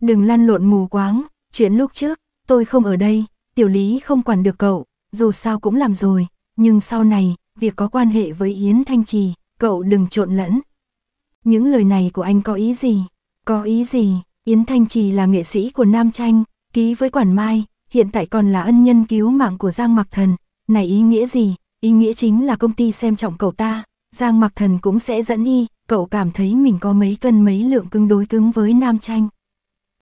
S1: Đừng lăn lộn mù quáng, chuyện lúc trước, tôi không ở đây, tiểu lý không quản được cậu, dù sao cũng làm rồi, nhưng sau này, việc có quan hệ với Yến Thanh Trì, cậu đừng trộn lẫn. Những lời này của anh có ý gì? Có ý gì? Yến Thanh Trì là nghệ sĩ của Nam Tranh, ký với Quản Mai, hiện tại còn là ân nhân cứu mạng của Giang Mặc Thần. Này ý nghĩa gì? Ý nghĩa chính là công ty xem trọng cậu ta, Giang Mặc Thần cũng sẽ dẫn y, cậu cảm thấy mình có mấy cân mấy lượng cứng đối cứng với Nam Tranh.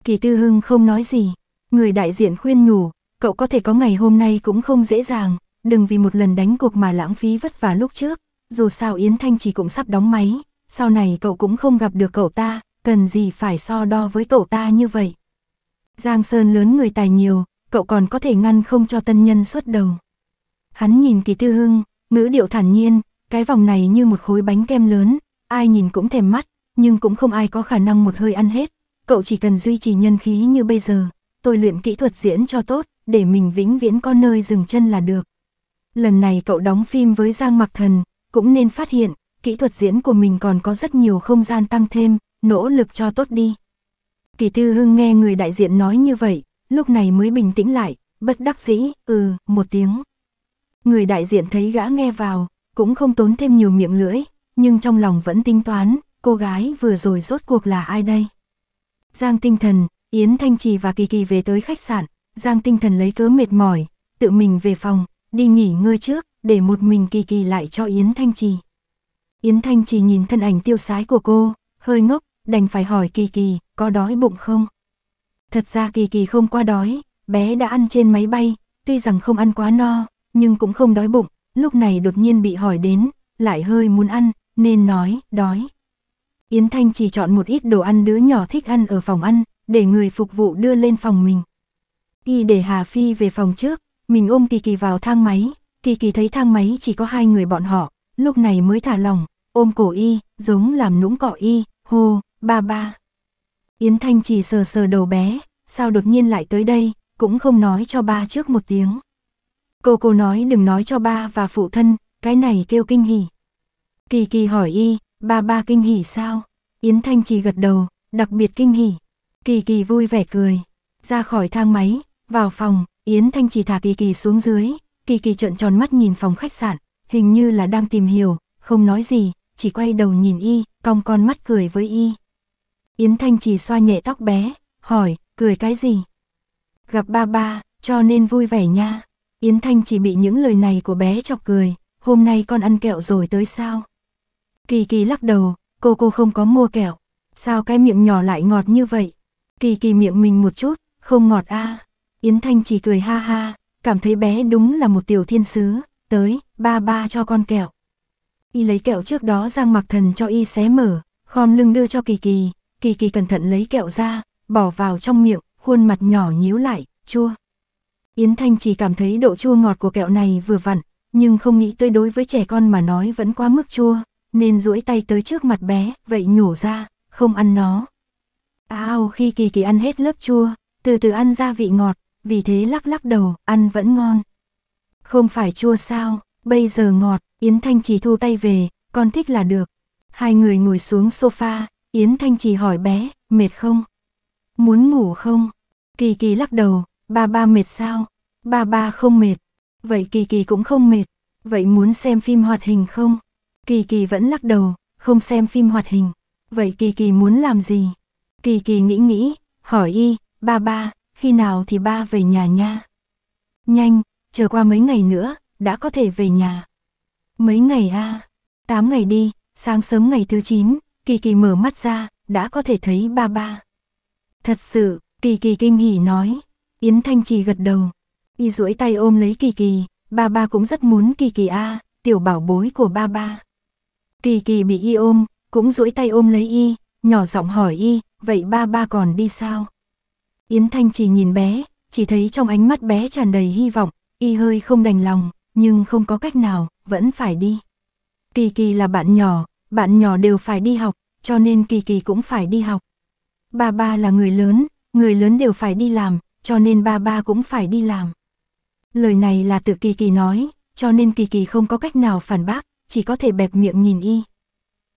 S1: Kỳ Tư Hưng không nói gì, người đại diện khuyên nhủ, cậu có thể có ngày hôm nay cũng không dễ dàng, đừng vì một lần đánh cuộc mà lãng phí vất vả lúc trước, dù sao Yến Thanh chỉ cũng sắp đóng máy, sau này cậu cũng không gặp được cậu ta, cần gì phải so đo với tổ ta như vậy. Giang Sơn lớn người tài nhiều, cậu còn có thể ngăn không cho tân nhân xuất đầu. Hắn nhìn kỳ tư hưng, ngữ điệu thản nhiên, cái vòng này như một khối bánh kem lớn, ai nhìn cũng thèm mắt, nhưng cũng không ai có khả năng một hơi ăn hết. Cậu chỉ cần duy trì nhân khí như bây giờ, tôi luyện kỹ thuật diễn cho tốt, để mình vĩnh viễn có nơi dừng chân là được. Lần này cậu đóng phim với Giang Mặc Thần, cũng nên phát hiện, kỹ thuật diễn của mình còn có rất nhiều không gian tăng thêm, nỗ lực cho tốt đi. Kỳ Tư Hưng nghe người đại diện nói như vậy, lúc này mới bình tĩnh lại, bất đắc dĩ, ừ, một tiếng. Người đại diện thấy gã nghe vào, cũng không tốn thêm nhiều miệng lưỡi, nhưng trong lòng vẫn tính toán, cô gái vừa rồi rốt cuộc là ai đây? Giang Tinh Thần, Yến Thanh Trì và Kỳ Kỳ về tới khách sạn, Giang Tinh Thần lấy cớ mệt mỏi, tự mình về phòng, đi nghỉ ngơi trước, để một mình Kỳ Kỳ lại cho Yến Thanh Trì. Yến Thanh Trì nhìn thân ảnh tiêu sái của cô, hơi ngốc, đành phải hỏi Kỳ Kỳ, có đói bụng không? Thật ra Kỳ Kỳ không quá đói, bé đã ăn trên máy bay, tuy rằng không ăn quá no, nhưng cũng không đói bụng, lúc này đột nhiên bị hỏi đến, lại hơi muốn ăn, nên nói, đói. Yến Thanh chỉ chọn một ít đồ ăn đứa nhỏ thích ăn ở phòng ăn, để người phục vụ đưa lên phòng mình. Y để Hà Phi về phòng trước, mình ôm Kỳ Kỳ vào thang máy, Kỳ Kỳ thấy thang máy chỉ có hai người bọn họ, lúc này mới thả lòng, ôm cổ Y, giống làm nũng cọ Y, hô, Ba ba. Yến Thanh chỉ sờ sờ đầu bé, sao đột nhiên lại tới đây, cũng không nói cho ba trước một tiếng. Cô cô nói đừng nói cho ba và phụ thân, cái này kêu kinh hỉ. Kỳ kỳ hỏi y, ba ba kinh hỉ sao? Yến Thanh chỉ gật đầu, đặc biệt kinh hỉ. Kỳ kỳ vui vẻ cười, ra khỏi thang máy, vào phòng, Yến Thanh chỉ thả kỳ kỳ xuống dưới, kỳ kỳ trợn tròn mắt nhìn phòng khách sạn, hình như là đang tìm hiểu, không nói gì, chỉ quay đầu nhìn y, cong con mắt cười với y. Yến Thanh chỉ xoa nhẹ tóc bé, hỏi, cười cái gì? Gặp ba ba, cho nên vui vẻ nha. Yến Thanh chỉ bị những lời này của bé chọc cười, hôm nay con ăn kẹo rồi tới sao? Kỳ kỳ lắc đầu, cô cô không có mua kẹo, sao cái miệng nhỏ lại ngọt như vậy? Kỳ kỳ miệng mình một chút, không ngọt a. Yến Thanh chỉ cười ha ha, cảm thấy bé đúng là một tiểu thiên sứ, tới, ba ba cho con kẹo. Y lấy kẹo trước đó Giang Mặc Thần cho y xé mở, khom lưng đưa cho Kỳ Kỳ, Kỳ kỳ cẩn thận lấy kẹo ra, bỏ vào trong miệng, khuôn mặt nhỏ nhíu lại, chua. Yến Thanh chỉ cảm thấy độ chua ngọt của kẹo này vừa vặn, nhưng không nghĩ tới đối với trẻ con mà nói vẫn quá mức chua, nên duỗi tay tới trước mặt bé, vậy nhổ ra, không ăn nó. Ao khi kỳ kỳ ăn hết lớp chua, từ từ ăn ra vị ngọt, vì thế lắc lắc đầu, ăn vẫn ngon. Không phải chua sao, bây giờ ngọt, Yến Thanh chỉ thu tay về, con thích là được. Hai người ngồi xuống sofa, Yến Thanh Trì hỏi bé, mệt không? Muốn ngủ không? Kỳ kỳ lắc đầu, ba ba mệt sao? Ba ba không mệt. Vậy kỳ kỳ cũng không mệt. Vậy muốn xem phim hoạt hình không? Kỳ kỳ vẫn lắc đầu, không xem phim hoạt hình. Vậy kỳ kỳ muốn làm gì? Kỳ kỳ nghĩ nghĩ, hỏi y, ba ba, khi nào thì ba về nhà nha? Nhanh, chờ qua mấy ngày nữa, đã có thể về nhà. Mấy ngày a à? 8 ngày đi, sáng sớm ngày thứ 9, Kỳ kỳ mở mắt ra, đã có thể thấy ba ba. Thật sự, kỳ kỳ kinh hỉ nói. Yến Thanh Trì gật đầu. Y duỗi tay ôm lấy kỳ kỳ, ba ba cũng rất muốn kỳ kỳ a, à, tiểu bảo bối của ba ba. Kỳ kỳ bị y ôm, cũng duỗi tay ôm lấy y, nhỏ giọng hỏi y, vậy ba ba còn đi sao? Yến Thanh Trì nhìn bé, chỉ thấy trong ánh mắt bé tràn đầy hy vọng, y hơi không đành lòng, nhưng không có cách nào, vẫn phải đi. Kỳ kỳ là bạn nhỏ, bạn nhỏ đều phải đi học, cho nên Kỳ Kỳ cũng phải đi học. Ba ba là người lớn, người lớn đều phải đi làm, cho nên ba ba cũng phải đi làm. Lời này là tự Kỳ Kỳ nói, cho nên Kỳ Kỳ không có cách nào phản bác, chỉ có thể bẹp miệng nhìn y.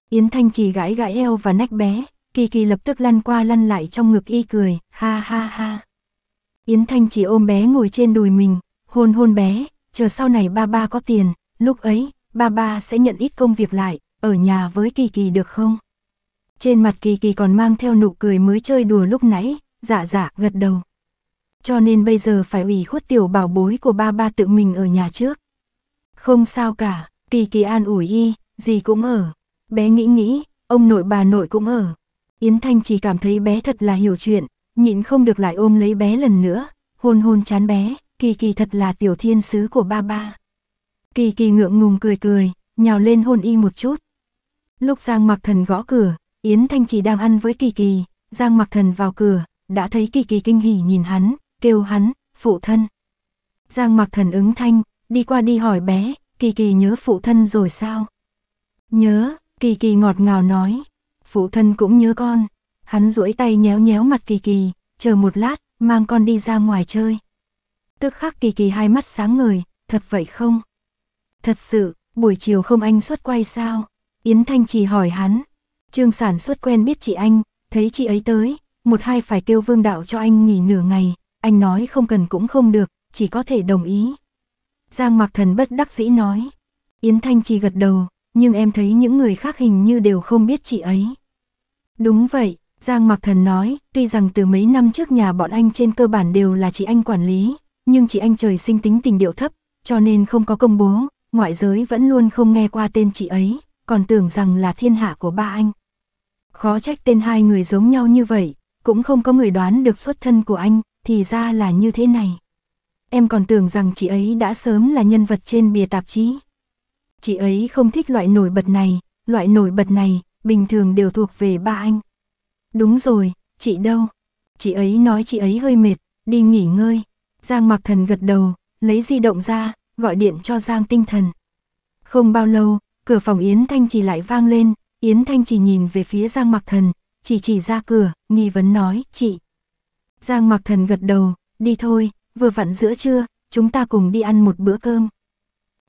S1: Yến Thanh trì gãi gãi eo và nách bé, Kỳ Kỳ lập tức lăn qua lăn lại trong ngực y cười, ha ha ha. Yến Thanh trì ôm bé ngồi trên đùi mình, hôn hôn bé, chờ sau này ba ba có tiền, lúc ấy, ba ba sẽ nhận ít công việc lại, ở nhà với Kỳ Kỳ được không? Trên mặt Kỳ Kỳ còn mang theo nụ cười mới chơi đùa lúc nãy, dạ dạ gật đầu. Cho nên bây giờ phải ủy khuất tiểu bảo bối của ba ba tự mình ở nhà trước. Không sao cả, Kỳ Kỳ an ủi y, gì cũng ở. Bé nghĩ nghĩ, ông nội bà nội cũng ở. Yến Thanh chỉ cảm thấy bé thật là hiểu chuyện, nhịn không được lại ôm lấy bé lần nữa, hôn hôn chán bé, Kỳ Kỳ thật là tiểu thiên sứ của ba ba. Kỳ Kỳ ngượng ngùng cười cười, nhào lên hôn y một chút. Lúc Giang Mặc Thần gõ cửa, Yến Thanh chỉ đang ăn với Kỳ Kỳ, Giang Mặc Thần vào cửa, đã thấy Kỳ Kỳ kinh hỉ nhìn hắn, kêu hắn, phụ thân. Giang Mặc Thần ứng thanh, đi qua đi hỏi bé, Kỳ Kỳ nhớ phụ thân rồi sao? Nhớ, Kỳ Kỳ ngọt ngào nói, phụ thân cũng nhớ con. Hắn duỗi tay nhéo nhéo mặt Kỳ Kỳ, chờ một lát, mang con đi ra ngoài chơi. Tức khắc Kỳ Kỳ hai mắt sáng ngời, thật vậy không? Thật sự, buổi chiều không anh xuất quay sao? Yến Thanh Trì hỏi hắn. Trương sản xuất quen biết chị anh, thấy chị ấy tới, một hai phải kêu vương đạo cho anh nghỉ nửa ngày, anh nói không cần cũng không được, chỉ có thể đồng ý. Giang Mặc Thần bất đắc dĩ nói. Yến Thanh Trì gật đầu, nhưng em thấy những người khác hình như đều không biết chị ấy. Đúng vậy, Giang Mặc Thần nói, tuy rằng từ mấy năm trước nhà bọn anh trên cơ bản đều là chị anh quản lý, nhưng chị anh trời sinh tính tình điệu thấp, cho nên không có công bố, ngoại giới vẫn luôn không nghe qua tên chị ấy còn tưởng rằng là thiên hạ của ba anh. Khó trách tên hai người giống nhau như vậy, cũng không có người đoán được xuất thân của anh, thì ra là như thế này. Em còn tưởng rằng chị ấy đã sớm là nhân vật trên bìa tạp chí. Chị ấy không thích loại nổi bật này, loại nổi bật này, bình thường đều thuộc về ba anh. Đúng rồi, chị đâu? Chị ấy nói chị ấy hơi mệt, đi nghỉ ngơi. Giang mặc thần gật đầu, lấy di động ra, gọi điện cho Giang tinh thần. Không bao lâu, cửa phòng Yến Thanh Trì lại vang lên, Yến Thanh Trì nhìn về phía Giang Mặc Thần, chỉ chỉ ra cửa, nghi vấn nói, chị. Giang Mặc Thần gật đầu, đi thôi, vừa vặn giữa trưa, chúng ta cùng đi ăn một bữa cơm.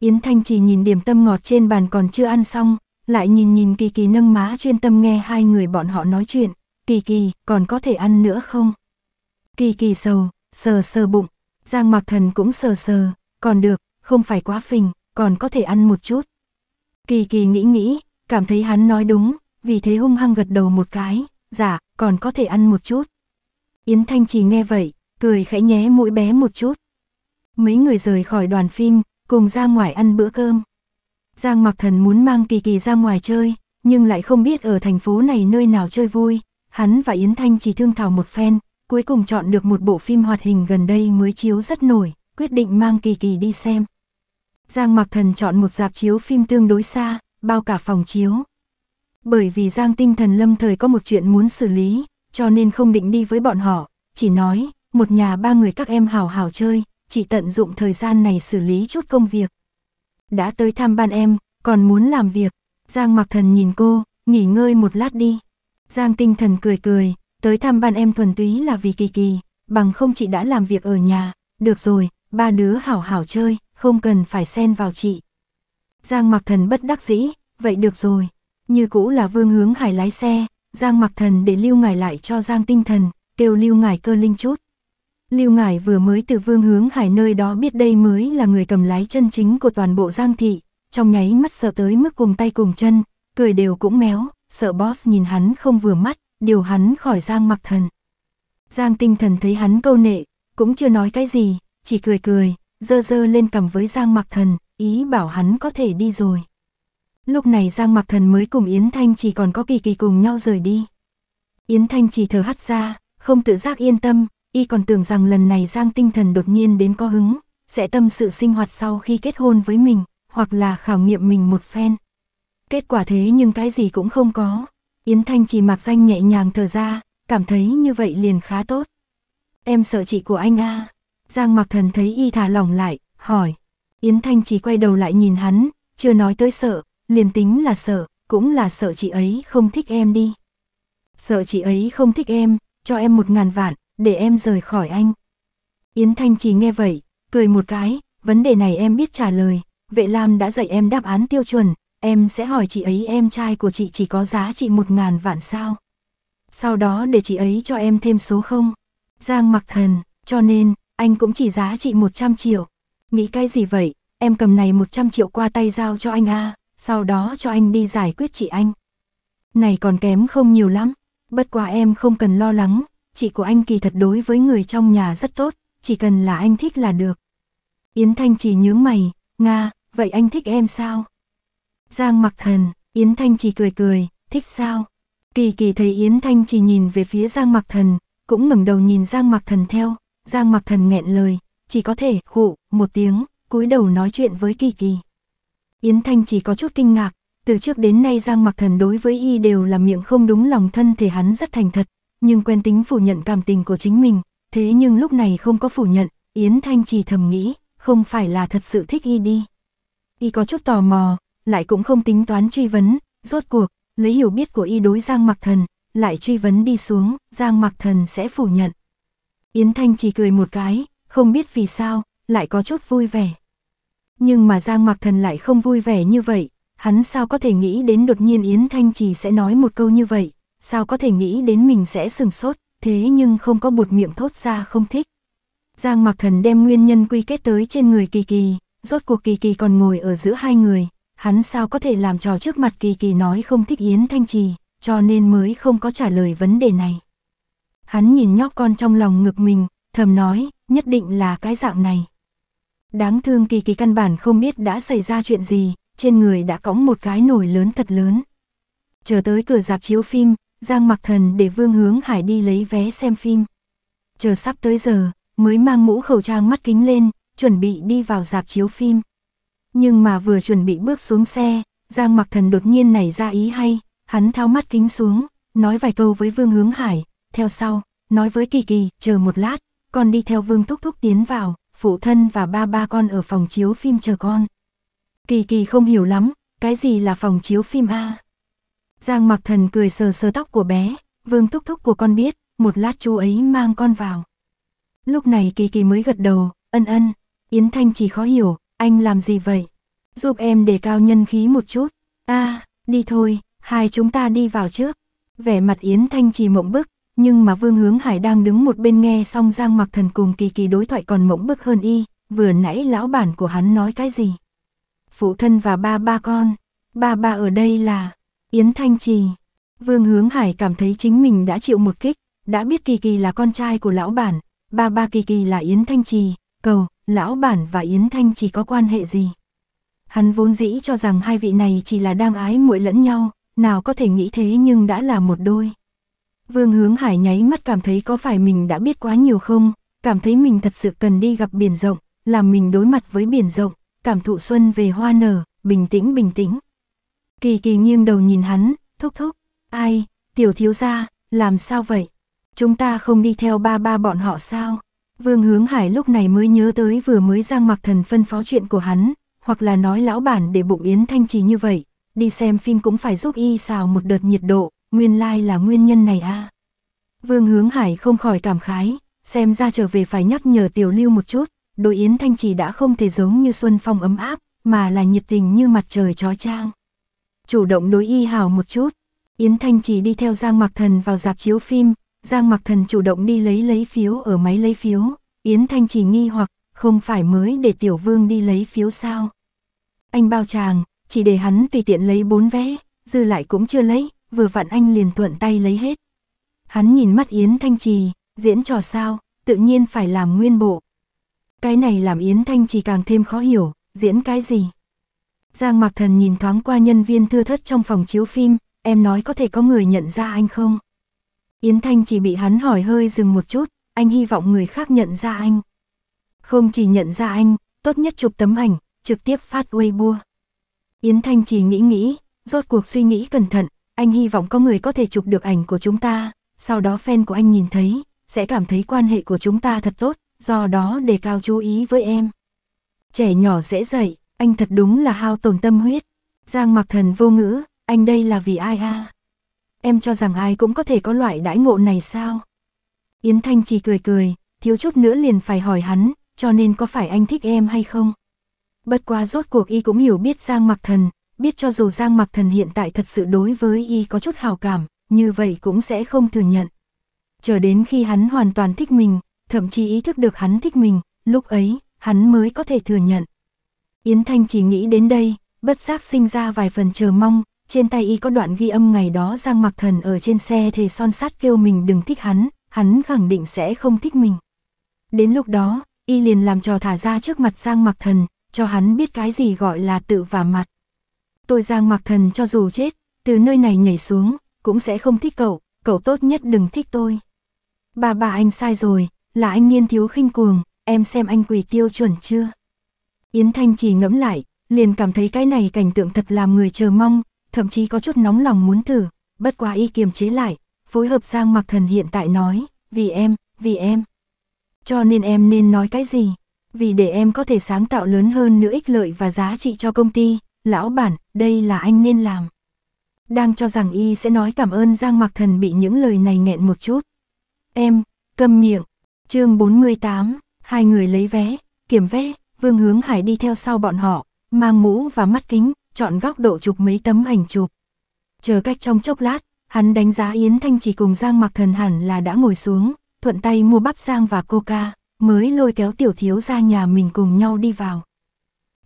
S1: Yến Thanh Trì nhìn điểm tâm ngọt trên bàn còn chưa ăn xong, lại nhìn nhìn Kỳ Kỳ nâng má chuyên tâm nghe hai người bọn họ nói chuyện, Kỳ Kỳ, còn có thể ăn nữa không? Kỳ Kỳ sầu, sờ sờ bụng, Giang Mặc Thần cũng sờ sờ, còn được, không phải quá phình, còn có thể ăn một chút. Kỳ kỳ nghĩ nghĩ, cảm thấy hắn nói đúng, vì thế hung hăng gật đầu một cái, dạ, còn có thể ăn một chút. Yến Thanh chỉ nghe vậy, cười khẽ nhé mũi bé một chút. Mấy người rời khỏi đoàn phim, cùng ra ngoài ăn bữa cơm. Giang Mặc Thần muốn mang Kỳ Kỳ ra ngoài chơi, nhưng lại không biết ở thành phố này nơi nào chơi vui. Hắn và Yến Thanh chỉ thương thảo một phen, cuối cùng chọn được một bộ phim hoạt hình gần đây mới chiếu rất nổi, quyết định mang Kỳ Kỳ đi xem. Giang Mặc Thần chọn một dạp chiếu phim tương đối xa, bao cả phòng chiếu. Bởi vì Giang Tinh Thần lâm thời có một chuyện muốn xử lý, cho nên không định đi với bọn họ, chỉ nói, một nhà ba người các em hào hào chơi, chỉ tận dụng thời gian này xử lý chút công việc. Đã tới thăm ban em, còn muốn làm việc, Giang Mặc Thần nhìn cô, nghỉ ngơi một lát đi. Giang Tinh Thần cười cười, tới thăm ban em thuần túy là vì kỳ kỳ, bằng không chị đã làm việc ở nhà, được rồi, ba đứa hào hào chơi, không cần phải xen vào chị. Giang Mặc Thần bất đắc dĩ, vậy được rồi. Như cũ là Vương Hướng Hải lái xe, Giang Mặc Thần để Lưu Ngải lại cho Giang Tinh Thần, kêu Lưu Ngải cơ linh chút. Lưu Ngải vừa mới từ Vương Hướng Hải nơi đó biết đây mới là người cầm lái chân chính của toàn bộ Giang thị, trong nháy mắt sợ tới mức cùng tay cùng chân, cười đều cũng méo, sợ boss nhìn hắn không vừa mắt, điều hắn khỏi Giang Mặc Thần. Giang Tinh Thần thấy hắn câu nệ, cũng chưa nói cái gì, chỉ cười cười, dơ dơ lên cầm với Giang Mặc Thần, ý bảo hắn có thể đi rồi. Lúc này Giang Mặc Thần mới cùng Yến Thanh chỉ còn có kỳ kỳ cùng nhau rời đi. Yến Thanh chỉ thở hắt ra, không tự giác yên tâm, y còn tưởng rằng lần này Giang tinh thần đột nhiên đến có hứng, sẽ tâm sự sinh hoạt sau khi kết hôn với mình, hoặc là khảo nghiệm mình một phen. Kết quả thế nhưng cái gì cũng không có, Yến Thanh chỉ mặc danh nhẹ nhàng thở ra, cảm thấy như vậy liền khá tốt. Em sợ chị của anh a à. Giang Mặc Thần thấy y thả lỏng lại, hỏi. Yến Thanh chỉ quay đầu lại nhìn hắn, chưa nói tới sợ, liền tính là sợ, cũng là sợ chị ấy không thích em đi. Sợ chị ấy không thích em, cho em một ngàn vạn, để em rời khỏi anh. Yến Thanh chỉ nghe vậy, cười một cái, vấn đề này em biết trả lời, vệ Lam đã dạy em đáp án tiêu chuẩn, em sẽ hỏi chị ấy em trai của chị chỉ có giá trị một ngàn vạn sao. Sau đó để chị ấy cho em thêm số không. Giang mặc thần, cho nên, anh cũng chỉ giá trị 100 triệu. Nghĩ cái gì vậy, em cầm này 100 triệu qua tay giao cho anh a sau đó cho anh đi giải quyết chị anh. Này còn kém không nhiều lắm, bất quá em không cần lo lắng, chị của anh kỳ thật đối với người trong nhà rất tốt, chỉ cần là anh thích là được. Yến Thanh chỉ nhướng mày, Nga, vậy anh thích em sao? Giang mặc thần, Yến Thanh chỉ cười cười, thích sao? Kỳ kỳ thấy Yến Thanh chỉ nhìn về phía Giang mặc thần, cũng ngẩng đầu nhìn Giang mặc thần theo, Giang mặc thần nghẹn lời, chỉ có thể khụ một tiếng, cúi đầu nói chuyện với Kỳ Kỳ. Yến Thanh chỉ có chút kinh ngạc, từ trước đến nay Giang mặc thần đối với y đều là miệng không đúng lòng thân thể hắn rất thành thật, nhưng quen tính phủ nhận cảm tình của chính mình, thế nhưng lúc này không có phủ nhận, Yến Thanh chỉ thầm nghĩ, không phải là thật sự thích y đi. Y có chút tò mò, lại cũng không tính toán truy vấn, rốt cuộc, lấy hiểu biết của y đối Giang mặc thần, lại truy vấn đi xuống, Giang mặc thần sẽ phủ nhận. Yến Thanh chỉ cười một cái, không biết vì sao, lại có chút vui vẻ. Nhưng mà Giang Mặc Thần lại không vui vẻ như vậy, hắn sao có thể nghĩ đến đột nhiên Yến Thanh Chỉ sẽ nói một câu như vậy, sao có thể nghĩ đến mình sẽ sừng sốt, thế nhưng không có buột miệng thốt ra không thích. Giang Mặc Thần đem nguyên nhân quy kết tới trên người Kỳ Kỳ, rốt cuộc Kỳ Kỳ còn ngồi ở giữa hai người, hắn sao có thể làm trò trước mặt Kỳ Kỳ nói không thích Yến Thanh Trì, cho nên mới không có trả lời vấn đề này. Hắn nhìn nhóc con trong lòng ngực mình, thầm nói, nhất định là cái dạng này. Đáng thương kỳ kỳ căn bản không biết đã xảy ra chuyện gì, trên người đã cõng một cái nổi lớn thật lớn. Chờ tới cửa dạp chiếu phim, Giang mặc thần để Vương Hướng Hải đi lấy vé xem phim. Chờ sắp tới giờ, mới mang mũ khẩu trang mắt kính lên, chuẩn bị đi vào dạp chiếu phim. Nhưng mà vừa chuẩn bị bước xuống xe, Giang mặc thần đột nhiên nảy ra ý hay, hắn tháo mắt kính xuống, nói vài câu với Vương Hướng Hải, theo sau, nói với Kỳ Kỳ, chờ một lát, con đi theo Vương Thúc Thúc tiến vào, phụ thân và ba ba con ở phòng chiếu phim chờ con. Kỳ Kỳ không hiểu lắm, cái gì là phòng chiếu phim a? Giang Mặc Thần cười sờ sờ tóc của bé, Vương Thúc Thúc của con biết, một lát chú ấy mang con vào. Lúc này Kỳ Kỳ mới gật đầu, ân ân, Yến Thanh chỉ khó hiểu, anh làm gì vậy? Giúp em đề cao nhân khí một chút. a à, đi thôi, hai chúng ta đi vào trước. Vẻ mặt Yến Thanh chỉ mộng bức, nhưng mà Vương Hướng Hải đang đứng một bên nghe xong Giang Mặc Thần cùng Kỳ Kỳ đối thoại còn mỗng bức hơn y, vừa nãy lão bản của hắn nói cái gì? Phụ thân và ba ba con, ba ba ở đây là Yến Thanh Trì. Vương Hướng Hải cảm thấy chính mình đã chịu một kích, đã biết Kỳ Kỳ là con trai của lão bản, ba ba Kỳ Kỳ là Yến Thanh Trì, cầu, lão bản và Yến Thanh Trì có quan hệ gì? Hắn vốn dĩ cho rằng hai vị này chỉ là đang ái muội lẫn nhau, nào có thể nghĩ thế nhưng đã là một đôi. Vương Hướng Hải nháy mắt cảm thấy có phải mình đã biết quá nhiều không, cảm thấy mình thật sự cần đi gặp biển rộng, làm mình đối mặt với biển rộng, cảm thụ xuân về hoa nở, bình tĩnh bình tĩnh. Kỳ kỳ nghiêng đầu nhìn hắn, thúc thúc, ai, tiểu thiếu gia, làm sao vậy? Chúng ta không đi theo ba ba bọn họ sao? Vương Hướng Hải lúc này mới nhớ tới vừa mới Giang Mặc Thần phân phó chuyện của hắn, hoặc là nói lão bản để bụng Yến Thanh Trì như vậy, đi xem phim cũng phải giúp y xào một đợt nhiệt độ, nguyên lai là nguyên nhân này a. Vương Hướng Hải không khỏi cảm khái, xem ra trở về phải nhắc nhở Tiểu Lưu một chút, Đỗ Yến Thanh trì đã không thể giống như xuân phong ấm áp, mà là nhiệt tình như mặt trời chói trang Chủ động đối y hào một chút, Yến Thanh trì đi theo Giang Mặc Thần vào dạp chiếu phim, Giang Mặc Thần chủ động đi lấy lấy phiếu ở máy lấy phiếu, Yến Thanh trì nghi hoặc, không phải mới để Tiểu Vương đi lấy phiếu sao? Anh bao chàng, chỉ để hắn tùy tiện lấy bốn vé, dư lại cũng chưa lấy, vừa vặn anh liền thuận tay lấy hết. Hắn nhìn mắt Yến Thanh Trì, diễn trò sao, tự nhiên phải làm nguyên bộ. Cái này làm Yến Thanh Trì càng thêm khó hiểu, diễn cái gì? Giang Mạc Thần nhìn thoáng qua nhân viên thưa thất trong phòng chiếu phim, em nói có thể có người nhận ra anh không? Yến Thanh trì bị hắn hỏi hơi dừng một chút, anh hy vọng người khác nhận ra anh. Không chỉ nhận ra anh, tốt nhất chụp tấm ảnh, trực tiếp phát Weibo. Yến Thanh trì nghĩ nghĩ, rốt cuộc suy nghĩ cẩn thận, anh hy vọng có người có thể chụp được ảnh của chúng ta, sau đó fan của anh nhìn thấy, sẽ cảm thấy quan hệ của chúng ta thật tốt, do đó đề cao chú ý với em. Trẻ nhỏ dễ dậy, anh thật đúng là hao tổn tâm huyết. Giang mặc thần vô ngữ, anh đây là vì ai a? Em cho rằng ai cũng có thể có loại đãi ngộ này sao? Yến Thanh chỉ cười cười, thiếu chút nữa liền phải hỏi hắn, cho nên có phải anh thích em hay không? Bất quá rốt cuộc y cũng hiểu biết Giang mặc thần, biết cho dù Giang Mặc Thần hiện tại thật sự đối với y có chút hào cảm, như vậy cũng sẽ không thừa nhận. Chờ đến khi hắn hoàn toàn thích mình, thậm chí ý thức được hắn thích mình, lúc ấy, hắn mới có thể thừa nhận. Yến Thanh chỉ nghĩ đến đây, bất giác sinh ra vài phần chờ mong, trên tay y có đoạn ghi âm ngày đó Giang Mặc Thần ở trên xe thề son sát kêu mình đừng thích hắn, hắn khẳng định sẽ không thích mình. Đến lúc đó, y liền làm trò thả ra trước mặt Giang Mặc Thần, cho hắn biết cái gì gọi là tự vả mặt tôi Giang Mặc Thần cho dù chết, từ nơi này nhảy xuống, cũng sẽ không thích cậu, cậu tốt nhất đừng thích tôi. Bà bà anh sai rồi, là anh niên thiếu khinh cuồng, em xem anh quỳ tiêu chuẩn chưa? Yến Thanh chỉ ngẫm lại, liền cảm thấy cái này cảnh tượng thật làm người chờ mong, thậm chí có chút nóng lòng muốn thử, bất quá y kiềm chế lại, phối hợp Giang Mặc Thần hiện tại nói, vì em, vì em. Cho nên em nên nói cái gì? Vì để em có thể sáng tạo lớn hơn nữa ích lợi và giá trị cho công ty, lão bản, đây là anh nên làm. Đang cho rằng y sẽ nói cảm ơn Giang Mặc Thần bị những lời này nghẹn một chút. Em, câm miệng, chương 48, hai người lấy vé, kiểm vé, Vương Hướng Hải đi theo sau bọn họ, mang mũ và mắt kính, chọn góc độ chụp mấy tấm ảnh chụp. Chờ cách trong chốc lát, hắn đánh giá Yến Thanh chỉ cùng Giang Mặc Thần hẳn là đã ngồi xuống, thuận tay mua bắp Giang và coca, mới lôi kéo tiểu thiếu ra nhà mình cùng nhau đi vào.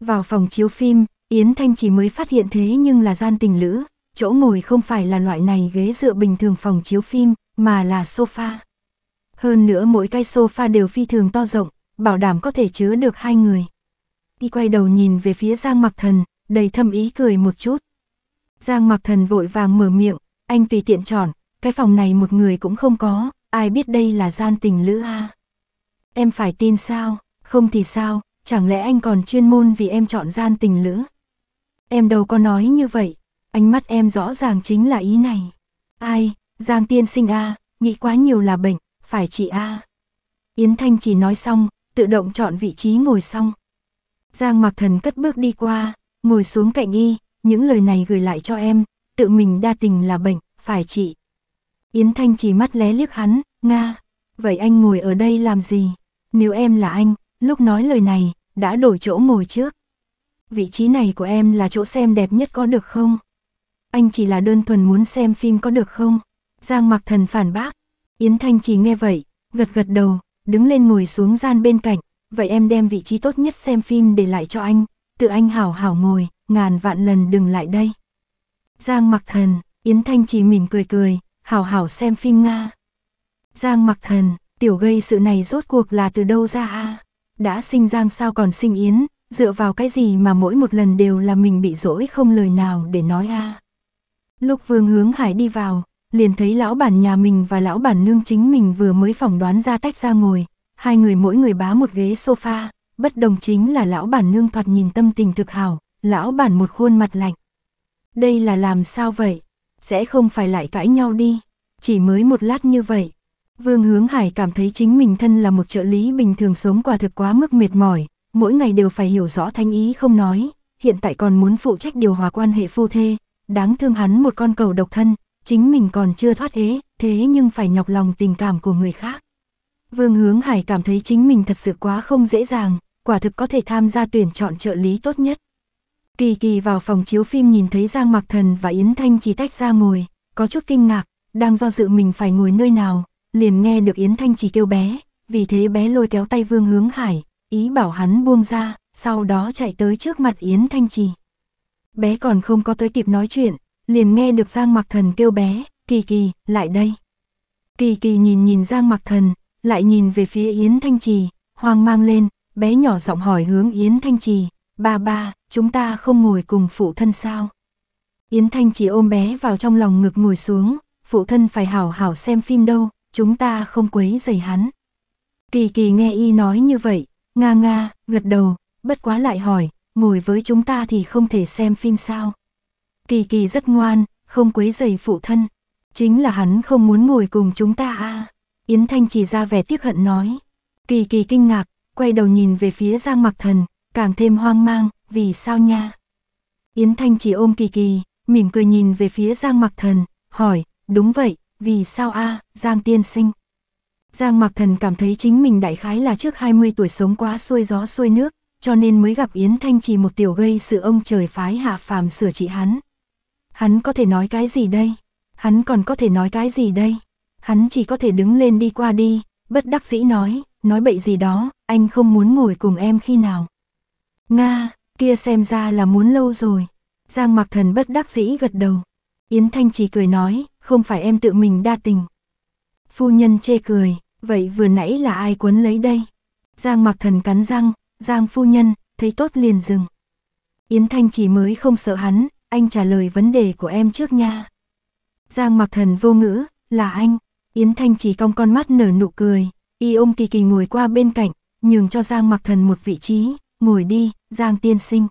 S1: Vào phòng chiếu phim, Yến Thanh chỉ mới phát hiện thế nhưng là gian tình lữ, chỗ ngồi không phải là loại này ghế dựa bình thường phòng chiếu phim, mà là sofa. Hơn nữa mỗi cái sofa đều phi thường to rộng, bảo đảm có thể chứa được hai người. Y quay đầu nhìn về phía Giang Mặc Thần, đầy thâm ý cười một chút. Giang Mặc Thần vội vàng mở miệng, anh tùy tiện chọn, cái phòng này một người cũng không có, ai biết đây là gian tình lữ a. Em phải tin sao, không thì sao, chẳng lẽ anh còn chuyên môn vì em chọn gian tình lữ? Em đâu có nói như vậy, ánh mắt em rõ ràng chính là ý này. Ai, Giang tiên sinh a, nghĩ quá nhiều là bệnh, phải chị a. Yến Thanh chỉ nói xong, tự động chọn vị trí ngồi xong. Giang Mặc Thần cất bước đi qua, ngồi xuống cạnh y, những lời này gửi lại cho em, tự mình đa tình là bệnh, phải chị. Yến Thanh chỉ mắt lé liếc hắn, Nga, vậy anh ngồi ở đây làm gì? Nếu em là anh, lúc nói lời này, đã đổi chỗ ngồi trước vị trí này của em là chỗ xem đẹp nhất có được không? Anh chỉ là đơn thuần muốn xem phim có được không? Giang mặc thần phản bác. Yến Thanh chỉ nghe vậy, gật gật đầu, đứng lên ngồi xuống gian bên cạnh. Vậy em đem vị trí tốt nhất xem phim để lại cho anh, tự anh hảo hảo ngồi, ngàn vạn lần đừng lại đây. Giang mặc thần, Yến Thanh chỉ mỉm cười cười, hảo hảo xem phim Nga. Giang mặc thần, tiểu gây sự này rốt cuộc là từ đâu ra a Đã sinh Giang sao còn sinh Yến, dựa vào cái gì mà mỗi một lần đều là mình bị dỗi không lời nào để nói a. Lúc Vương Hướng Hải đi vào, liền thấy lão bản nhà mình và lão bản nương chính mình vừa mới phỏng đoán ra tách ra ngồi, hai người mỗi người bá một ghế sofa, bất đồng chính là lão bản nương thoạt nhìn tâm tình thực hảo, lão bản một khuôn mặt lạnh. Đây là làm sao vậy? Sẽ không phải lại cãi nhau đi, chỉ mới một lát như vậy. Vương Hướng Hải cảm thấy chính mình thân là một trợ lý bình thường sống quả thực quá mức mệt mỏi, mỗi ngày đều phải hiểu rõ thanh ý không nói, hiện tại còn muốn phụ trách điều hòa quan hệ phu thê, đáng thương hắn một con cầu độc thân, chính mình còn chưa thoát ế, thế nhưng phải nhọc lòng tình cảm của người khác. Vương Hướng Hải cảm thấy chính mình thật sự quá không dễ dàng, quả thực có thể tham gia tuyển chọn trợ lý tốt nhất. Kỳ kỳ vào phòng chiếu phim nhìn thấy Giang Mặc Thần và Yến Thanh chỉ tách ra ngồi, có chút kinh ngạc, đang do dự mình phải ngồi nơi nào, liền nghe được Yến Thanh chỉ kêu bé, vì thế bé lôi kéo tay Vương Hướng Hải, ý bảo hắn buông ra, sau đó chạy tới trước mặt Yến Thanh Trì. Bé còn không có tới kịp nói chuyện, liền nghe được Giang Mặc Thần kêu bé, Kỳ Kỳ, lại đây. Kỳ Kỳ nhìn nhìn Giang Mặc Thần, lại nhìn về phía Yến Thanh Trì, hoang mang lên, bé nhỏ giọng hỏi hướng Yến Thanh Trì, ba ba, chúng ta không ngồi cùng phụ thân sao? Yến Thanh Trì ôm bé vào trong lòng ngực ngồi xuống, phụ thân phải hảo hảo xem phim đâu, chúng ta không quấy rầy hắn. Kỳ Kỳ nghe y nói như vậy, Nga nga, gật đầu, bất quá lại hỏi, ngồi với chúng ta thì không thể xem phim sao. Kỳ kỳ rất ngoan, không quấy giày phụ thân. Chính là hắn không muốn ngồi cùng chúng ta à. Yến Thanh chỉ ra vẻ tiếc hận nói. Kỳ kỳ kinh ngạc, quay đầu nhìn về phía Giang Mặc Thần, càng thêm hoang mang, vì sao nha? Yến Thanh chỉ ôm kỳ kỳ, mỉm cười nhìn về phía Giang Mặc Thần, hỏi, đúng vậy, vì sao a Giang Tiên Sinh? Giang Mặc Thần cảm thấy chính mình đại khái là trước 20 tuổi sống quá xuôi gió xuôi nước, cho nên mới gặp Yến Thanh Trì một tiểu gây sự ông trời phái hạ phàm sửa trị hắn. Hắn có thể nói cái gì đây? Hắn còn có thể nói cái gì đây? Hắn chỉ có thể đứng lên đi qua đi, bất đắc dĩ nói, nói bậy gì đó, anh không muốn ngồi cùng em khi nào. Nga, kia xem ra là muốn lâu rồi. Giang Mặc Thần bất đắc dĩ gật đầu. Yến Thanh Trì cười nói, không phải em tự mình đa tình. Phu nhân chê cười, Vậy vừa nãy là ai quấn lấy đây? Giang mặc thần cắn răng, Giang phu nhân, thấy tốt liền dừng. Yến Thanh chỉ mới không sợ hắn, anh trả lời vấn đề của em trước nha. Giang mặc thần vô ngữ, là anh. Yến Thanh chỉ cong con mắt nở nụ cười, y ôm kỳ kỳ ngồi qua bên cạnh, nhường cho Giang mặc thần một vị trí, ngồi đi, Giang tiên sinh.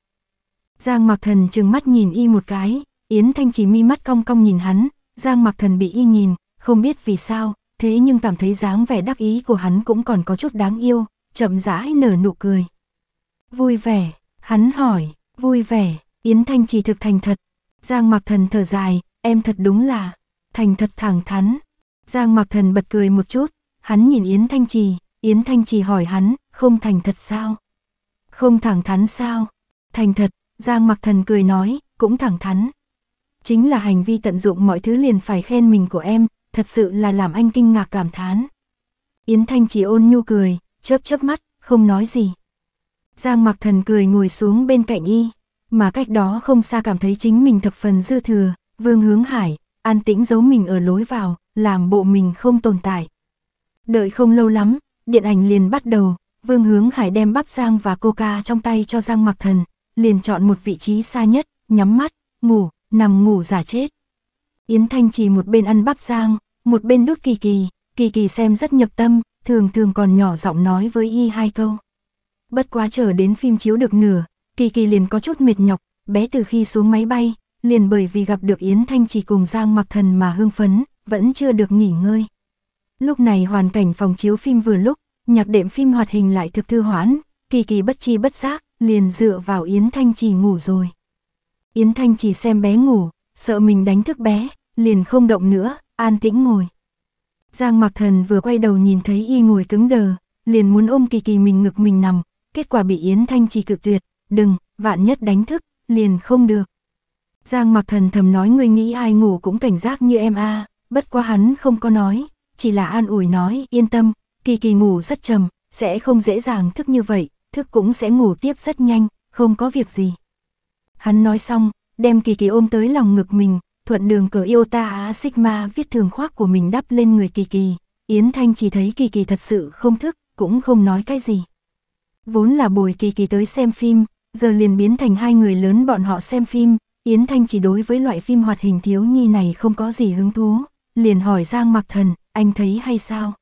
S1: Giang mặc thần trừng mắt nhìn y một cái, Yến Thanh chỉ mi mắt cong cong nhìn hắn, Giang mặc thần bị y nhìn, không biết vì sao, thế nhưng cảm thấy dáng vẻ đắc ý của hắn cũng còn có chút đáng yêu, chậm rãi nở nụ cười. Vui vẻ, hắn hỏi, vui vẻ, Yến Thanh chỉ thực thành thật. Giang mặc thần thở dài, em thật đúng là, thành thật thẳng thắn. Giang mặc thần bật cười một chút, hắn nhìn Yến Thanh Trì, Yến Thanh Trì hỏi hắn, không thành thật sao? Không thẳng thắn sao? Thành thật, Giang mặc thần cười nói, cũng thẳng thắn. Chính là hành vi tận dụng mọi thứ liền phải khen mình của em, thật sự là làm anh kinh ngạc cảm thán. Yến Thanh chỉ ôn nhu cười, chớp chớp mắt, không nói gì. Giang mặc thần cười ngồi xuống bên cạnh y, mà cách đó không xa cảm thấy chính mình thập phần dư thừa, vương hướng hải, an tĩnh giấu mình ở lối vào, làm bộ mình không tồn tại. Đợi không lâu lắm, điện ảnh liền bắt đầu, vương hướng hải đem bắp Giang và coca trong tay cho Giang mặc thần, liền chọn một vị trí xa nhất, nhắm mắt, ngủ, nằm ngủ giả chết. Yến Thanh chỉ một bên ăn bắp Giang, một bên đút kỳ kỳ, kỳ kỳ xem rất nhập tâm, thường thường còn nhỏ giọng nói với y hai câu. Bất quá chờ đến phim chiếu được nửa, kỳ kỳ liền có chút mệt nhọc, bé từ khi xuống máy bay, liền bởi vì gặp được Yến Thanh chỉ cùng Giang Mặc Thần mà hưng phấn, vẫn chưa được nghỉ ngơi. Lúc này hoàn cảnh phòng chiếu phim vừa lúc, nhạc đệm phim hoạt hình lại thực thư hoãn, kỳ kỳ bất chi bất giác, liền dựa vào Yến Thanh chỉ ngủ rồi. Yến Thanh chỉ xem bé ngủ, sợ mình đánh thức bé, liền không động nữa, an tĩnh ngồi. Giang mặc thần vừa quay đầu nhìn thấy y ngồi cứng đờ, liền muốn ôm kỳ kỳ mình ngực mình nằm, kết quả bị Yến Thanh Trì cự tuyệt, đừng, vạn nhất đánh thức, liền không được. Giang mặc thần thầm nói người nghĩ ai ngủ cũng cảnh giác như em a bất quá hắn không có nói, chỉ là an ủi nói, yên tâm, kỳ kỳ ngủ rất trầm, sẽ không dễ dàng thức như vậy, thức cũng sẽ ngủ tiếp rất nhanh, không có việc gì. Hắn nói xong, đem kỳ kỳ ôm tới lòng ngực mình, thuận đường cờ yêu ta á Sigma viết thường khoác của mình đắp lên người Kỳ Kỳ. Yến Thanh chỉ thấy Kỳ Kỳ thật sự không thức, cũng không nói cái gì. Vốn là bồi Kỳ Kỳ tới xem phim, giờ liền biến thành hai người lớn bọn họ xem phim. Yến Thanh chỉ đối với loại phim hoạt hình thiếu nhi này không có gì hứng thú, liền hỏi Giang Mặc Thần, anh thấy hay sao?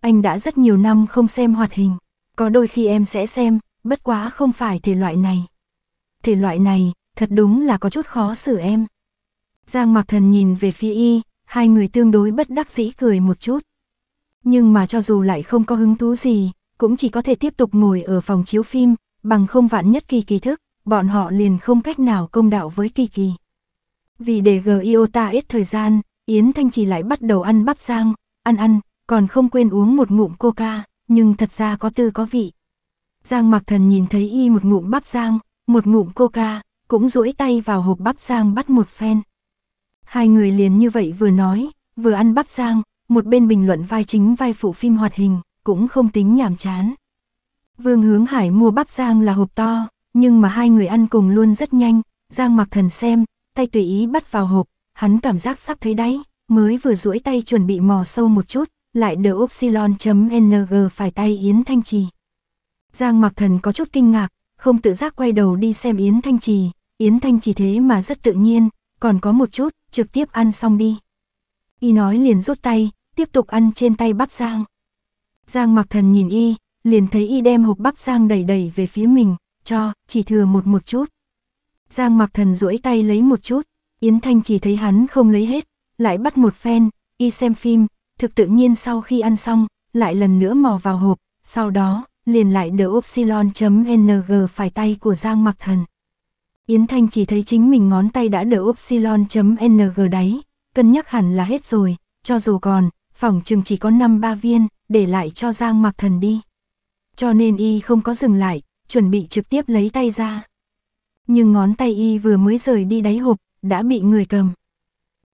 S1: Anh đã rất nhiều năm không xem hoạt hình, có đôi khi em sẽ xem, bất quá không phải thể loại này. Thể loại này, thật đúng là có chút khó xử em. Giang Mặc Thần nhìn về phía y, hai người tương đối bất đắc dĩ cười một chút. Nhưng mà cho dù lại không có hứng thú gì, cũng chỉ có thể tiếp tục ngồi ở phòng chiếu phim, bằng không vạn nhất kỳ kỳ thức, bọn họ liền không cách nào công đạo với kỳ kỳ. Vì để gờ Iota ít thời gian, Yến Thanh chỉ lại bắt đầu ăn bắp giang, ăn ăn, còn không quên uống một ngụm coca, nhưng thật ra có tư có vị. Giang Mặc Thần nhìn thấy y một ngụm bắp giang, một ngụm coca, cũng duỗi tay vào hộp bắp giang bắt một phen. Hai người liền như vậy vừa nói, vừa ăn bắp giang, một bên bình luận vai chính vai phụ phim hoạt hình, cũng không tính nhàm chán. Vương Hướng Hải mua bắp giang là hộp to, nhưng mà hai người ăn cùng luôn rất nhanh, Giang Mặc Thần xem, tay tùy ý bắt vào hộp, hắn cảm giác sắp thấy đáy, mới vừa duỗi tay chuẩn bị mò sâu một chút, lại đỡ upsilon.ng phải tay Yến Thanh Trì. Giang Mặc Thần có chút kinh ngạc, không tự giác quay đầu đi xem Yến Thanh Trì, Yến Thanh Trì thế mà rất tự nhiên, còn có một chút, trực tiếp ăn xong đi. Y nói liền rút tay, tiếp tục ăn trên tay bắp Giang. Giang mặc thần nhìn Y, liền thấy Y đem hộp bắp Giang đẩy đẩy về phía mình, cho, chỉ thừa một một chút. Giang mặc thần duỗi tay lấy một chút, Yến Thanh chỉ thấy hắn không lấy hết, lại bắt một phen, Y xem phim, thực tự nhiên sau khi ăn xong, lại lần nữa mò vào hộp, sau đó, liền lại đỡ Opsilon.ng phải tay của Giang mặc thần. Yến Thanh chỉ thấy chính mình ngón tay đã đỡ upsilon.ng đáy, cân nhắc hẳn là hết rồi, cho dù còn, phỏng chừng chỉ có 5-3 viên, để lại cho Giang Mặc Thần đi. Cho nên y không có dừng lại, chuẩn bị trực tiếp lấy tay ra. Nhưng ngón tay y vừa mới rời đi đáy hộp, đã bị người cầm.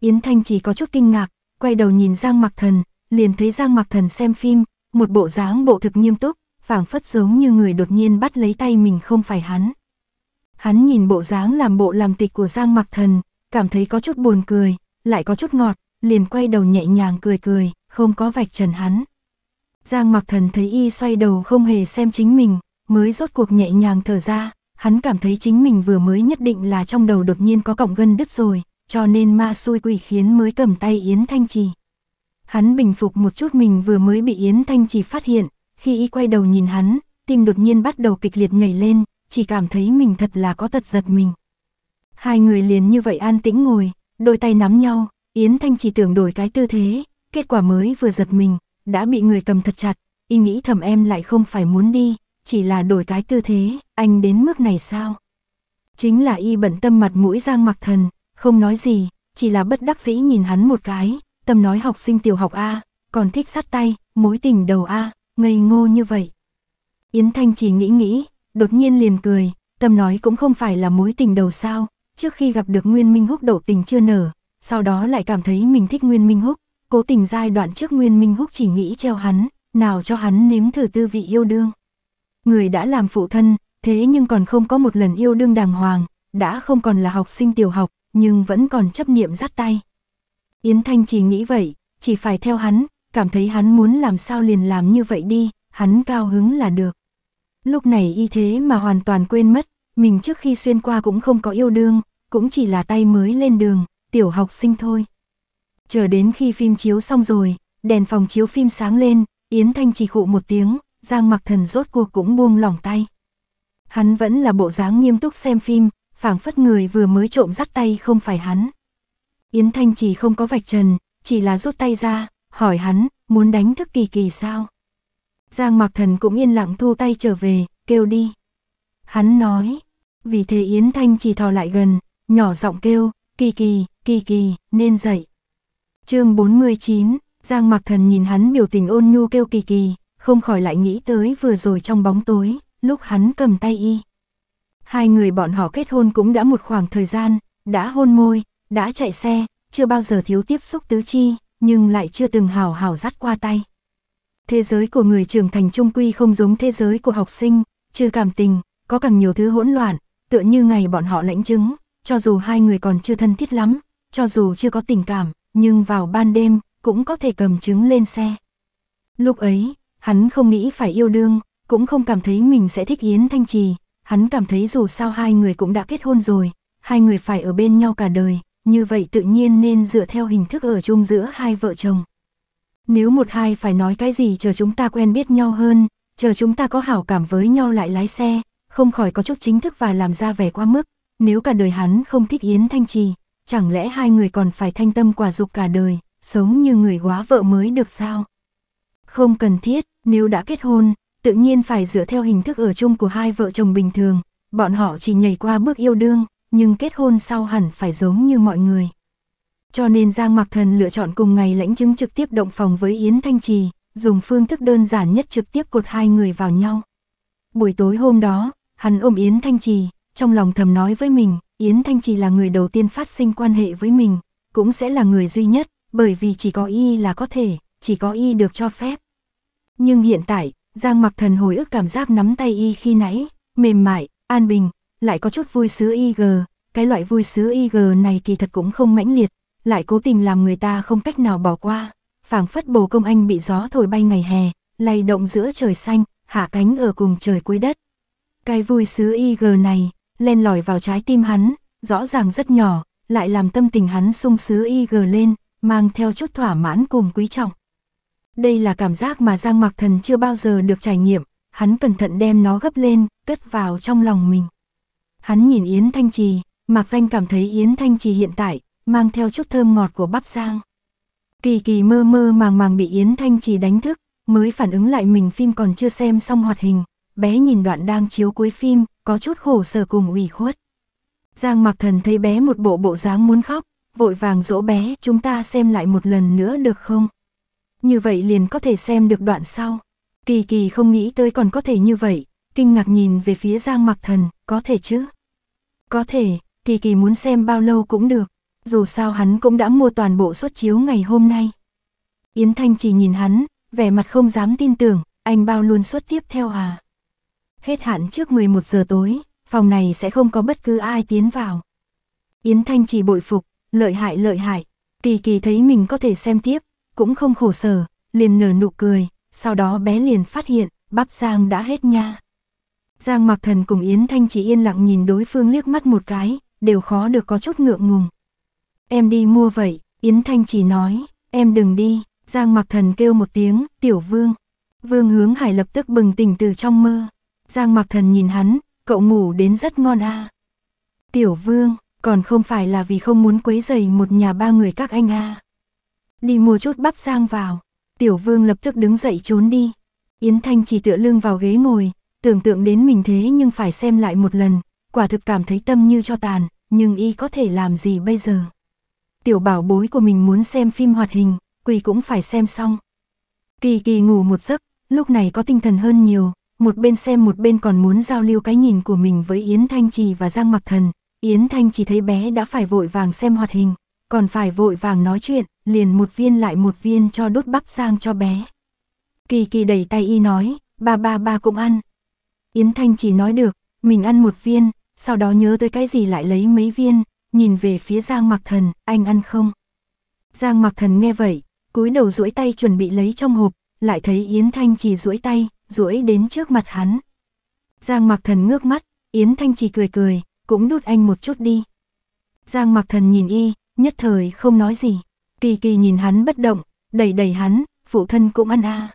S1: Yến Thanh chỉ có chút kinh ngạc, quay đầu nhìn Giang Mặc Thần, liền thấy Giang Mặc Thần xem phim, một bộ dáng bộ thực nghiêm túc, phảng phất giống như người đột nhiên bắt lấy tay mình không phải hắn. Hắn nhìn bộ dáng làm bộ làm tịch của Giang Mặc Thần, cảm thấy có chút buồn cười, lại có chút ngọt, liền quay đầu nhẹ nhàng cười cười, không có vạch trần hắn. Giang Mặc Thần thấy y xoay đầu không hề xem chính mình, mới rốt cuộc nhẹ nhàng thở ra, hắn cảm thấy chính mình vừa mới nhất định là trong đầu đột nhiên có cọng gân đứt rồi, cho nên ma xui quỷ khiến mới cầm tay Yến Thanh Trì. Hắn bình phục một chút mình vừa mới bị Yến Thanh Trì phát hiện, khi y quay đầu nhìn hắn, tim đột nhiên bắt đầu kịch liệt nhảy lên, chỉ cảm thấy mình thật là có tật giật mình. Hai người liền như vậy an tĩnh ngồi, đôi tay nắm nhau, Yến Thanh chỉ tưởng đổi cái tư thế, kết quả mới vừa giật mình, đã bị người cầm thật chặt, y nghĩ thầm em lại không phải muốn đi, chỉ là đổi cái tư thế, anh đến mức này sao? Chính là y bận tâm mặt mũi giang mặc thần, không nói gì, chỉ là bất đắc dĩ nhìn hắn một cái, tâm nói học sinh tiểu học A, còn thích sát tay, mối tình đầu A, ngây ngô như vậy. Yến Thanh chỉ nghĩ nghĩ, đột nhiên liền cười, tâm nói cũng không phải là mối tình đầu sao, trước khi gặp được Nguyên Minh Húc đổ tình chưa nở, sau đó lại cảm thấy mình thích Nguyên Minh Húc, cố tình giai đoạn trước Nguyên Minh Húc chỉ nghĩ treo hắn, nào cho hắn nếm thử tư vị yêu đương. Người đã làm phụ thân, thế nhưng còn không có một lần yêu đương đàng hoàng, đã không còn là học sinh tiểu học, nhưng vẫn còn chấp niệm dắt tay. Yến Thanh chỉ nghĩ vậy, chỉ phải theo hắn, cảm thấy hắn muốn làm sao liền làm như vậy đi, hắn cao hứng là được. Lúc này y thế mà hoàn toàn quên mất, mình trước khi xuyên qua cũng không có yêu đương, cũng chỉ là tay mới lên đường, tiểu học sinh thôi. Chờ đến khi phim chiếu xong rồi, đèn phòng chiếu phim sáng lên, Yến Thanh chỉ khụ một tiếng, Giang mặc thần rốt cuộc cũng buông lỏng tay. Hắn vẫn là bộ dáng nghiêm túc xem phim, phảng phất người vừa mới trộm dắt tay không phải hắn. Yến Thanh chỉ không có vạch trần, chỉ là rút tay ra, hỏi hắn, muốn đánh thức kỳ kỳ sao? Giang Mặc Thần cũng yên lặng thu tay trở về, kêu đi. Hắn nói, vì thế Yến Thanh chỉ thò lại gần, nhỏ giọng kêu, kỳ kỳ, kỳ kỳ, nên dậy. chương 49, Giang Mặc Thần nhìn hắn biểu tình ôn nhu kêu kỳ kỳ, không khỏi lại nghĩ tới vừa rồi trong bóng tối, lúc hắn cầm tay y. Hai người bọn họ kết hôn cũng đã một khoảng thời gian, đã hôn môi, đã chạy xe, chưa bao giờ thiếu tiếp xúc tứ chi, nhưng lại chưa từng hào hào dắt qua tay thế giới của người trưởng thành trung quy không giống thế giới của học sinh, trừ cảm tình, có càng nhiều thứ hỗn loạn, tựa như ngày bọn họ lãnh chứng, cho dù hai người còn chưa thân thiết lắm, cho dù chưa có tình cảm, nhưng vào ban đêm, cũng có thể cầm chứng lên xe. Lúc ấy, hắn không nghĩ phải yêu đương, cũng không cảm thấy mình sẽ thích Yến Thanh Trì, hắn cảm thấy dù sao hai người cũng đã kết hôn rồi, hai người phải ở bên nhau cả đời, như vậy tự nhiên nên dựa theo hình thức ở chung giữa hai vợ chồng. Nếu một hai phải nói cái gì chờ chúng ta quen biết nhau hơn, chờ chúng ta có hảo cảm với nhau lại lái xe, không khỏi có chút chính thức và làm ra vẻ quá mức. Nếu cả đời hắn không thích Yến Thanh Trì, chẳng lẽ hai người còn phải thanh tâm quả dục cả đời, sống như người quá vợ mới được sao? Không cần thiết, nếu đã kết hôn, tự nhiên phải dựa theo hình thức ở chung của hai vợ chồng bình thường, bọn họ chỉ nhảy qua bước yêu đương, nhưng kết hôn sau hẳn phải giống như mọi người, cho nên Giang Mặc Thần lựa chọn cùng ngày lãnh chứng trực tiếp động phòng với Yến Thanh Trì, dùng phương thức đơn giản nhất trực tiếp cột hai người vào nhau. Buổi tối hôm đó, hắn ôm Yến Thanh Trì, trong lòng thầm nói với mình, Yến Thanh Trì là người đầu tiên phát sinh quan hệ với mình, cũng sẽ là người duy nhất, bởi vì chỉ có y là có thể, chỉ có y được cho phép. Nhưng hiện tại, Giang Mặc Thần hồi ức cảm giác nắm tay y khi nãy, mềm mại, an bình, lại có chút vui sứa y gờ, cái loại vui sứa y gờ này kỳ thật cũng không mãnh liệt, lại cố tình làm người ta không cách nào bỏ qua, phảng phất bồ công anh bị gió thổi bay ngày hè, lay động giữa trời xanh, hạ cánh ở cùng trời cuối đất. Cái vui sứ IG này, len lỏi vào trái tim hắn, rõ ràng rất nhỏ, lại làm tâm tình hắn sung sứ IG lên, mang theo chút thỏa mãn cùng quý trọng. Đây là cảm giác mà Giang Mặc Thần chưa bao giờ được trải nghiệm, hắn cẩn thận đem nó gấp lên, cất vào trong lòng mình. Hắn nhìn Yến Thanh Trì, mặc Danh cảm thấy Yến Thanh Trì hiện tại mang theo chút thơm ngọt của bắp rang. Kỳ kỳ mơ mơ màng màng bị Yến Thanh Trì đánh thức, mới phản ứng lại mình phim còn chưa xem xong hoạt hình, bé nhìn đoạn đang chiếu cuối phim, có chút khổ sở cùng ủy khuất. Giang mặc thần thấy bé một bộ bộ dáng muốn khóc, vội vàng dỗ bé chúng ta xem lại một lần nữa được không? Như vậy liền có thể xem được đoạn sau. Kỳ kỳ không nghĩ tới còn có thể như vậy, kinh ngạc nhìn về phía Giang mặc thần, có thể chứ? Có thể, kỳ kỳ muốn xem bao lâu cũng được dù sao hắn cũng đã mua toàn bộ suất chiếu ngày hôm nay. Yến Thanh chỉ nhìn hắn, vẻ mặt không dám tin tưởng, anh bao luôn suất tiếp theo à. Hết hạn trước 11 giờ tối, phòng này sẽ không có bất cứ ai tiến vào. Yến Thanh chỉ bội phục, lợi hại lợi hại, kỳ kỳ thấy mình có thể xem tiếp, cũng không khổ sở, liền nở nụ cười, sau đó bé liền phát hiện, bắp Giang đã hết nha. Giang Mặc Thần cùng Yến Thanh chỉ yên lặng nhìn đối phương liếc mắt một cái, đều khó được có chút ngượng ngùng em đi mua vậy, Yến Thanh chỉ nói, em đừng đi, Giang Mặc Thần kêu một tiếng, tiểu vương. Vương hướng hải lập tức bừng tỉnh từ trong mơ. Giang Mặc Thần nhìn hắn, cậu ngủ đến rất ngon À. Tiểu vương, còn không phải là vì không muốn quấy dày một nhà ba người các anh À. Đi mua chút bắp sang vào, tiểu vương lập tức đứng dậy trốn đi. Yến Thanh chỉ tựa lưng vào ghế ngồi, tưởng tượng đến mình thế nhưng phải xem lại một lần, quả thực cảm thấy tâm như cho tàn, nhưng y có thể làm gì bây giờ tiểu bảo bối của mình muốn xem phim hoạt hình, Quỳ cũng phải xem xong. Kỳ kỳ ngủ một giấc, lúc này có tinh thần hơn nhiều, một bên xem một bên còn muốn giao lưu cái nhìn của mình với Yến Thanh Trì và Giang Mặc Thần. Yến Thanh Trì thấy bé đã phải vội vàng xem hoạt hình, còn phải vội vàng nói chuyện, liền một viên lại một viên cho đốt bắp Giang cho bé. Kỳ kỳ đẩy tay y nói, ba ba ba cũng ăn. Yến Thanh Trì nói được, mình ăn một viên, sau đó nhớ tới cái gì lại lấy mấy viên, nhìn về phía Giang Mặc Thần, anh ăn không? Giang Mặc Thần nghe vậy, cúi đầu duỗi tay chuẩn bị lấy trong hộp, lại thấy Yến Thanh chỉ duỗi tay, duỗi đến trước mặt hắn. Giang Mặc Thần ngước mắt, Yến Thanh chỉ cười cười, cũng đút anh một chút đi. Giang Mặc Thần nhìn y, nhất thời không nói gì. Kỳ kỳ nhìn hắn bất động, đẩy đẩy hắn, phụ thân cũng ăn a. À.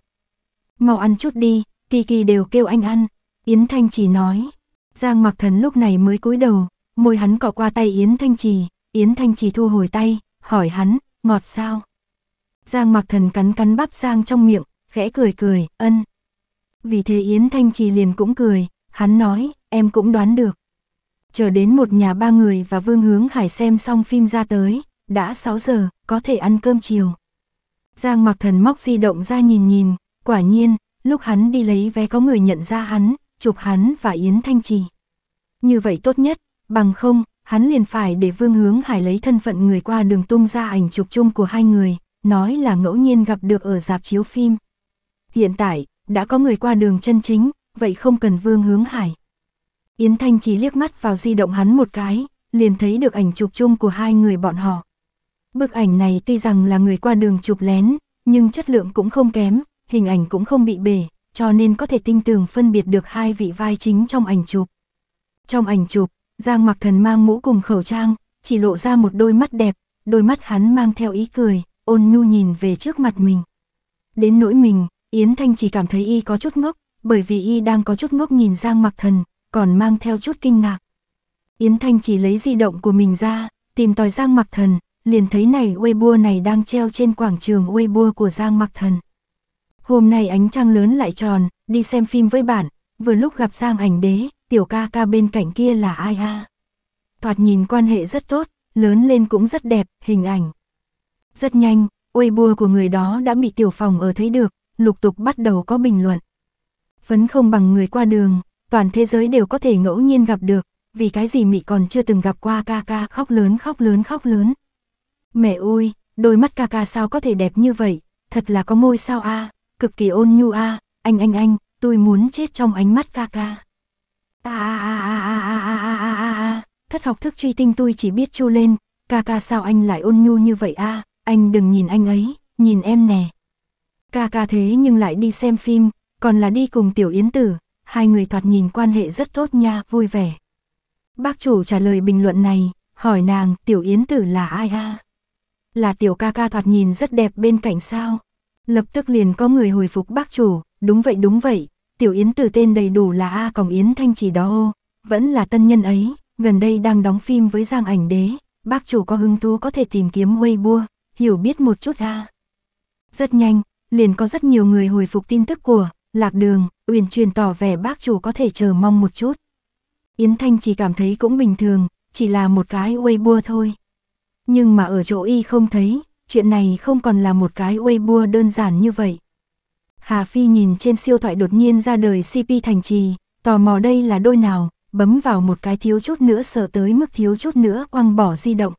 S1: Mau ăn chút đi, kỳ kỳ đều kêu anh ăn. Yến Thanh chỉ nói. Giang Mặc Thần lúc này mới cúi đầu, môi hắn cọ qua tay Yến Thanh Trì, Yến Thanh Trì thu hồi tay, hỏi hắn, ngọt sao? Giang mặc thần cắn cắn bắp giang trong miệng, khẽ cười cười, ân. Vì thế Yến Thanh Trì liền cũng cười, hắn nói, em cũng đoán được. Chờ đến một nhà ba người và Vương Hướng Hải xem xong phim ra tới, đã 6 giờ, có thể ăn cơm chiều. Giang mặc thần móc di động ra nhìn nhìn, quả nhiên, lúc hắn đi lấy vé có người nhận ra hắn, chụp hắn và Yến Thanh Trì. Như vậy tốt nhất, Bằng không, hắn liền phải để Vương Hướng Hải lấy thân phận người qua đường tung ra ảnh chụp chung của hai người, nói là ngẫu nhiên gặp được ở dạp chiếu phim. Hiện tại, đã có người qua đường chân chính, vậy không cần Vương Hướng Hải. Yến Thanh chỉ liếc mắt vào di động hắn một cái, liền thấy được ảnh chụp chung của hai người bọn họ. Bức ảnh này tuy rằng là người qua đường chụp lén, nhưng chất lượng cũng không kém, hình ảnh cũng không bị bể, cho nên có thể tinh tường phân biệt được hai vị vai chính trong ảnh chụp. Trong ảnh chụp, Giang mặc thần mang mũ cùng khẩu trang, chỉ lộ ra một đôi mắt đẹp, đôi mắt hắn mang theo ý cười, ôn nhu nhìn về trước mặt mình. Đến nỗi mình, Yến Thanh chỉ cảm thấy y có chút ngốc, bởi vì y đang có chút ngốc nhìn Giang mặc thần, còn mang theo chút kinh ngạc. Yến Thanh chỉ lấy di động của mình ra, tìm tòi Giang mặc thần, liền thấy này Weibo này đang treo trên quảng trường Weibo của Giang mặc thần. Hôm nay ánh trăng lớn lại tròn, đi xem phim với bạn, vừa lúc gặp Giang ảnh đế, tiểu ca ca bên cạnh kia là ai a? Thoạt nhìn quan hệ rất tốt, lớn lên cũng rất đẹp, hình ảnh. Rất nhanh, Weibo của người đó đã bị tiểu phòng ở thấy được, lục tục bắt đầu có bình luận. Phấn không bằng người qua đường, toàn thế giới đều có thể ngẫu nhiên gặp được, vì cái gì Mỹ còn chưa từng gặp qua ca ca khóc lớn khóc lớn khóc lớn. Mẹ ui, đôi mắt ca ca sao có thể đẹp như vậy, thật là có môi sao a, cực kỳ ôn nhu a, anh anh anh, tôi muốn chết trong ánh mắt ca ca. À, Thất học thức truy tinh tôi chỉ biết chu lên, ca ca sao anh lại ôn nhu như vậy a à? anh đừng nhìn anh ấy, nhìn em nè. Ca ca thế nhưng lại đi xem phim, còn là đi cùng tiểu yến tử, hai người thoạt nhìn quan hệ rất tốt nha, vui vẻ. Bác chủ trả lời bình luận này, hỏi nàng tiểu yến tử là ai a à? Là tiểu ca ca thoạt nhìn rất đẹp bên cạnh sao? Lập tức liền có người hồi phục bác chủ, đúng vậy đúng vậy, Tiểu Yến từ tên đầy đủ là A Cổng Yến Thanh chỉ đó ô, vẫn là tân nhân ấy, gần đây đang đóng phim với Giang Ảnh Đế, bác chủ có hứng thú có thể tìm kiếm Weibo, hiểu biết một chút ha. Rất nhanh, liền có rất nhiều người hồi phục tin tức của Lạc Đường, Uyển truyền tỏ vẻ bác chủ có thể chờ mong một chút. Yến Thanh chỉ cảm thấy cũng bình thường, chỉ là một cái Weibo thôi. Nhưng mà ở chỗ y không thấy, chuyện này không còn là một cái Weibo đơn giản như vậy. Hà Phi nhìn trên siêu thoại đột nhiên ra đời CP thành trì, tò mò đây là đôi nào, bấm vào một cái thiếu chút nữa sợ tới mức thiếu chút nữa quăng bỏ di động.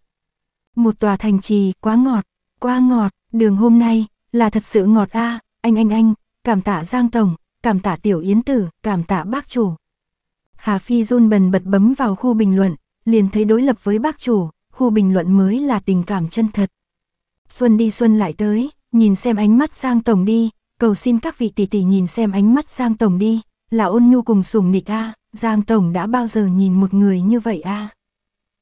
S1: Một tòa thành trì, quá ngọt, quá ngọt, đường hôm nay, là thật sự ngọt a anh anh anh, cảm tạ Giang Tổng, cảm tạ Tiểu Yến Tử, cảm tạ bác chủ. Hà Phi run bần bật bấm vào khu bình luận, liền thấy đối lập với bác chủ, khu bình luận mới là tình cảm chân thật. Xuân đi xuân lại tới, nhìn xem ánh mắt Giang Tổng đi, cầu xin các vị tỷ tỷ nhìn xem ánh mắt Giang Tổng đi, là ôn nhu cùng sủng nịch a Giang Tổng đã bao giờ nhìn một người như vậy a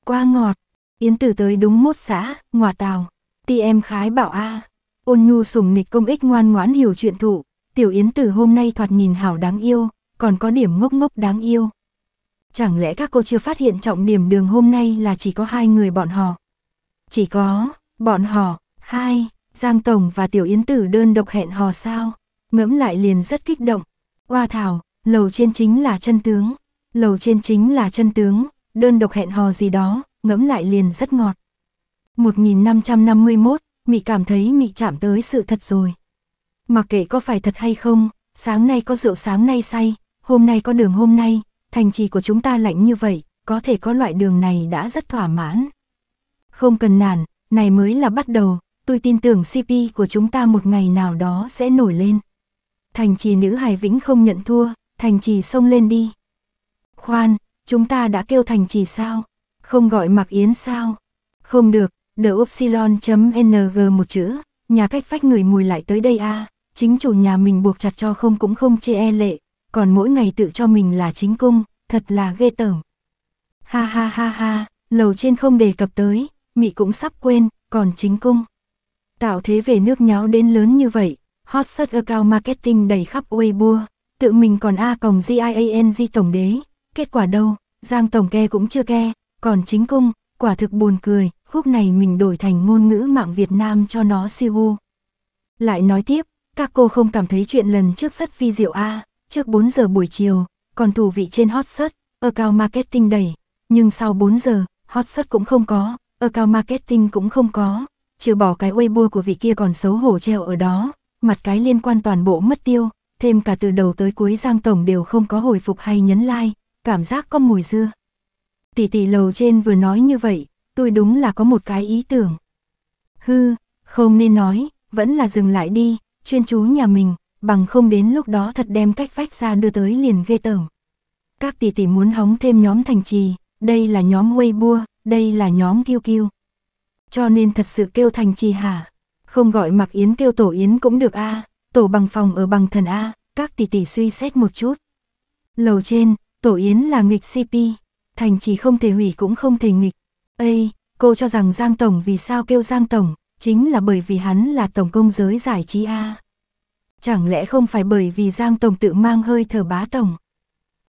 S1: Qua ngọt, Yến Tử tới đúng mốt xã, ngòa tàu, ti em khái bảo a Ôn nhu sủng nịch công ích ngoan ngoãn hiểu chuyện thụ, tiểu Yến Tử hôm nay thoạt nhìn hảo đáng yêu, còn có điểm ngốc ngốc đáng yêu. Chẳng lẽ các cô chưa phát hiện trọng điểm đường hôm nay là chỉ có hai người bọn họ? Chỉ có, bọn họ, hai, Giang Tổng và Tiểu Yến Tử đơn độc hẹn hò sao, ngẫm lại liền rất kích động. Hoa thảo, lầu trên chính là chân tướng, lầu trên chính là chân tướng, đơn độc hẹn hò gì đó, ngẫm lại liền rất ngọt. 1551, Mị cảm thấy Mị chạm tới sự thật rồi. Mặc kệ có phải thật hay không, sáng nay có rượu sáng nay say, hôm nay có đường hôm nay, thành trì của chúng ta lạnh như vậy, có thể có loại đường này đã rất thỏa mãn. Không cần nản, này mới là bắt đầu, tôi tin tưởng CP của chúng ta một ngày nào đó sẽ nổi lên. Thành trì nữ hài vĩnh không nhận thua, thành trì xông lên đi. Khoan, chúng ta đã kêu thành trì sao? Không gọi mặc yến sao? Không được, The Upsilon.ng một chữ, nhà cách phách người mùi lại tới đây a à. chính chủ nhà mình buộc chặt cho không cũng không chê e lệ, còn mỗi ngày tự cho mình là chính cung, thật là ghê tởm. Ha ha ha ha, lầu trên không đề cập tới, mị cũng sắp quên, còn chính cung. Tạo thế về nước nháo đến lớn như vậy, hot search account marketing đầy khắp Weibo, tự mình còn A còng GIANG tổng đế, kết quả đâu, Giang tổng ke cũng chưa ke, còn chính cung, quả thực buồn cười, khúc này mình đổi thành ngôn ngữ mạng Việt Nam cho nó siêu. Lại nói tiếp, các cô không cảm thấy chuyện lần trước rất vi diệu A, trước 4 giờ buổi chiều, còn thủ vị trên hot search, account marketing đầy, nhưng sau 4 giờ, hot search cũng không có, account marketing cũng không có, trừ bỏ cái Weibo của vị kia còn xấu hổ treo ở đó, mặt cái liên quan toàn bộ mất tiêu, thêm cả từ đầu tới cuối Giang Tổng đều không có hồi phục hay nhấn like, cảm giác có mùi dưa. Tỷ tỷ lầu trên vừa nói như vậy, tôi đúng là có một cái ý tưởng. Hư, không nên nói, vẫn là dừng lại đi, chuyên chú nhà mình, bằng không đến lúc đó thật đem cách vách ra đưa tới liền ghê tởm. Các tỷ tỷ muốn hóng thêm nhóm thành trì, đây là nhóm Weibo, đây là nhóm kiêu kiêu cho nên thật sự kêu thành trì hả? Không gọi mặc yến kêu tổ yến cũng được a tổ bằng phòng ở bằng thần a, các tỷ tỷ suy xét một chút. Lầu trên, tổ yến là nghịch CP, thành trì không thể hủy cũng không thể nghịch. Ây, cô cho rằng Giang Tổng vì sao kêu Giang Tổng, chính là bởi vì hắn là tổng công giới giải trí a. Chẳng lẽ không phải bởi vì Giang Tổng tự mang hơi thở bá tổng?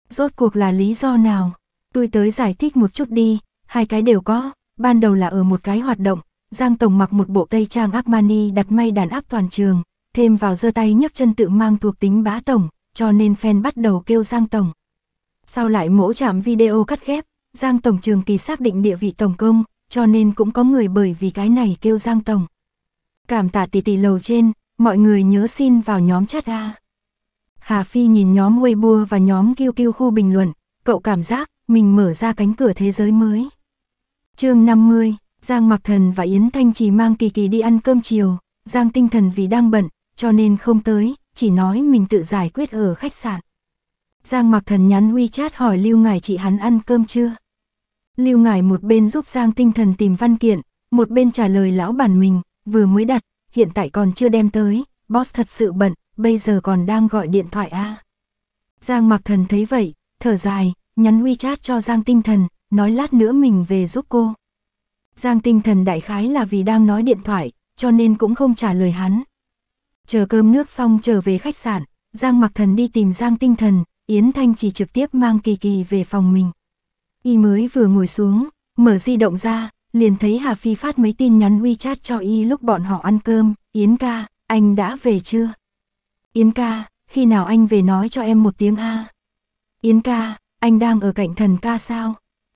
S1: Rốt cuộc là lý do nào? Tôi tới giải thích một chút đi, hai cái đều có ban đầu là ở một cái hoạt động, Giang Tổng mặc một bộ tây trang Armani đặt may đàn áp toàn trường, thêm vào giơ tay nhấc chân tự mang thuộc tính bá Tổng, cho nên fan bắt đầu kêu Giang Tổng. Sau lại mỗ chạm video cắt ghép, Giang Tổng trường kỳ xác định địa vị Tổng công, cho nên cũng có người bởi vì cái này kêu Giang Tổng. Cảm tạ tỷ tỷ lầu trên, mọi người nhớ xin vào nhóm chat A. Hà Phi nhìn nhóm Weibo và nhóm QQ khu bình luận, cậu cảm giác mình mở ra cánh cửa thế giới mới chương 50, Giang Mặc Thần và Yến Thanh chỉ mang Kỳ Kỳ đi ăn cơm chiều, Giang Tinh Thần vì đang bận, cho nên không tới, chỉ nói mình tự giải quyết ở khách sạn. Giang Mặc Thần nhắn WeChat hỏi Lưu Ngải chị hắn ăn cơm chưa. Lưu Ngải một bên giúp Giang Tinh Thần tìm văn kiện, một bên trả lời lão bản mình, vừa mới đặt, hiện tại còn chưa đem tới, boss thật sự bận, bây giờ còn đang gọi điện thoại a. À. Giang Mặc Thần thấy vậy, thở dài, nhắn WeChat cho Giang Tinh Thần, nói lát nữa mình về giúp cô. Giang tinh thần đại khái là vì đang nói điện thoại, cho nên cũng không trả lời hắn. Chờ cơm nước xong trở về khách sạn, Giang mặc thần đi tìm Giang tinh thần, Yến Thanh chỉ trực tiếp mang kỳ kỳ về phòng mình. Y mới vừa ngồi xuống, mở di động ra, liền thấy Hà Phi phát mấy tin nhắn WeChat cho Y lúc bọn họ ăn cơm, Yến ca, anh đã về chưa? Yến ca, khi nào anh về nói cho em một tiếng A? Yến ca, anh đang ở cạnh thần ca sao?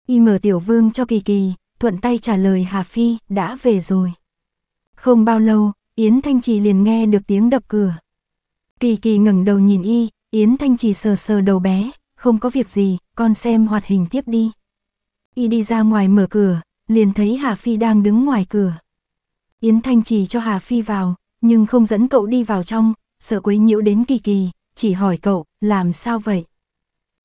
S1: Y mở tiểu vương cho kỳ kỳ, thuận tay trả lời Hà Phi, đã về rồi. Không bao lâu, Yến Thanh Trì liền nghe được tiếng đập cửa. Kỳ kỳ ngẩng đầu nhìn y, Yến Thanh Trì sờ sờ đầu bé, không có việc gì, con xem hoạt hình tiếp đi. Y đi ra ngoài mở cửa, liền thấy Hà Phi đang đứng ngoài cửa. Yến Thanh Trì cho Hà Phi vào, nhưng không dẫn cậu đi vào trong, sợ quấy nhiễu đến kỳ kỳ, chỉ hỏi cậu, làm sao vậy?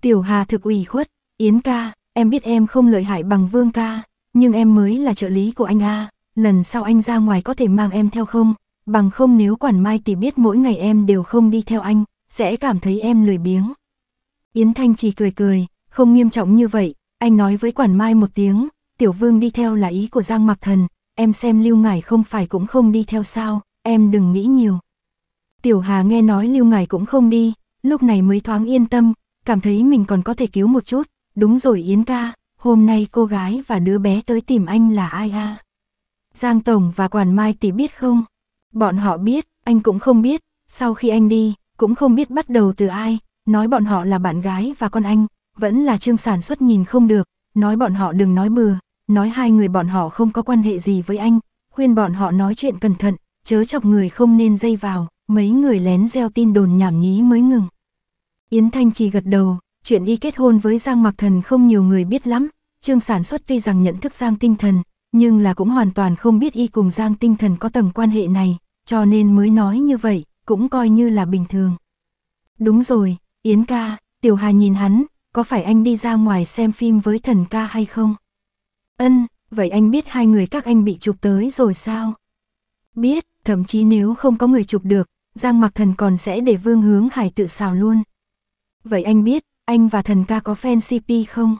S1: Tiểu Hà thực ủy khuất, Yến ca, em biết em không lợi hại bằng Vương ca, nhưng em mới là trợ lý của anh A, lần sau anh ra ngoài có thể mang em theo không, bằng không nếu quản mai thì biết mỗi ngày em đều không đi theo anh, sẽ cảm thấy em lười biếng. Yến Thanh chỉ cười cười, không nghiêm trọng như vậy, anh nói với quản mai một tiếng, tiểu vương đi theo là ý của Giang Mặc Thần, em xem Lưu Ngải không phải cũng không đi theo sao, em đừng nghĩ nhiều. Tiểu Hà nghe nói Lưu Ngải cũng không đi, lúc này mới thoáng yên tâm, cảm thấy mình còn có thể cứu một chút, Đúng rồi Yến ca, hôm nay cô gái và đứa bé tới tìm anh là ai a? Giang Tổng và Quản Mai tỷ biết không? Bọn họ biết, anh cũng không biết, sau khi anh đi, cũng không biết bắt đầu từ ai, nói bọn họ là bạn gái và con anh, vẫn là trương sản xuất nhìn không được, nói bọn họ đừng nói bừa, nói hai người bọn họ không có quan hệ gì với anh, khuyên bọn họ nói chuyện cẩn thận, chớ chọc người không nên dây vào, mấy người lén gieo tin đồn nhảm nhí mới ngừng. Yến Thanh chỉ gật đầu, chuyện y kết hôn với Giang Mặc Thần không nhiều người biết lắm, Trương Sản xuất tuy rằng nhận thức Giang Tinh Thần, nhưng là cũng hoàn toàn không biết y cùng Giang Tinh Thần có tầng quan hệ này, cho nên mới nói như vậy, cũng coi như là bình thường. Đúng rồi, Yến ca, Tiểu Hà nhìn hắn, có phải anh đi ra ngoài xem phim với thần ca hay không? Ân, vậy anh biết hai người các anh bị chụp tới rồi sao? Biết, thậm chí nếu không có người chụp được, Giang Mặc Thần còn sẽ để Vương Hướng Hải tự xào luôn. Vậy anh biết, anh và thần ca có fan CP không?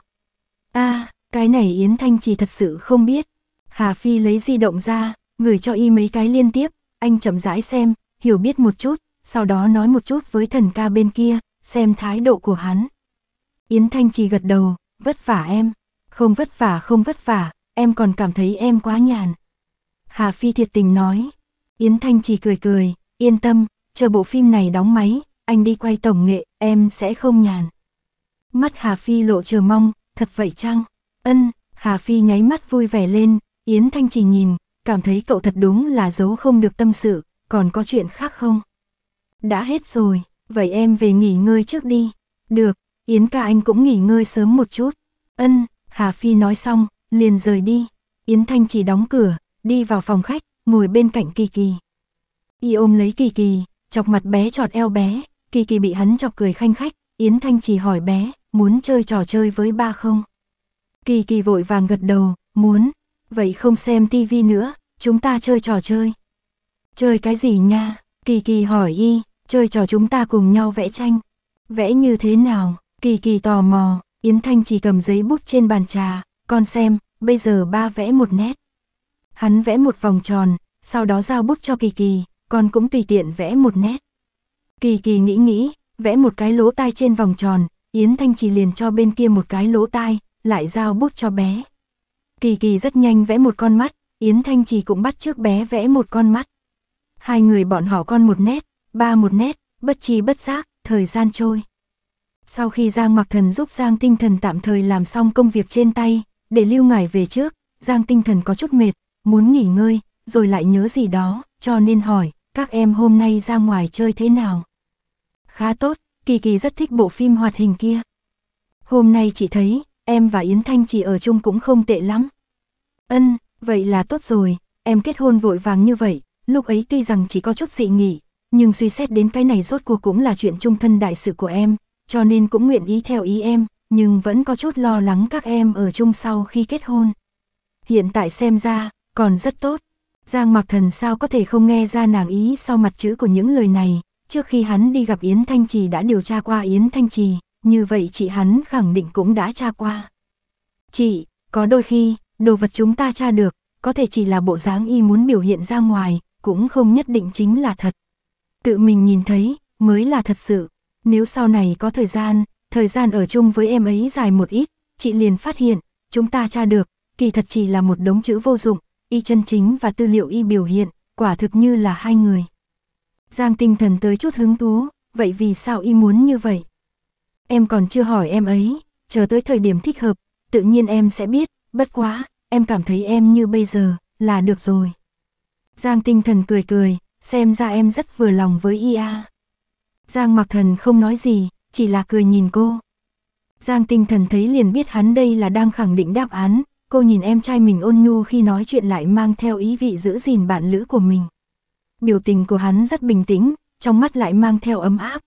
S1: a à, cái này Yến Thanh Trì thật sự không biết. Hà Phi lấy di động ra, gửi cho y mấy cái liên tiếp, anh chậm rãi xem, hiểu biết một chút, sau đó nói một chút với thần ca bên kia, xem thái độ của hắn. Yến Thanh Trì gật đầu, vất vả em, không vất vả không vất vả, em còn cảm thấy em quá nhàn. Hà Phi thiệt tình nói, Yến Thanh Trì cười cười, yên tâm, chờ bộ phim này đóng máy, anh đi quay tổng nghệ, em sẽ không nhàn. Mắt Hà Phi lộ chờ mong, thật vậy chăng? Ân, Hà Phi nháy mắt vui vẻ lên, Yến Thanh chỉ nhìn, cảm thấy cậu thật đúng là giấu không được tâm sự, còn có chuyện khác không? Đã hết rồi, vậy em về nghỉ ngơi trước đi. Được, Yến ca anh cũng nghỉ ngơi sớm một chút. Ân, Hà Phi nói xong, liền rời đi. Yến Thanh chỉ đóng cửa, đi vào phòng khách, ngồi bên cạnh Kỳ Kỳ. Y ôm lấy Kỳ Kỳ, chọc mặt bé trọt eo bé, Kỳ Kỳ bị hắn chọc cười khanh khách, Yến Thanh chỉ hỏi bé, muốn chơi trò chơi với ba không? Kỳ kỳ vội vàng gật đầu, muốn, vậy không xem tivi nữa, chúng ta chơi trò chơi. Chơi cái gì nha? Kỳ kỳ hỏi y, chơi trò chúng ta cùng nhau vẽ tranh. Vẽ như thế nào? Kỳ kỳ tò mò, Yến Thanh chỉ cầm giấy bút trên bàn trà, con xem, bây giờ ba vẽ một nét. Hắn vẽ một vòng tròn, sau đó giao bút cho Kỳ Kỳ, con cũng tùy tiện vẽ một nét. Kỳ Kỳ nghĩ nghĩ, vẽ một cái lỗ tai trên vòng tròn, Yến Thanh Trì liền cho bên kia một cái lỗ tai, lại giao bút cho bé. Kỳ kỳ rất nhanh vẽ một con mắt, Yến Thanh Trì cũng bắt trước bé vẽ một con mắt. Hai người bọn họ con một nét, ba một nét, bất chi bất giác, thời gian trôi. Sau khi Giang Mặc Thần giúp Giang Tinh Thần tạm thời làm xong công việc trên tay, để lưu ngải về trước, Giang Tinh Thần có chút mệt, muốn nghỉ ngơi, rồi lại nhớ gì đó, cho nên hỏi, các em hôm nay ra ngoài chơi thế nào? Khá tốt, Kỳ Kỳ rất thích bộ phim hoạt hình kia. Hôm nay chị thấy, em và Yến Thanh chị ở chung cũng không tệ lắm. Ân, vậy là tốt rồi, em kết hôn vội vàng như vậy, lúc ấy tuy rằng chỉ có chút dị nghị, nhưng suy xét đến cái này rốt cuộc cũng là chuyện chung thân đại sự của em, cho nên cũng nguyện ý theo ý em, nhưng vẫn có chút lo lắng các em ở chung sau khi kết hôn. Hiện tại xem ra, còn rất tốt. Giang mặc thần sao có thể không nghe ra nàng ý sau mặt chữ của những lời này trước khi hắn đi gặp Yến Thanh Trì đã điều tra qua Yến Thanh Trì, như vậy chị hắn khẳng định cũng đã tra qua. Chị, có đôi khi, đồ vật chúng ta tra được, có thể chỉ là bộ dáng y muốn biểu hiện ra ngoài, cũng không nhất định chính là thật. Tự mình nhìn thấy, mới là thật sự. Nếu sau này có thời gian, thời gian ở chung với em ấy dài một ít, chị liền phát hiện, chúng ta tra được, kỳ thật chỉ là một đống chữ vô dụng, y chân chính và tư liệu y biểu hiện, quả thực như là hai người. Giang tinh thần tới chút hứng thú, vậy vì sao y muốn như vậy? Em còn chưa hỏi em ấy, chờ tới thời điểm thích hợp, tự nhiên em sẽ biết, bất quá, em cảm thấy em như bây giờ, là được rồi. Giang tinh thần cười cười, xem ra em rất vừa lòng với y a. Giang mặc thần không nói gì, chỉ là cười nhìn cô. Giang tinh thần thấy liền biết hắn đây là đang khẳng định đáp án, cô nhìn em trai mình ôn nhu khi nói chuyện lại mang theo ý vị giữ gìn bạn lữ của mình biểu tình của hắn rất bình tĩnh, trong mắt lại mang theo ấm áp.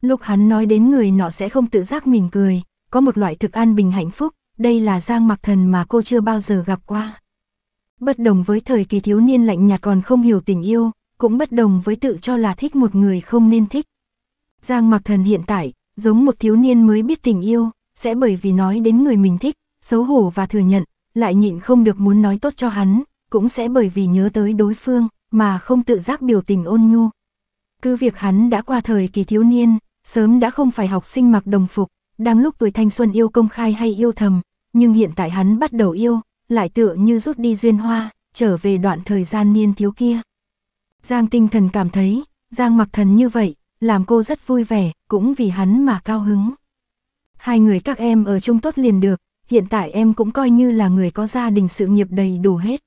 S1: Lúc hắn nói đến người nọ sẽ không tự giác mỉm cười, có một loại thực an bình hạnh phúc, đây là Giang Mặc Thần mà cô chưa bao giờ gặp qua. Bất đồng với thời kỳ thiếu niên lạnh nhạt còn không hiểu tình yêu, cũng bất đồng với tự cho là thích một người không nên thích. Giang Mặc Thần hiện tại, giống một thiếu niên mới biết tình yêu, sẽ bởi vì nói đến người mình thích, xấu hổ và thừa nhận, lại nhịn không được muốn nói tốt cho hắn, cũng sẽ bởi vì nhớ tới đối phương, mà không tự giác biểu tình ôn nhu. Cứ việc hắn đã qua thời kỳ thiếu niên, sớm đã không phải học sinh mặc đồng phục, đang lúc tuổi thanh xuân yêu công khai hay yêu thầm, nhưng hiện tại hắn bắt đầu yêu, lại tựa như rút đi duyên hoa, trở về đoạn thời gian niên thiếu kia. Giang tinh thần cảm thấy, Giang mặc thần như vậy, làm cô rất vui vẻ, cũng vì hắn mà cao hứng. Hai người các em ở chung tốt liền được, hiện tại em cũng coi như là người có gia đình sự nghiệp đầy đủ hết.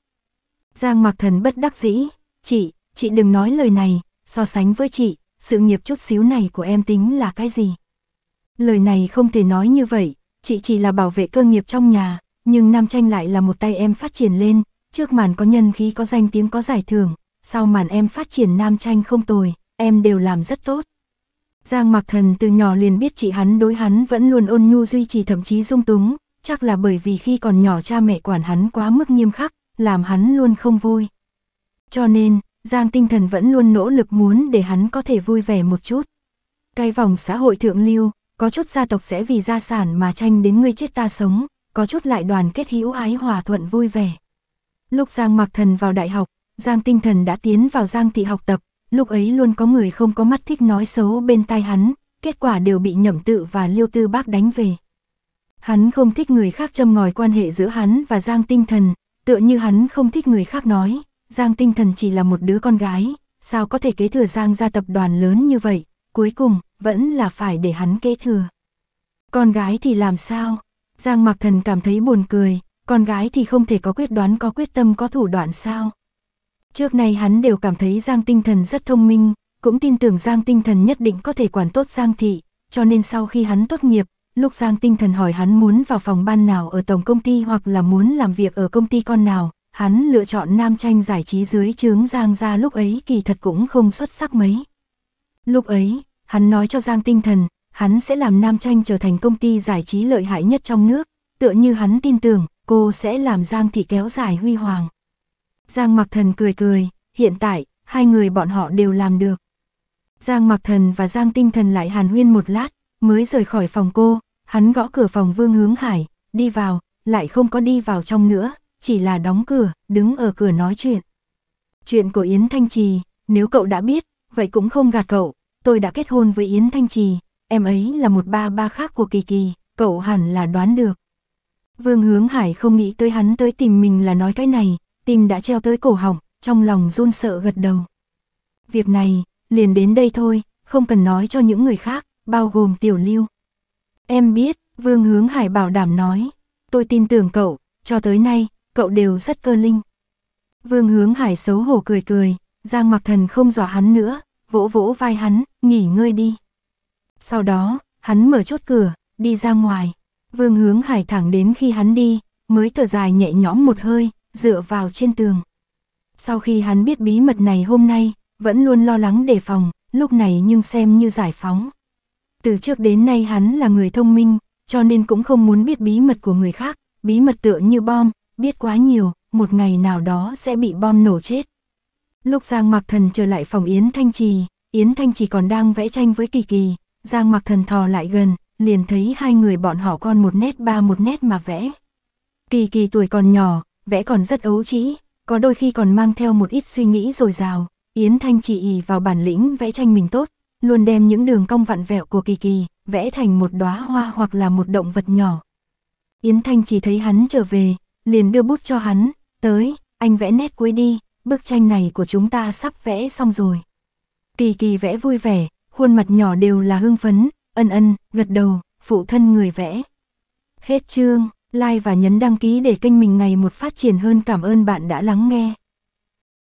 S1: Giang mặc thần bất đắc dĩ, Chị, chị đừng nói lời này, so sánh với chị, sự nghiệp chút xíu này của em tính là cái gì? Lời này không thể nói như vậy, chị chỉ là bảo vệ cơ nghiệp trong nhà, nhưng Nam Tranh lại là một tay em phát triển lên, trước màn có nhân khí có danh tiếng có giải thưởng, sau màn em phát triển Nam Tranh không tồi, em đều làm rất tốt. Giang Mặc Thần từ nhỏ liền biết chị hắn đối hắn vẫn luôn ôn nhu duy trì thậm chí dung túng, chắc là bởi vì khi còn nhỏ cha mẹ quản hắn quá mức nghiêm khắc, làm hắn luôn không vui. Cho nên, Giang tinh thần vẫn luôn nỗ lực muốn để hắn có thể vui vẻ một chút. Cái vòng xã hội thượng lưu, có chút gia tộc sẽ vì gia sản mà tranh đến người chết ta sống, có chút lại đoàn kết hữu ái hòa thuận vui vẻ. Lúc Giang mặc thần vào đại học, Giang tinh thần đã tiến vào Giang thị học tập, lúc ấy luôn có người không có mắt thích nói xấu bên tai hắn, kết quả đều bị nhậm tự và liêu tư bác đánh về. Hắn không thích người khác châm ngòi quan hệ giữa hắn và Giang tinh thần, tựa như hắn không thích người khác nói, Giang tinh thần chỉ là một đứa con gái, sao có thể kế thừa Giang gia tập đoàn lớn như vậy, cuối cùng, vẫn là phải để hắn kế thừa. Con gái thì làm sao? Giang mặc thần cảm thấy buồn cười, con gái thì không thể có quyết đoán có quyết tâm có thủ đoạn sao. Trước nay hắn đều cảm thấy Giang tinh thần rất thông minh, cũng tin tưởng Giang tinh thần nhất định có thể quản tốt Giang thị, cho nên sau khi hắn tốt nghiệp, lúc Giang tinh thần hỏi hắn muốn vào phòng ban nào ở tổng công ty hoặc là muốn làm việc ở công ty con nào, hắn lựa chọn nam tranh giải trí dưới chướng Giang ra lúc ấy kỳ thật cũng không xuất sắc mấy. Lúc ấy, hắn nói cho Giang tinh thần, hắn sẽ làm nam tranh trở thành công ty giải trí lợi hại nhất trong nước, tựa như hắn tin tưởng, cô sẽ làm Giang thị kéo dài huy hoàng. Giang mặc thần cười cười, hiện tại, hai người bọn họ đều làm được. Giang mặc thần và Giang tinh thần lại hàn huyên một lát, mới rời khỏi phòng cô, hắn gõ cửa phòng Vương Hướng Hải, đi vào, lại không có đi vào trong nữa, chỉ là đóng cửa, đứng ở cửa nói chuyện. Chuyện của Yến Thanh Trì, nếu cậu đã biết, vậy cũng không gạt cậu, tôi đã kết hôn với Yến Thanh Trì, em ấy là một ba ba khác của Kỳ Kỳ, cậu hẳn là đoán được. Vương Hướng Hải không nghĩ tới hắn tới tìm mình là nói cái này, tim đã treo tới cổ họng, trong lòng run sợ gật đầu. Việc này, liền đến đây thôi, không cần nói cho những người khác, bao gồm Tiểu Lưu. Em biết, Vương Hướng Hải bảo đảm nói, tôi tin tưởng cậu, cho tới nay, cậu đều rất cơ linh. Vương hướng hải xấu hổ cười cười, Giang mặc thần không dọa hắn nữa, vỗ vỗ vai hắn, nghỉ ngơi đi. Sau đó, hắn mở chốt cửa, đi ra ngoài. Vương hướng hải thẳng đến khi hắn đi, mới thở dài nhẹ nhõm một hơi, dựa vào trên tường. Sau khi hắn biết bí mật này hôm nay, vẫn luôn lo lắng đề phòng, lúc này nhưng xem như giải phóng. Từ trước đến nay hắn là người thông minh, cho nên cũng không muốn biết bí mật của người khác, bí mật tựa như bom, biết quá nhiều, một ngày nào đó sẽ bị bom nổ chết. Lúc Giang Mặc Thần trở lại phòng Yến Thanh Trì, Yến Thanh Trì còn đang vẽ tranh với Kỳ Kỳ, Giang Mặc Thần thò lại gần, liền thấy hai người bọn họ con một nét ba một nét mà vẽ. Kỳ Kỳ tuổi còn nhỏ, vẽ còn rất ấu trĩ, có đôi khi còn mang theo một ít suy nghĩ dồi dào, Yến Thanh Trì ỉ vào bản lĩnh vẽ tranh mình tốt, luôn đem những đường cong vặn vẹo của Kỳ Kỳ, vẽ thành một đóa hoa hoặc là một động vật nhỏ. Yến Thanh trì thấy hắn trở về, liền đưa bút cho hắn, tới, anh vẽ nét cuối đi, bức tranh này của chúng ta sắp vẽ xong rồi. Kỳ kỳ vẽ vui vẻ, khuôn mặt nhỏ đều là hưng phấn, ân ân, gật đầu, phụ thân người vẽ. Hết chương, like và nhấn đăng ký để kênh mình ngày một phát triển hơn cảm ơn bạn đã lắng nghe.